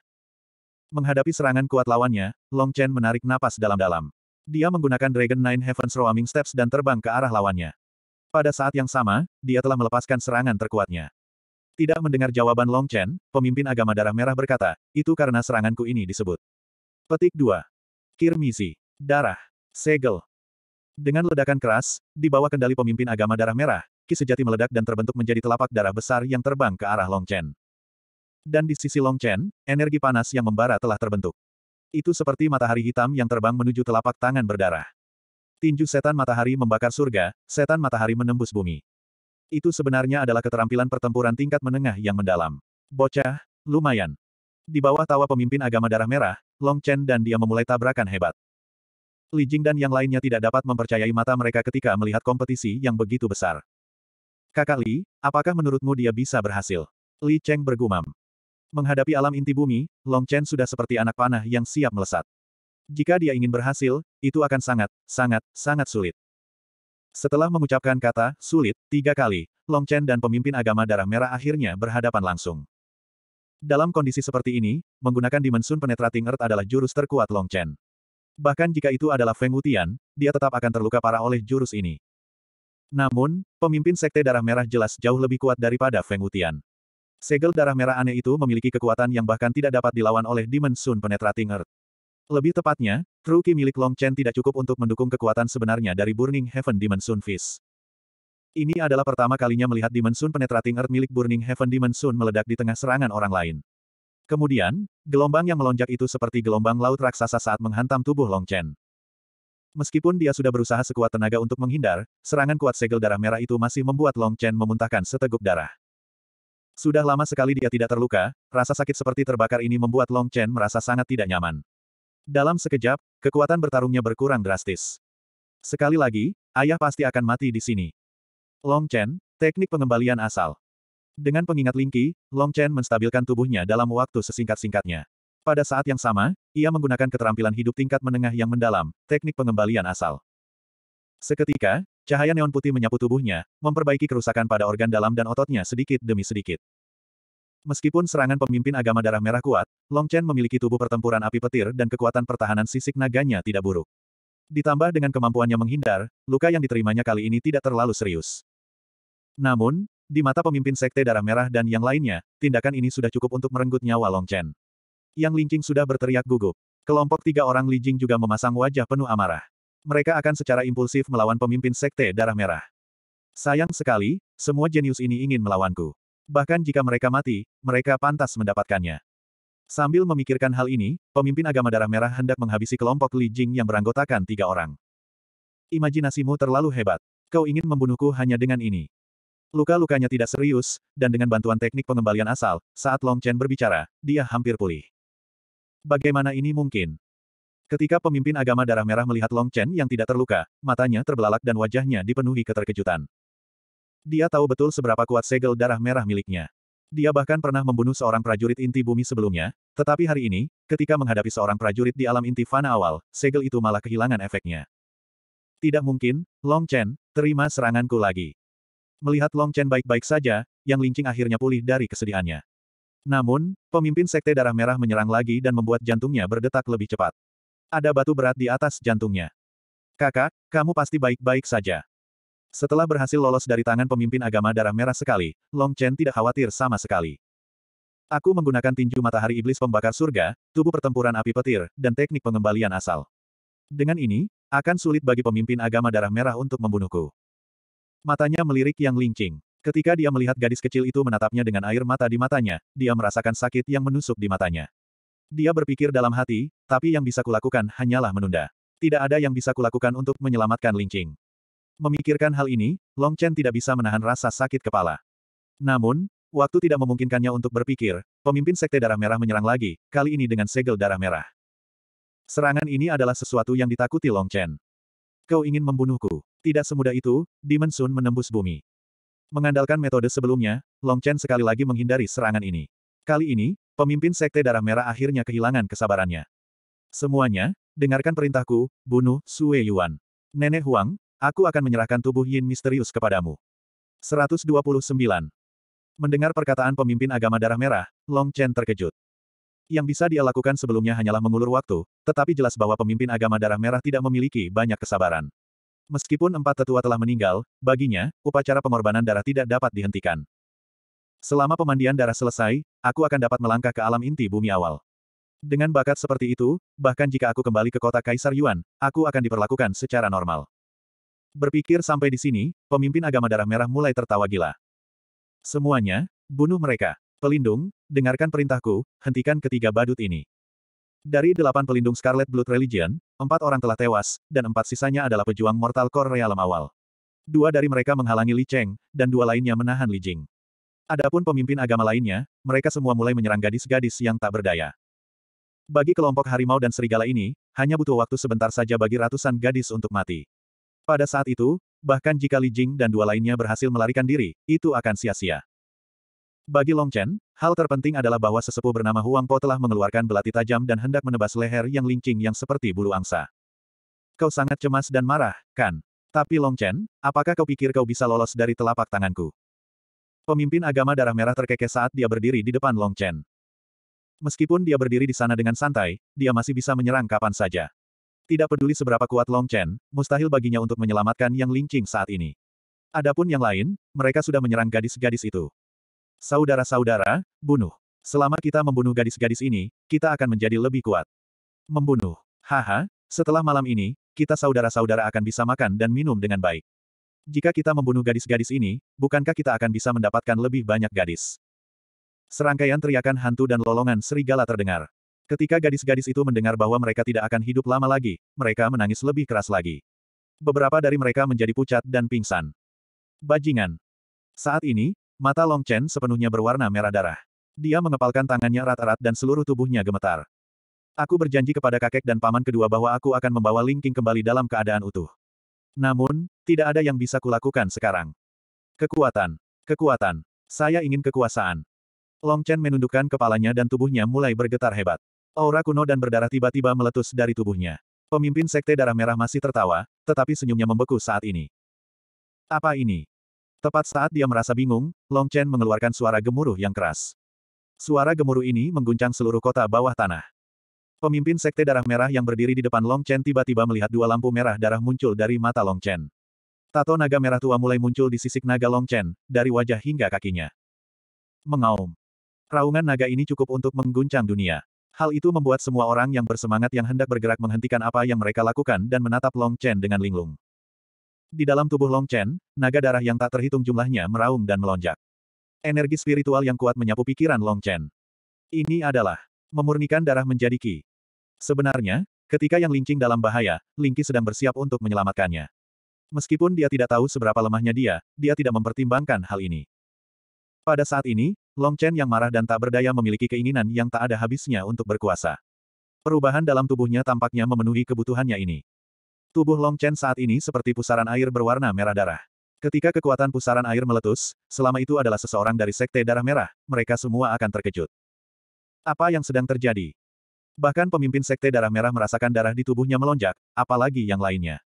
Menghadapi serangan kuat lawannya, Long Chen menarik napas dalam-dalam. Dia menggunakan Dragon Nine Heavens Roaming Steps dan terbang ke arah lawannya. Pada saat yang sama, dia telah melepaskan serangan terkuatnya. Tidak mendengar jawaban Long Chen, pemimpin agama darah merah berkata, itu karena seranganku ini disebut. Petik 2. Kirmisi. Darah. Segel. Dengan ledakan keras, di bawah kendali pemimpin agama darah merah, ki sejati meledak dan terbentuk menjadi telapak darah besar yang terbang ke arah Long Chen. Dan di sisi Long Chen, energi panas yang membara telah terbentuk. Itu seperti matahari hitam yang terbang menuju telapak tangan berdarah. Tinju setan matahari membakar surga, setan matahari menembus bumi. Itu sebenarnya adalah keterampilan pertempuran tingkat menengah yang mendalam. Bocah, lumayan. Di bawah tawa pemimpin agama darah merah, Long Chen dan dia memulai tabrakan hebat. Li Jing dan yang lainnya tidak dapat mempercayai mata mereka ketika melihat kompetisi yang begitu besar. Kakak Li, apakah menurutmu dia bisa berhasil? Li Cheng bergumam. Menghadapi alam inti bumi, Long Chen sudah seperti anak panah yang siap melesat. Jika dia ingin berhasil, itu akan sangat, sangat, sangat sulit. Setelah mengucapkan kata, sulit, tiga kali, Long Chen dan pemimpin agama darah merah akhirnya berhadapan langsung. Dalam kondisi seperti ini, menggunakan Dimensun Penetrating Earth adalah jurus terkuat Long Chen. Bahkan jika itu adalah Feng Wutian, dia tetap akan terluka parah oleh jurus ini. Namun, pemimpin Sekte Darah Merah jelas jauh lebih kuat daripada Feng Wutian. Segel Darah Merah aneh itu memiliki kekuatan yang bahkan tidak dapat dilawan oleh Dimensun Penetrating Earth. Lebih tepatnya, Rookie milik Long Chen tidak cukup untuk mendukung kekuatan sebenarnya dari Burning Heaven Dimension Fist. Ini adalah pertama kalinya melihat Dimension Penetrating Earth milik Burning Heaven Dimension meledak di tengah serangan orang lain. Kemudian, gelombang yang melonjak itu seperti gelombang laut raksasa saat menghantam tubuh Long Chen. Meskipun dia sudah berusaha sekuat tenaga untuk menghindar, serangan kuat segel darah merah itu masih membuat Long Chen memuntahkan seteguk darah. Sudah lama sekali dia tidak terluka, rasa sakit seperti terbakar ini membuat Long Chen merasa sangat tidak nyaman. Dalam sekejap, kekuatan bertarungnya berkurang drastis. Sekali lagi, ayah pasti akan mati di sini. Long Chen, teknik pengembalian asal. Dengan pengingat Lingqi, Long Chen menstabilkan tubuhnya dalam waktu sesingkat-singkatnya. Pada saat yang sama, ia menggunakan keterampilan hidup tingkat menengah yang mendalam, teknik pengembalian asal. Seketika, cahaya neon putih menyapu tubuhnya, memperbaiki kerusakan pada organ dalam dan ototnya sedikit demi sedikit. Meskipun serangan pemimpin agama darah merah kuat, Long Chen memiliki tubuh pertempuran api petir dan kekuatan pertahanan sisik naganya tidak buruk. Ditambah dengan kemampuannya menghindar, luka yang diterimanya kali ini tidak terlalu serius. Namun, di mata pemimpin sekte darah merah dan yang lainnya, tindakan ini sudah cukup untuk merenggut nyawa Long Chen. Yang Lingqing sudah berteriak gugup. Kelompok tiga orang Li Jing juga memasang wajah penuh amarah. Mereka akan secara impulsif melawan pemimpin sekte darah merah. Sayang sekali, semua jenius ini ingin melawanku. Bahkan jika mereka mati, mereka pantas mendapatkannya. Sambil memikirkan hal ini, pemimpin agama darah merah hendak menghabisi kelompok Li Jing yang beranggotakan tiga orang. Imajinasimu terlalu hebat. Kau ingin membunuhku hanya dengan ini. Luka-lukanya tidak serius, dan dengan bantuan teknik pengembalian asal, saat Long Chen berbicara, dia hampir pulih. Bagaimana ini mungkin? Ketika pemimpin agama darah merah melihat Long Chen yang tidak terluka, matanya terbelalak dan wajahnya dipenuhi keterkejutan. Dia tahu betul seberapa kuat segel darah merah miliknya. Dia bahkan pernah membunuh seorang prajurit inti bumi sebelumnya, tetapi hari ini, ketika menghadapi seorang prajurit di alam inti fana awal, segel itu malah kehilangan efeknya. Tidak mungkin, Long Chen, terima seranganku lagi. Melihat Long Chen baik-baik saja, yang lincing akhirnya pulih dari kesedihannya. Namun, pemimpin sekte darah merah menyerang lagi dan membuat jantungnya berdetak lebih cepat. Ada batu berat di atas jantungnya. Kakak, kamu pasti baik-baik saja. Setelah berhasil lolos dari tangan pemimpin agama darah merah sekali, Long Chen tidak khawatir sama sekali. Aku menggunakan tinju matahari iblis pembakar surga, tubuh pertempuran api petir, dan teknik pengembalian asal. Dengan ini, akan sulit bagi pemimpin agama darah merah untuk membunuhku. Matanya melirik yang lincing. Ketika dia melihat gadis kecil itu menatapnya dengan air mata di matanya, dia merasakan sakit yang menusuk di matanya. Dia berpikir dalam hati, tapi yang bisa kulakukan hanyalah menunda. Tidak ada yang bisa kulakukan untuk menyelamatkan lincing. Memikirkan hal ini, Long Chen tidak bisa menahan rasa sakit kepala. Namun, waktu tidak memungkinkannya untuk berpikir, pemimpin Sekte Darah Merah menyerang lagi, kali ini dengan segel darah merah. Serangan ini adalah sesuatu yang ditakuti Long Chen. Kau ingin membunuhku. Tidak semudah itu, Demon Sun menembus bumi. Mengandalkan metode sebelumnya, Long Chen sekali lagi menghindari serangan ini. Kali ini, pemimpin Sekte Darah Merah akhirnya kehilangan kesabarannya. Semuanya, dengarkan perintahku, bunuh Sue Yuan. Nenek Huang, Aku akan menyerahkan tubuh Yin misterius kepadamu. 129. Mendengar perkataan pemimpin agama darah merah, Long Chen terkejut. Yang bisa dia lakukan sebelumnya hanyalah mengulur waktu, tetapi jelas bahwa pemimpin agama darah merah tidak memiliki banyak kesabaran. Meskipun empat tetua telah meninggal, baginya, upacara pengorbanan darah tidak dapat dihentikan. Selama pemandian darah selesai, aku akan dapat melangkah ke alam inti bumi awal. Dengan bakat seperti itu, bahkan jika aku kembali ke kota Kaisar Yuan, aku akan diperlakukan secara normal. Berpikir sampai di sini, pemimpin agama darah merah mulai tertawa gila. Semuanya, bunuh mereka. Pelindung, dengarkan perintahku, hentikan ketiga badut ini. Dari delapan pelindung Scarlet Blood Religion, empat orang telah tewas, dan empat sisanya adalah pejuang Mortal Core Realm awal. Dua dari mereka menghalangi Li Cheng, dan dua lainnya menahan Li Jing. Adapun pemimpin agama lainnya, mereka semua mulai menyerang gadis-gadis yang tak berdaya. Bagi kelompok harimau dan serigala ini, hanya butuh waktu sebentar saja bagi ratusan gadis untuk mati. Pada saat itu, bahkan jika Li Jing dan dua lainnya berhasil melarikan diri, itu akan sia-sia. Bagi Long Chen, hal terpenting adalah bahwa sesepuh bernama Huang Po telah mengeluarkan belati tajam dan hendak menebas leher yang lincing yang seperti bulu angsa. Kau sangat cemas dan marah, kan? Tapi Long Chen, apakah kau pikir kau bisa lolos dari telapak tanganku? Pemimpin agama darah merah terkekeh saat dia berdiri di depan Long Chen. Meskipun dia berdiri di sana dengan santai, dia masih bisa menyerang kapan saja. Tidak peduli seberapa kuat Long Chen, mustahil baginya untuk menyelamatkan Yang Lingqing saat ini. Adapun yang lain, mereka sudah menyerang gadis-gadis itu. Saudara-saudara, bunuh. Selama kita membunuh gadis-gadis ini, kita akan menjadi lebih kuat. Membunuh. Haha, setelah malam ini, kita saudara-saudara akan bisa makan dan minum dengan baik. Jika kita membunuh gadis-gadis ini, bukankah kita akan bisa mendapatkan lebih banyak gadis? Serangkaian teriakan hantu dan lolongan serigala terdengar. Ketika gadis-gadis itu mendengar bahwa mereka tidak akan hidup lama lagi, mereka menangis lebih keras lagi. Beberapa dari mereka menjadi pucat dan pingsan. Bajingan. Saat ini, mata Long Chen sepenuhnya berwarna merah darah. Dia mengepalkan tangannya erat-erat dan seluruh tubuhnya gemetar. Aku berjanji kepada kakek dan paman kedua bahwa aku akan membawa Ling Qing kembali dalam keadaan utuh. Namun, tidak ada yang bisa kulakukan sekarang. Kekuatan. Kekuatan. Saya ingin kekuasaan. Long Chen menundukkan kepalanya dan tubuhnya mulai bergetar hebat. Aura kuno dan berdarah tiba-tiba meletus dari tubuhnya. Pemimpin Sekte Darah Merah masih tertawa, tetapi senyumnya membeku saat ini. Apa ini? Tepat saat dia merasa bingung, Long Chen mengeluarkan suara gemuruh yang keras. Suara gemuruh ini mengguncang seluruh kota bawah tanah. Pemimpin Sekte Darah Merah yang berdiri di depan Long Chen tiba-tiba melihat dua lampu merah darah muncul dari mata Long Chen. Tato naga merah tua mulai muncul di sisik naga Long Chen, dari wajah hingga kakinya. Mengaum. Raungan naga ini cukup untuk mengguncang dunia. Hal itu membuat semua orang yang bersemangat yang hendak bergerak menghentikan apa yang mereka lakukan dan menatap Long Chen dengan linglung. Di dalam tubuh Long Chen, naga darah yang tak terhitung jumlahnya meraung dan melonjak. Energi spiritual yang kuat menyapu pikiran Long Chen. Ini adalah memurnikan darah menjadi ki. Sebenarnya, ketika yang lincing dalam bahaya, Lingqi sedang bersiap untuk menyelamatkannya. Meskipun dia tidak tahu seberapa lemahnya dia, dia tidak mempertimbangkan hal ini. Pada saat ini, Long Chen yang marah dan tak berdaya memiliki keinginan yang tak ada habisnya untuk berkuasa. Perubahan dalam tubuhnya tampaknya memenuhi kebutuhannya ini. Tubuh Long Chen saat ini seperti pusaran air berwarna merah darah. Ketika kekuatan pusaran air meletus, selama itu adalah seseorang dari sekte darah merah, mereka semua akan terkejut. Apa yang sedang terjadi? Bahkan pemimpin sekte darah merah merasakan darah di tubuhnya melonjak, apalagi yang lainnya.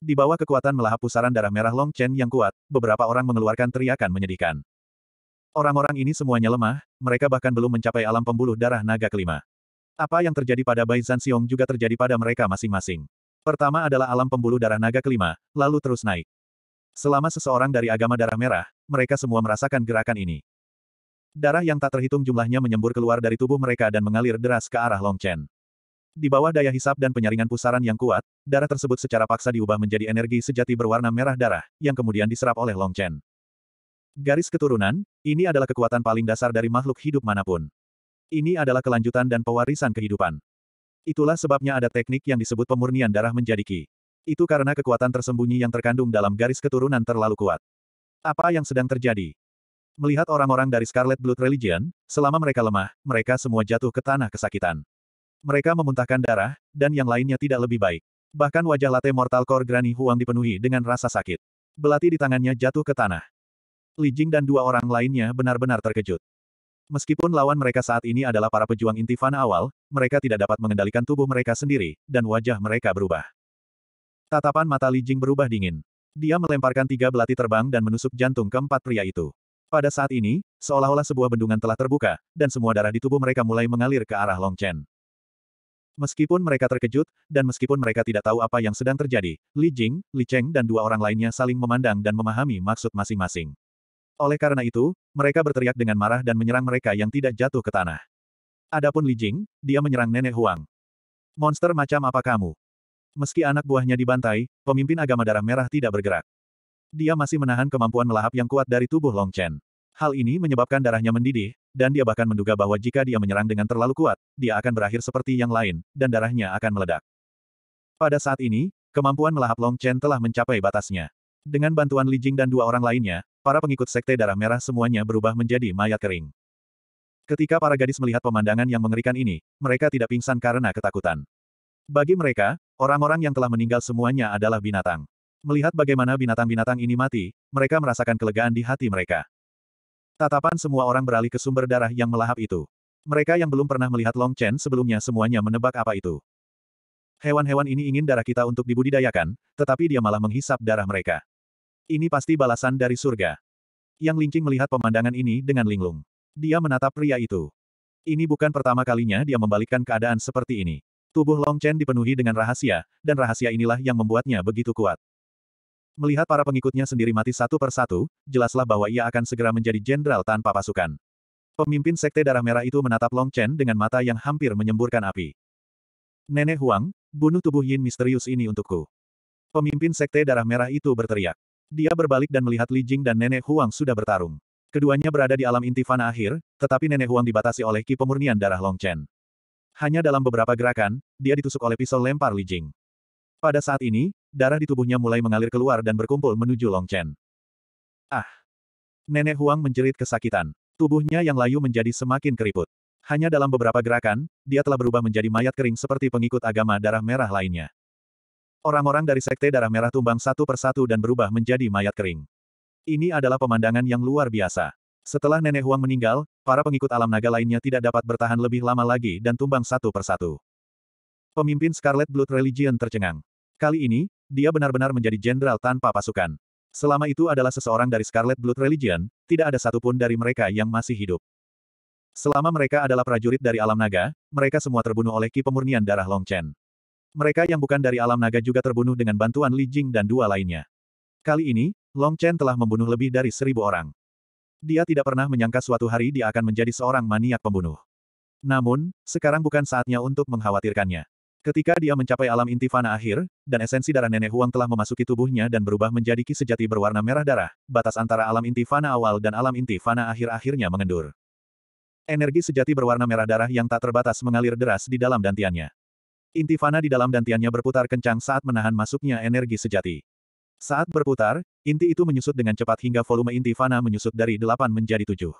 Di bawah kekuatan melahap pusaran darah merah Long Chen yang kuat, beberapa orang mengeluarkan teriakan menyedihkan. Orang-orang ini semuanya lemah, mereka bahkan belum mencapai alam pembuluh darah naga kelima. Apa yang terjadi pada Bai Zanxiong juga terjadi pada mereka masing-masing. Pertama adalah alam pembuluh darah naga kelima, lalu terus naik. Selama seseorang dari agama darah merah, mereka semua merasakan gerakan ini. Darah yang tak terhitung jumlahnya menyembur keluar dari tubuh mereka dan mengalir deras ke arah Long Chen. Di bawah daya hisap dan penyaringan pusaran yang kuat, darah tersebut secara paksa diubah menjadi energi sejati berwarna merah darah, yang kemudian diserap oleh Long Chen. Garis keturunan, ini adalah kekuatan paling dasar dari makhluk hidup manapun. Ini adalah kelanjutan dan pewarisan kehidupan. Itulah sebabnya ada teknik yang disebut pemurnian darah menjadi ki. Itu karena kekuatan tersembunyi yang terkandung dalam garis keturunan terlalu kuat. Apa yang sedang terjadi? Melihat orang-orang dari Scarlet Blood Religion, selama mereka lemah, mereka semua jatuh ke tanah kesakitan. Mereka memuntahkan darah, dan yang lainnya tidak lebih baik. Bahkan wajah latte Mortal Core Granny Huang dipenuhi dengan rasa sakit. Belati di tangannya jatuh ke tanah. Li Jing dan dua orang lainnya benar-benar terkejut. Meskipun lawan mereka saat ini adalah para pejuang intifana awal, mereka tidak dapat mengendalikan tubuh mereka sendiri, dan wajah mereka berubah. Tatapan mata Li Jing berubah dingin. Dia melemparkan tiga belati terbang dan menusuk jantung keempat pria itu. Pada saat ini, seolah-olah sebuah bendungan telah terbuka, dan semua darah di tubuh mereka mulai mengalir ke arah Long Chen. Meskipun mereka terkejut, dan meskipun mereka tidak tahu apa yang sedang terjadi, Li Jing, Li Cheng dan dua orang lainnya saling memandang dan memahami maksud masing-masing. Oleh karena itu, mereka berteriak dengan marah dan menyerang mereka yang tidak jatuh ke tanah. Adapun Li Jing, dia menyerang nenek Huang. Monster macam apa kamu? Meski anak buahnya dibantai, pemimpin agama darah merah tidak bergerak. Dia masih menahan kemampuan melahap yang kuat dari tubuh Long Chen. Hal ini menyebabkan darahnya mendidih, dan dia bahkan menduga bahwa jika dia menyerang dengan terlalu kuat, dia akan berakhir seperti yang lain, dan darahnya akan meledak. Pada saat ini, kemampuan melahap Long Chen telah mencapai batasnya. Dengan bantuan Li Jing dan dua orang lainnya, para pengikut sekte darah merah semuanya berubah menjadi mayat kering. Ketika para gadis melihat pemandangan yang mengerikan ini, mereka tidak pingsan karena ketakutan. Bagi mereka, orang-orang yang telah meninggal semuanya adalah binatang. Melihat bagaimana binatang-binatang ini mati, mereka merasakan kelegaan di hati mereka. Tatapan semua orang beralih ke sumber darah yang melahap itu. Mereka yang belum pernah melihat Long Chen sebelumnya semuanya menebak apa itu. Hewan-hewan ini ingin darah kita untuk dibudidayakan, tetapi dia malah menghisap darah mereka. Ini pasti balasan dari surga. Yang Lingqing melihat pemandangan ini dengan linglung. Dia menatap pria itu. Ini bukan pertama kalinya dia membalikkan keadaan seperti ini. Tubuh Long Chen dipenuhi dengan rahasia, dan rahasia inilah yang membuatnya begitu kuat. Melihat para pengikutnya sendiri mati satu persatu, jelaslah bahwa ia akan segera menjadi jenderal tanpa pasukan. Pemimpin sekte darah merah itu menatap Long Chen dengan mata yang hampir menyemburkan api. Nenek Huang, bunuh tubuh Yin misterius ini untukku. Pemimpin sekte darah merah itu berteriak. Dia berbalik dan melihat Li Jing dan Nenek Huang sudah bertarung. Keduanya berada di alam inti fana akhir, tetapi Nenek Huang dibatasi oleh ki pemurnian darah Long Chen. Hanya dalam beberapa gerakan, dia ditusuk oleh pisau lempar Li Jing. Pada saat ini, darah di tubuhnya mulai mengalir keluar dan berkumpul menuju Long Chen. Ah! Nenek Huang menjerit kesakitan. Tubuhnya yang layu menjadi semakin keriput. Hanya dalam beberapa gerakan, dia telah berubah menjadi mayat kering seperti pengikut agama darah merah lainnya. Orang-orang dari Sekte Darah Merah tumbang satu persatu dan berubah menjadi mayat kering. Ini adalah pemandangan yang luar biasa. Setelah Nenek Huang meninggal, para pengikut alam naga lainnya tidak dapat bertahan lebih lama lagi dan tumbang satu persatu. Pemimpin Scarlet Blood Religion tercengang. Kali ini, dia benar-benar menjadi jenderal tanpa pasukan. Selama itu adalah seseorang dari Scarlet Blood Religion, tidak ada satupun dari mereka yang masih hidup. Selama mereka adalah prajurit dari alam naga, mereka semua terbunuh oleh Ki Pemurnian Darah Longchen. Mereka yang bukan dari alam naga juga terbunuh dengan bantuan Li Jing dan dua lainnya. Kali ini, Long Chen telah membunuh lebih dari seribu orang. Dia tidak pernah menyangka suatu hari dia akan menjadi seorang maniak pembunuh. Namun, sekarang bukan saatnya untuk mengkhawatirkannya. Ketika dia mencapai alam inti fana akhir, dan esensi darah nenek Huang telah memasuki tubuhnya dan berubah menjadi ki sejati berwarna merah darah, batas antara alam inti fana awal dan alam inti fana akhir akhirnya mengendur. Energi sejati berwarna merah darah yang tak terbatas mengalir deras di dalam dantiannya. Intifana di dalam dantiannya berputar kencang saat menahan masuknya energi sejati. Saat berputar, inti itu menyusut dengan cepat hingga volume intifana menyusut dari delapan menjadi tujuh.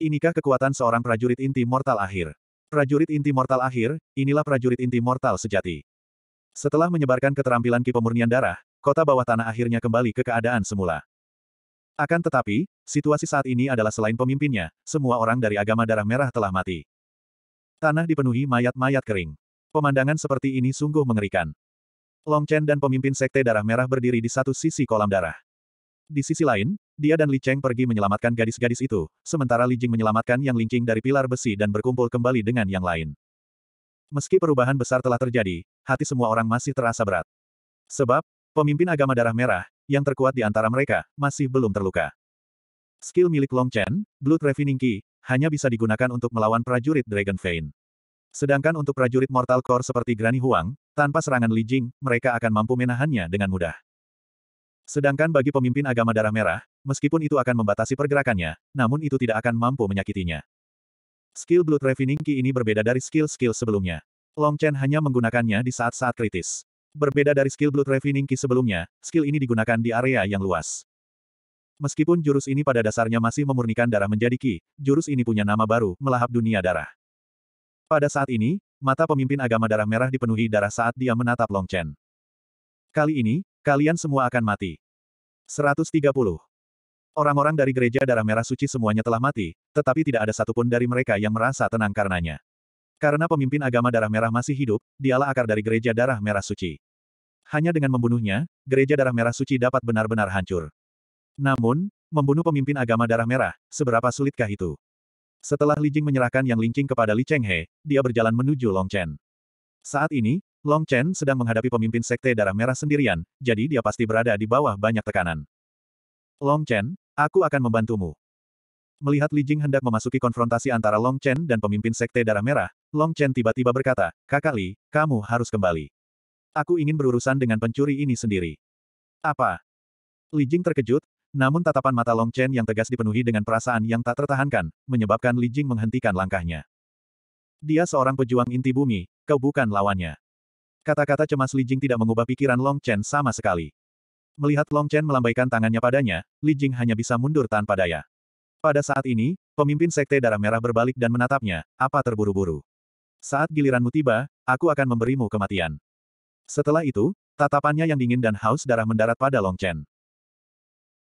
Inikah kekuatan seorang prajurit inti mortal akhir? Prajurit inti mortal akhir, inilah prajurit inti mortal sejati. Setelah menyebarkan keterampilan ki darah, kota bawah tanah akhirnya kembali ke keadaan semula. Akan tetapi, situasi saat ini adalah selain pemimpinnya, semua orang dari agama darah merah telah mati. Tanah dipenuhi mayat-mayat kering. Pemandangan seperti ini sungguh mengerikan. Long Chen dan pemimpin Sekte Darah Merah berdiri di satu sisi kolam darah. Di sisi lain, dia dan Li Cheng pergi menyelamatkan gadis-gadis itu, sementara Li Jing menyelamatkan Yang Lingqing dari pilar besi dan berkumpul kembali dengan yang lain. Meski perubahan besar telah terjadi, hati semua orang masih terasa berat. Sebab, pemimpin agama Darah Merah, yang terkuat di antara mereka, masih belum terluka. Skill milik Long Chen, Blood Refining Key, hanya bisa digunakan untuk melawan prajurit Dragon Fane. Sedangkan untuk prajurit Mortal Core seperti Granny Huang, tanpa serangan Li Jing, mereka akan mampu menahannya dengan mudah. Sedangkan bagi pemimpin agama darah merah, meskipun itu akan membatasi pergerakannya, namun itu tidak akan mampu menyakitinya. Skill Blood Refining Ki ini berbeda dari skill-skill sebelumnya. Long Chen hanya menggunakannya di saat-saat kritis. Berbeda dari skill Blood Refining Ki sebelumnya, skill ini digunakan di area yang luas. Meskipun jurus ini pada dasarnya masih memurnikan darah menjadi Ki, jurus ini punya nama baru, melahap dunia darah. Pada saat ini, mata pemimpin agama darah merah dipenuhi darah saat dia menatap Long Chen. Kali ini, kalian semua akan mati. 130. Orang-orang dari gereja darah merah suci semuanya telah mati, tetapi tidak ada satupun dari mereka yang merasa tenang karenanya. Karena pemimpin agama darah merah masih hidup, dialah akar dari gereja darah merah suci. Hanya dengan membunuhnya, gereja darah merah suci dapat benar-benar hancur. Namun, membunuh pemimpin agama darah merah, seberapa sulitkah itu? Setelah Li Jing menyerahkan yang Lingqing kepada Li Chenghe, dia berjalan menuju Long Chen. Saat ini, Long Chen sedang menghadapi pemimpin sekte darah merah sendirian, jadi dia pasti berada di bawah banyak tekanan. Long Chen, aku akan membantumu. Melihat Li Jing hendak memasuki konfrontasi antara Long Chen dan pemimpin sekte darah merah, Long Chen tiba-tiba berkata, Kakak Li, kamu harus kembali. Aku ingin berurusan dengan pencuri ini sendiri. Apa? Li Jing terkejut, namun tatapan mata Long Chen yang tegas dipenuhi dengan perasaan yang tak tertahankan, menyebabkan Li Jing menghentikan langkahnya. Dia seorang pejuang inti bumi, kau bukan lawannya. Kata-kata cemas Li Jing tidak mengubah pikiran Long Chen sama sekali. Melihat Long Chen melambaikan tangannya padanya, Li Jing hanya bisa mundur tanpa daya. Pada saat ini, pemimpin sekte darah merah berbalik dan menatapnya, apa terburu-buru. Saat giliranmu tiba, aku akan memberimu kematian. Setelah itu, tatapannya yang dingin dan haus darah mendarat pada Long Chen.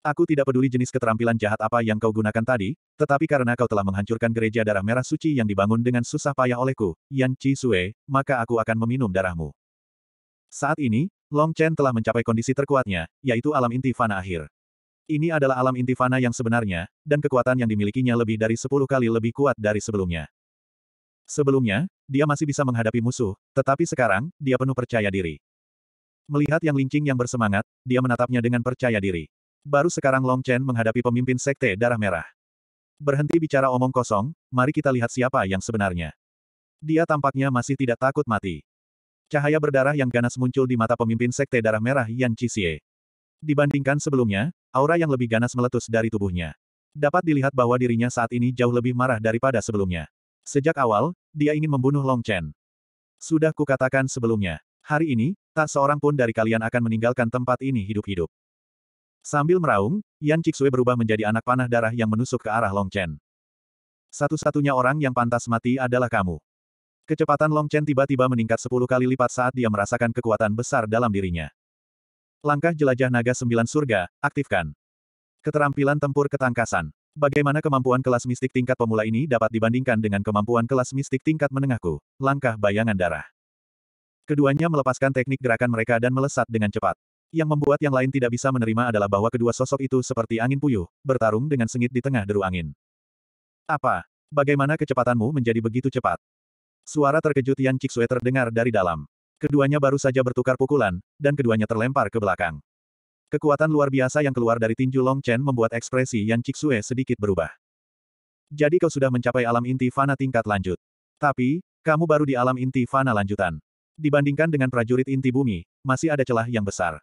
Aku tidak peduli jenis keterampilan jahat apa yang kau gunakan tadi, tetapi karena kau telah menghancurkan gereja darah merah suci yang dibangun dengan susah payah olehku, Yan Chi Sue, maka aku akan meminum darahmu. Saat ini, Long Chen telah mencapai kondisi terkuatnya, yaitu alam inti fana akhir. Ini adalah alam inti fana yang sebenarnya, dan kekuatan yang dimilikinya lebih dari 10 kali lebih kuat dari sebelumnya. Sebelumnya, dia masih bisa menghadapi musuh, tetapi sekarang, dia penuh percaya diri. Melihat yang lincing yang bersemangat, dia menatapnya dengan percaya diri. Baru sekarang Long Chen menghadapi pemimpin Sekte Darah Merah. Berhenti bicara omong kosong, mari kita lihat siapa yang sebenarnya. Dia tampaknya masih tidak takut mati. Cahaya berdarah yang ganas muncul di mata pemimpin Sekte Darah Merah Yan Cixie. Dibandingkan sebelumnya, aura yang lebih ganas meletus dari tubuhnya. Dapat dilihat bahwa dirinya saat ini jauh lebih marah daripada sebelumnya. Sejak awal, dia ingin membunuh Long Chen. Sudah kukatakan sebelumnya, hari ini, tak seorang pun dari kalian akan meninggalkan tempat ini hidup-hidup. Sambil meraung, Yan Cixue berubah menjadi anak panah darah yang menusuk ke arah Long Chen. Satu-satunya orang yang pantas mati adalah kamu. Kecepatan Long Chen tiba-tiba meningkat sepuluh kali lipat saat dia merasakan kekuatan besar dalam dirinya. Langkah jelajah naga sembilan surga, aktifkan. Keterampilan tempur ketangkasan. Bagaimana kemampuan kelas mistik tingkat pemula ini dapat dibandingkan dengan kemampuan kelas mistik tingkat menengahku, langkah bayangan darah. Keduanya melepaskan teknik gerakan mereka dan melesat dengan cepat. Yang membuat yang lain tidak bisa menerima adalah bahwa kedua sosok itu seperti angin puyuh, bertarung dengan sengit di tengah deru angin. Apa? Bagaimana kecepatanmu menjadi begitu cepat? Suara terkejut Yan Cixue terdengar dari dalam. Keduanya baru saja bertukar pukulan, dan keduanya terlempar ke belakang. Kekuatan luar biasa yang keluar dari tinju Long Chen membuat ekspresi Yan Cixue sedikit berubah. Jadi kau sudah mencapai alam inti fana tingkat lanjut. Tapi, kamu baru di alam inti fana lanjutan. Dibandingkan dengan prajurit inti bumi, masih ada celah yang besar.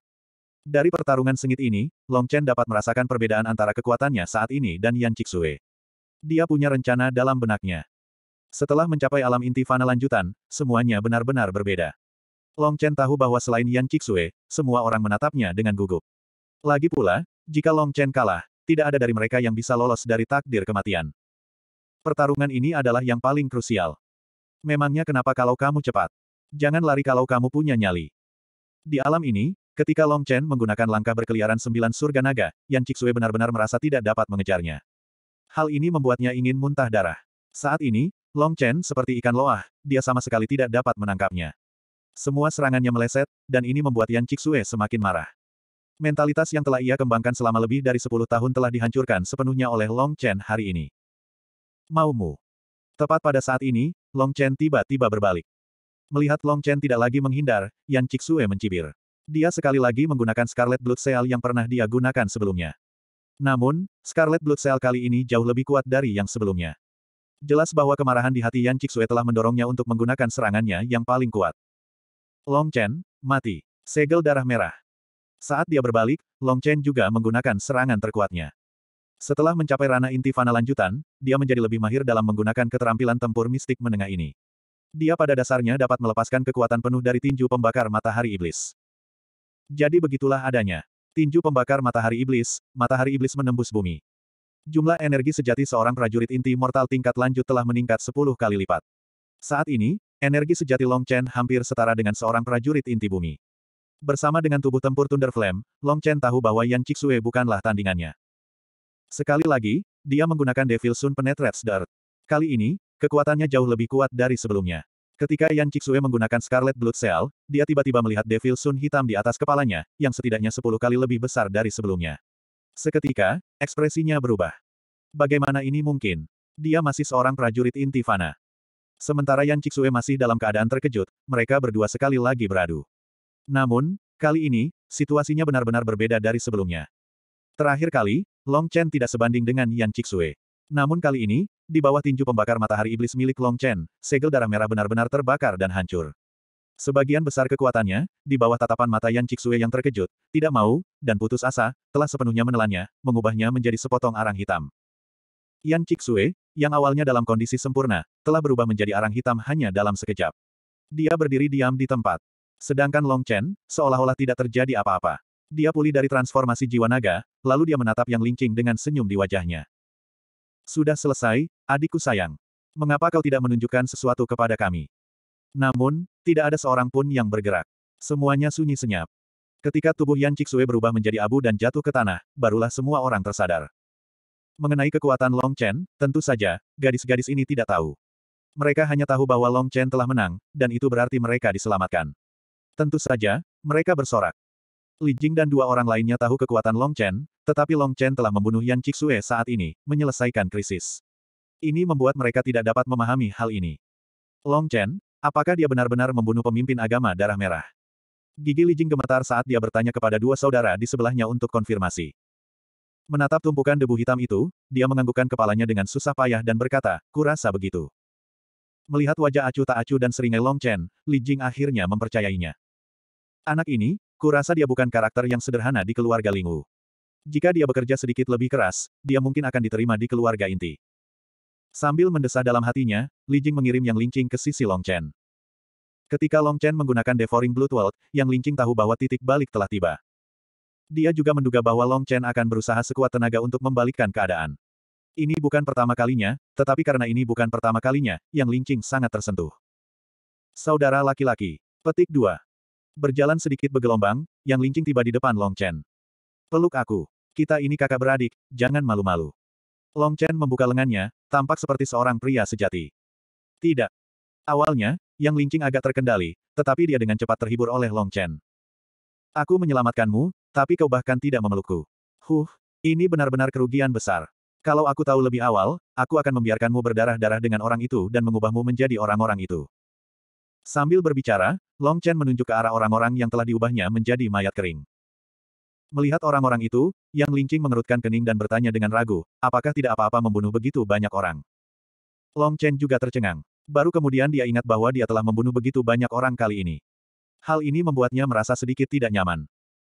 Dari pertarungan sengit ini, Long Chen dapat merasakan perbedaan antara kekuatannya saat ini dan Yan Cixue. Dia punya rencana dalam benaknya. Setelah mencapai alam inti fana lanjutan, semuanya benar-benar berbeda. Long Chen tahu bahwa selain Yan Cixue, semua orang menatapnya dengan gugup. Lagi pula, jika Long Chen kalah, tidak ada dari mereka yang bisa lolos dari takdir kematian. Pertarungan ini adalah yang paling krusial. Memangnya kenapa kalau kamu cepat? Jangan lari kalau kamu punya nyali. Di alam ini, Ketika Long Chen menggunakan langkah berkeliaran sembilan surga naga, Yang Chixue benar-benar merasa tidak dapat mengejarnya. Hal ini membuatnya ingin muntah darah. Saat ini, Long Chen seperti ikan loah, dia sama sekali tidak dapat menangkapnya. Semua serangannya meleset, dan ini membuat Yang Chixue semakin marah. Mentalitas yang telah ia kembangkan selama lebih dari sepuluh tahun telah dihancurkan sepenuhnya oleh Long Chen hari ini. Maumu. Tepat pada saat ini, Long Chen tiba-tiba berbalik. Melihat Long Chen tidak lagi menghindar, Yan Chixue mencibir. Dia sekali lagi menggunakan Scarlet Blood Seal yang pernah dia gunakan sebelumnya. Namun, Scarlet Blood Seal kali ini jauh lebih kuat dari yang sebelumnya. Jelas bahwa kemarahan di hati Yan Cixue telah mendorongnya untuk menggunakan serangannya yang paling kuat. Long Chen, mati. Segel darah merah. Saat dia berbalik, Long Chen juga menggunakan serangan terkuatnya. Setelah mencapai ranah inti fana lanjutan, dia menjadi lebih mahir dalam menggunakan keterampilan tempur mistik menengah ini. Dia pada dasarnya dapat melepaskan kekuatan penuh dari tinju pembakar matahari iblis. Jadi begitulah adanya. Tinju pembakar matahari iblis, matahari iblis menembus bumi. Jumlah energi sejati seorang prajurit inti mortal tingkat lanjut telah meningkat 10 kali lipat. Saat ini, energi sejati Long Chen hampir setara dengan seorang prajurit inti bumi. Bersama dengan tubuh tempur Thunder Flame, Long Chen tahu bahwa Yan Chixue bukanlah tandingannya. Sekali lagi, dia menggunakan Devil Sun Penetrates Dirt. Kali ini, kekuatannya jauh lebih kuat dari sebelumnya. Ketika Yan Cixue menggunakan Scarlet Blood Cell, dia tiba-tiba melihat Devil Sun hitam di atas kepalanya, yang setidaknya sepuluh kali lebih besar dari sebelumnya. Seketika, ekspresinya berubah. Bagaimana ini mungkin? Dia masih seorang prajurit Intifana. Sementara Yan Cixue masih dalam keadaan terkejut, mereka berdua sekali lagi beradu. Namun, kali ini, situasinya benar-benar berbeda dari sebelumnya. Terakhir kali, Long Chen tidak sebanding dengan Yan Cixue. Namun kali ini, di bawah tinju pembakar matahari iblis milik Long Chen, segel darah merah benar-benar terbakar dan hancur. Sebagian besar kekuatannya, di bawah tatapan mata Yan Ciksue yang terkejut, tidak mau, dan putus asa, telah sepenuhnya menelannya, mengubahnya menjadi sepotong arang hitam. Yan Ciksue, yang awalnya dalam kondisi sempurna, telah berubah menjadi arang hitam hanya dalam sekejap. Dia berdiri diam di tempat. Sedangkan Long Chen, seolah-olah tidak terjadi apa-apa. Dia pulih dari transformasi jiwa naga, lalu dia menatap Yang lincing dengan senyum di wajahnya. Sudah selesai, adikku sayang. Mengapa kau tidak menunjukkan sesuatu kepada kami? Namun, tidak ada seorang pun yang bergerak. Semuanya sunyi senyap. Ketika tubuh Yan Ciksue berubah menjadi abu dan jatuh ke tanah, barulah semua orang tersadar. Mengenai kekuatan Long Chen, tentu saja, gadis-gadis ini tidak tahu. Mereka hanya tahu bahwa Long Chen telah menang, dan itu berarti mereka diselamatkan. Tentu saja, mereka bersorak. Li Jing dan dua orang lainnya tahu kekuatan Long Chen, tetapi Long Chen telah membunuh Yan Cixue saat ini, menyelesaikan krisis. Ini membuat mereka tidak dapat memahami hal ini. Long Chen, apakah dia benar-benar membunuh pemimpin agama darah merah? Gigi Li Jing gemetar saat dia bertanya kepada dua saudara di sebelahnya untuk konfirmasi. Menatap tumpukan debu hitam itu, dia menganggukkan kepalanya dengan susah payah dan berkata, kurasa begitu. Melihat wajah acuh tak acuh dan seringai Long Chen, Li Jing akhirnya mempercayainya. Anak ini, Kurasa dia bukan karakter yang sederhana di keluarga Lingwu. Jika dia bekerja sedikit lebih keras, dia mungkin akan diterima di keluarga inti. Sambil mendesah dalam hatinya, Li Jing mengirim Yang Lingqing ke sisi Long Chen. Ketika Long Chen menggunakan Devouring Blood World, Yang Lingqing tahu bahwa titik balik telah tiba. Dia juga menduga bahwa Long Chen akan berusaha sekuat tenaga untuk membalikkan keadaan. Ini bukan pertama kalinya, tetapi karena ini bukan pertama kalinya, Yang Lingqing sangat tersentuh. Saudara laki-laki. Petik 2. Berjalan sedikit bergelombang, yang lincing tiba di depan Long Chen. Peluk aku. Kita ini kakak beradik, jangan malu-malu. Long Chen membuka lengannya, tampak seperti seorang pria sejati. Tidak. Awalnya, yang lincing agak terkendali, tetapi dia dengan cepat terhibur oleh Long Chen. Aku menyelamatkanmu, tapi kau bahkan tidak memelukku. Huh, ini benar-benar kerugian besar. Kalau aku tahu lebih awal, aku akan membiarkanmu berdarah-darah dengan orang itu dan mengubahmu menjadi orang-orang itu. Sambil berbicara, Long Chen menunjuk ke arah orang-orang yang telah diubahnya menjadi mayat kering. Melihat orang-orang itu, Yang Lingqing mengerutkan kening dan bertanya dengan ragu, apakah tidak apa-apa membunuh begitu banyak orang. Long Chen juga tercengang. Baru kemudian dia ingat bahwa dia telah membunuh begitu banyak orang kali ini. Hal ini membuatnya merasa sedikit tidak nyaman.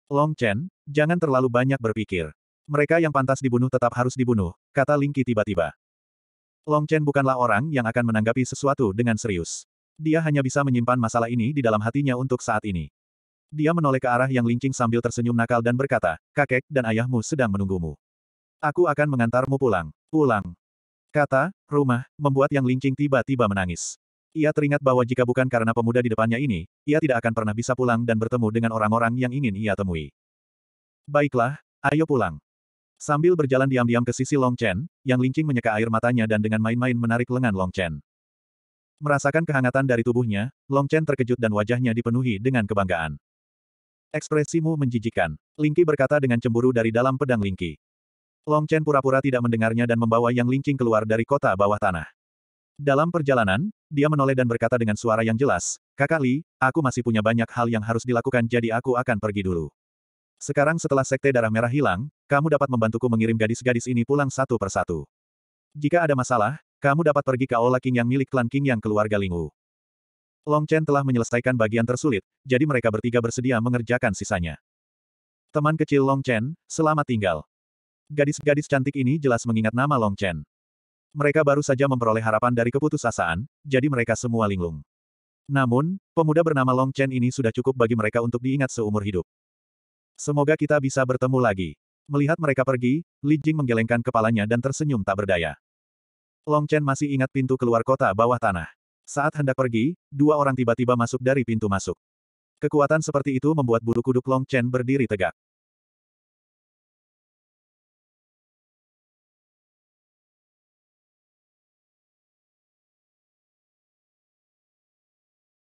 Long Chen, jangan terlalu banyak berpikir. Mereka yang pantas dibunuh tetap harus dibunuh, kata Lingqi tiba-tiba. Long Chen bukanlah orang yang akan menanggapi sesuatu dengan serius. Dia hanya bisa menyimpan masalah ini di dalam hatinya untuk saat ini. Dia menoleh ke arah yang lincing sambil tersenyum nakal dan berkata, kakek dan ayahmu sedang menunggumu. Aku akan mengantarmu pulang. Pulang. Kata, rumah, membuat yang lincing tiba-tiba menangis. Ia teringat bahwa jika bukan karena pemuda di depannya ini, ia tidak akan pernah bisa pulang dan bertemu dengan orang-orang yang ingin ia temui. Baiklah, ayo pulang. Sambil berjalan diam-diam ke sisi Long Chen, Yang Lingqing menyeka air matanya dan dengan main-main menarik lengan Long Chen. Merasakan kehangatan dari tubuhnya, Long Chen terkejut dan wajahnya dipenuhi dengan kebanggaan. Ekspresimu menjijikan, Lingqi berkata dengan cemburu dari dalam pedang Lingqi. Long Chen pura-pura tidak mendengarnya dan membawa Yang Lingqing keluar dari kota bawah tanah. Dalam perjalanan, dia menoleh dan berkata dengan suara yang jelas, Kakak Li, aku masih punya banyak hal yang harus dilakukan jadi aku akan pergi dulu. Sekarang setelah Sekte Darah Merah hilang, kamu dapat membantuku mengirim gadis-gadis ini pulang satu persatu. Jika ada masalah, kamu dapat pergi ke Aula King yang milik klan King yang keluarga Lingwu. Long Chen telah menyelesaikan bagian tersulit, jadi mereka bertiga bersedia mengerjakan sisanya. Teman kecil Long Chen, selamat tinggal. Gadis-gadis cantik ini jelas mengingat nama Long Chen. Mereka baru saja memperoleh harapan dari keputusasaan, jadi mereka semua linglung. Namun, pemuda bernama Long Chen ini sudah cukup bagi mereka untuk diingat seumur hidup. Semoga kita bisa bertemu lagi. Melihat mereka pergi, Li Jing menggelengkan kepalanya dan tersenyum tak berdaya. Long Chen masih ingat pintu keluar kota bawah tanah. Saat hendak pergi, dua orang tiba-tiba masuk dari pintu masuk. Kekuatan seperti itu membuat bulu kuduk Long Chen berdiri tegak.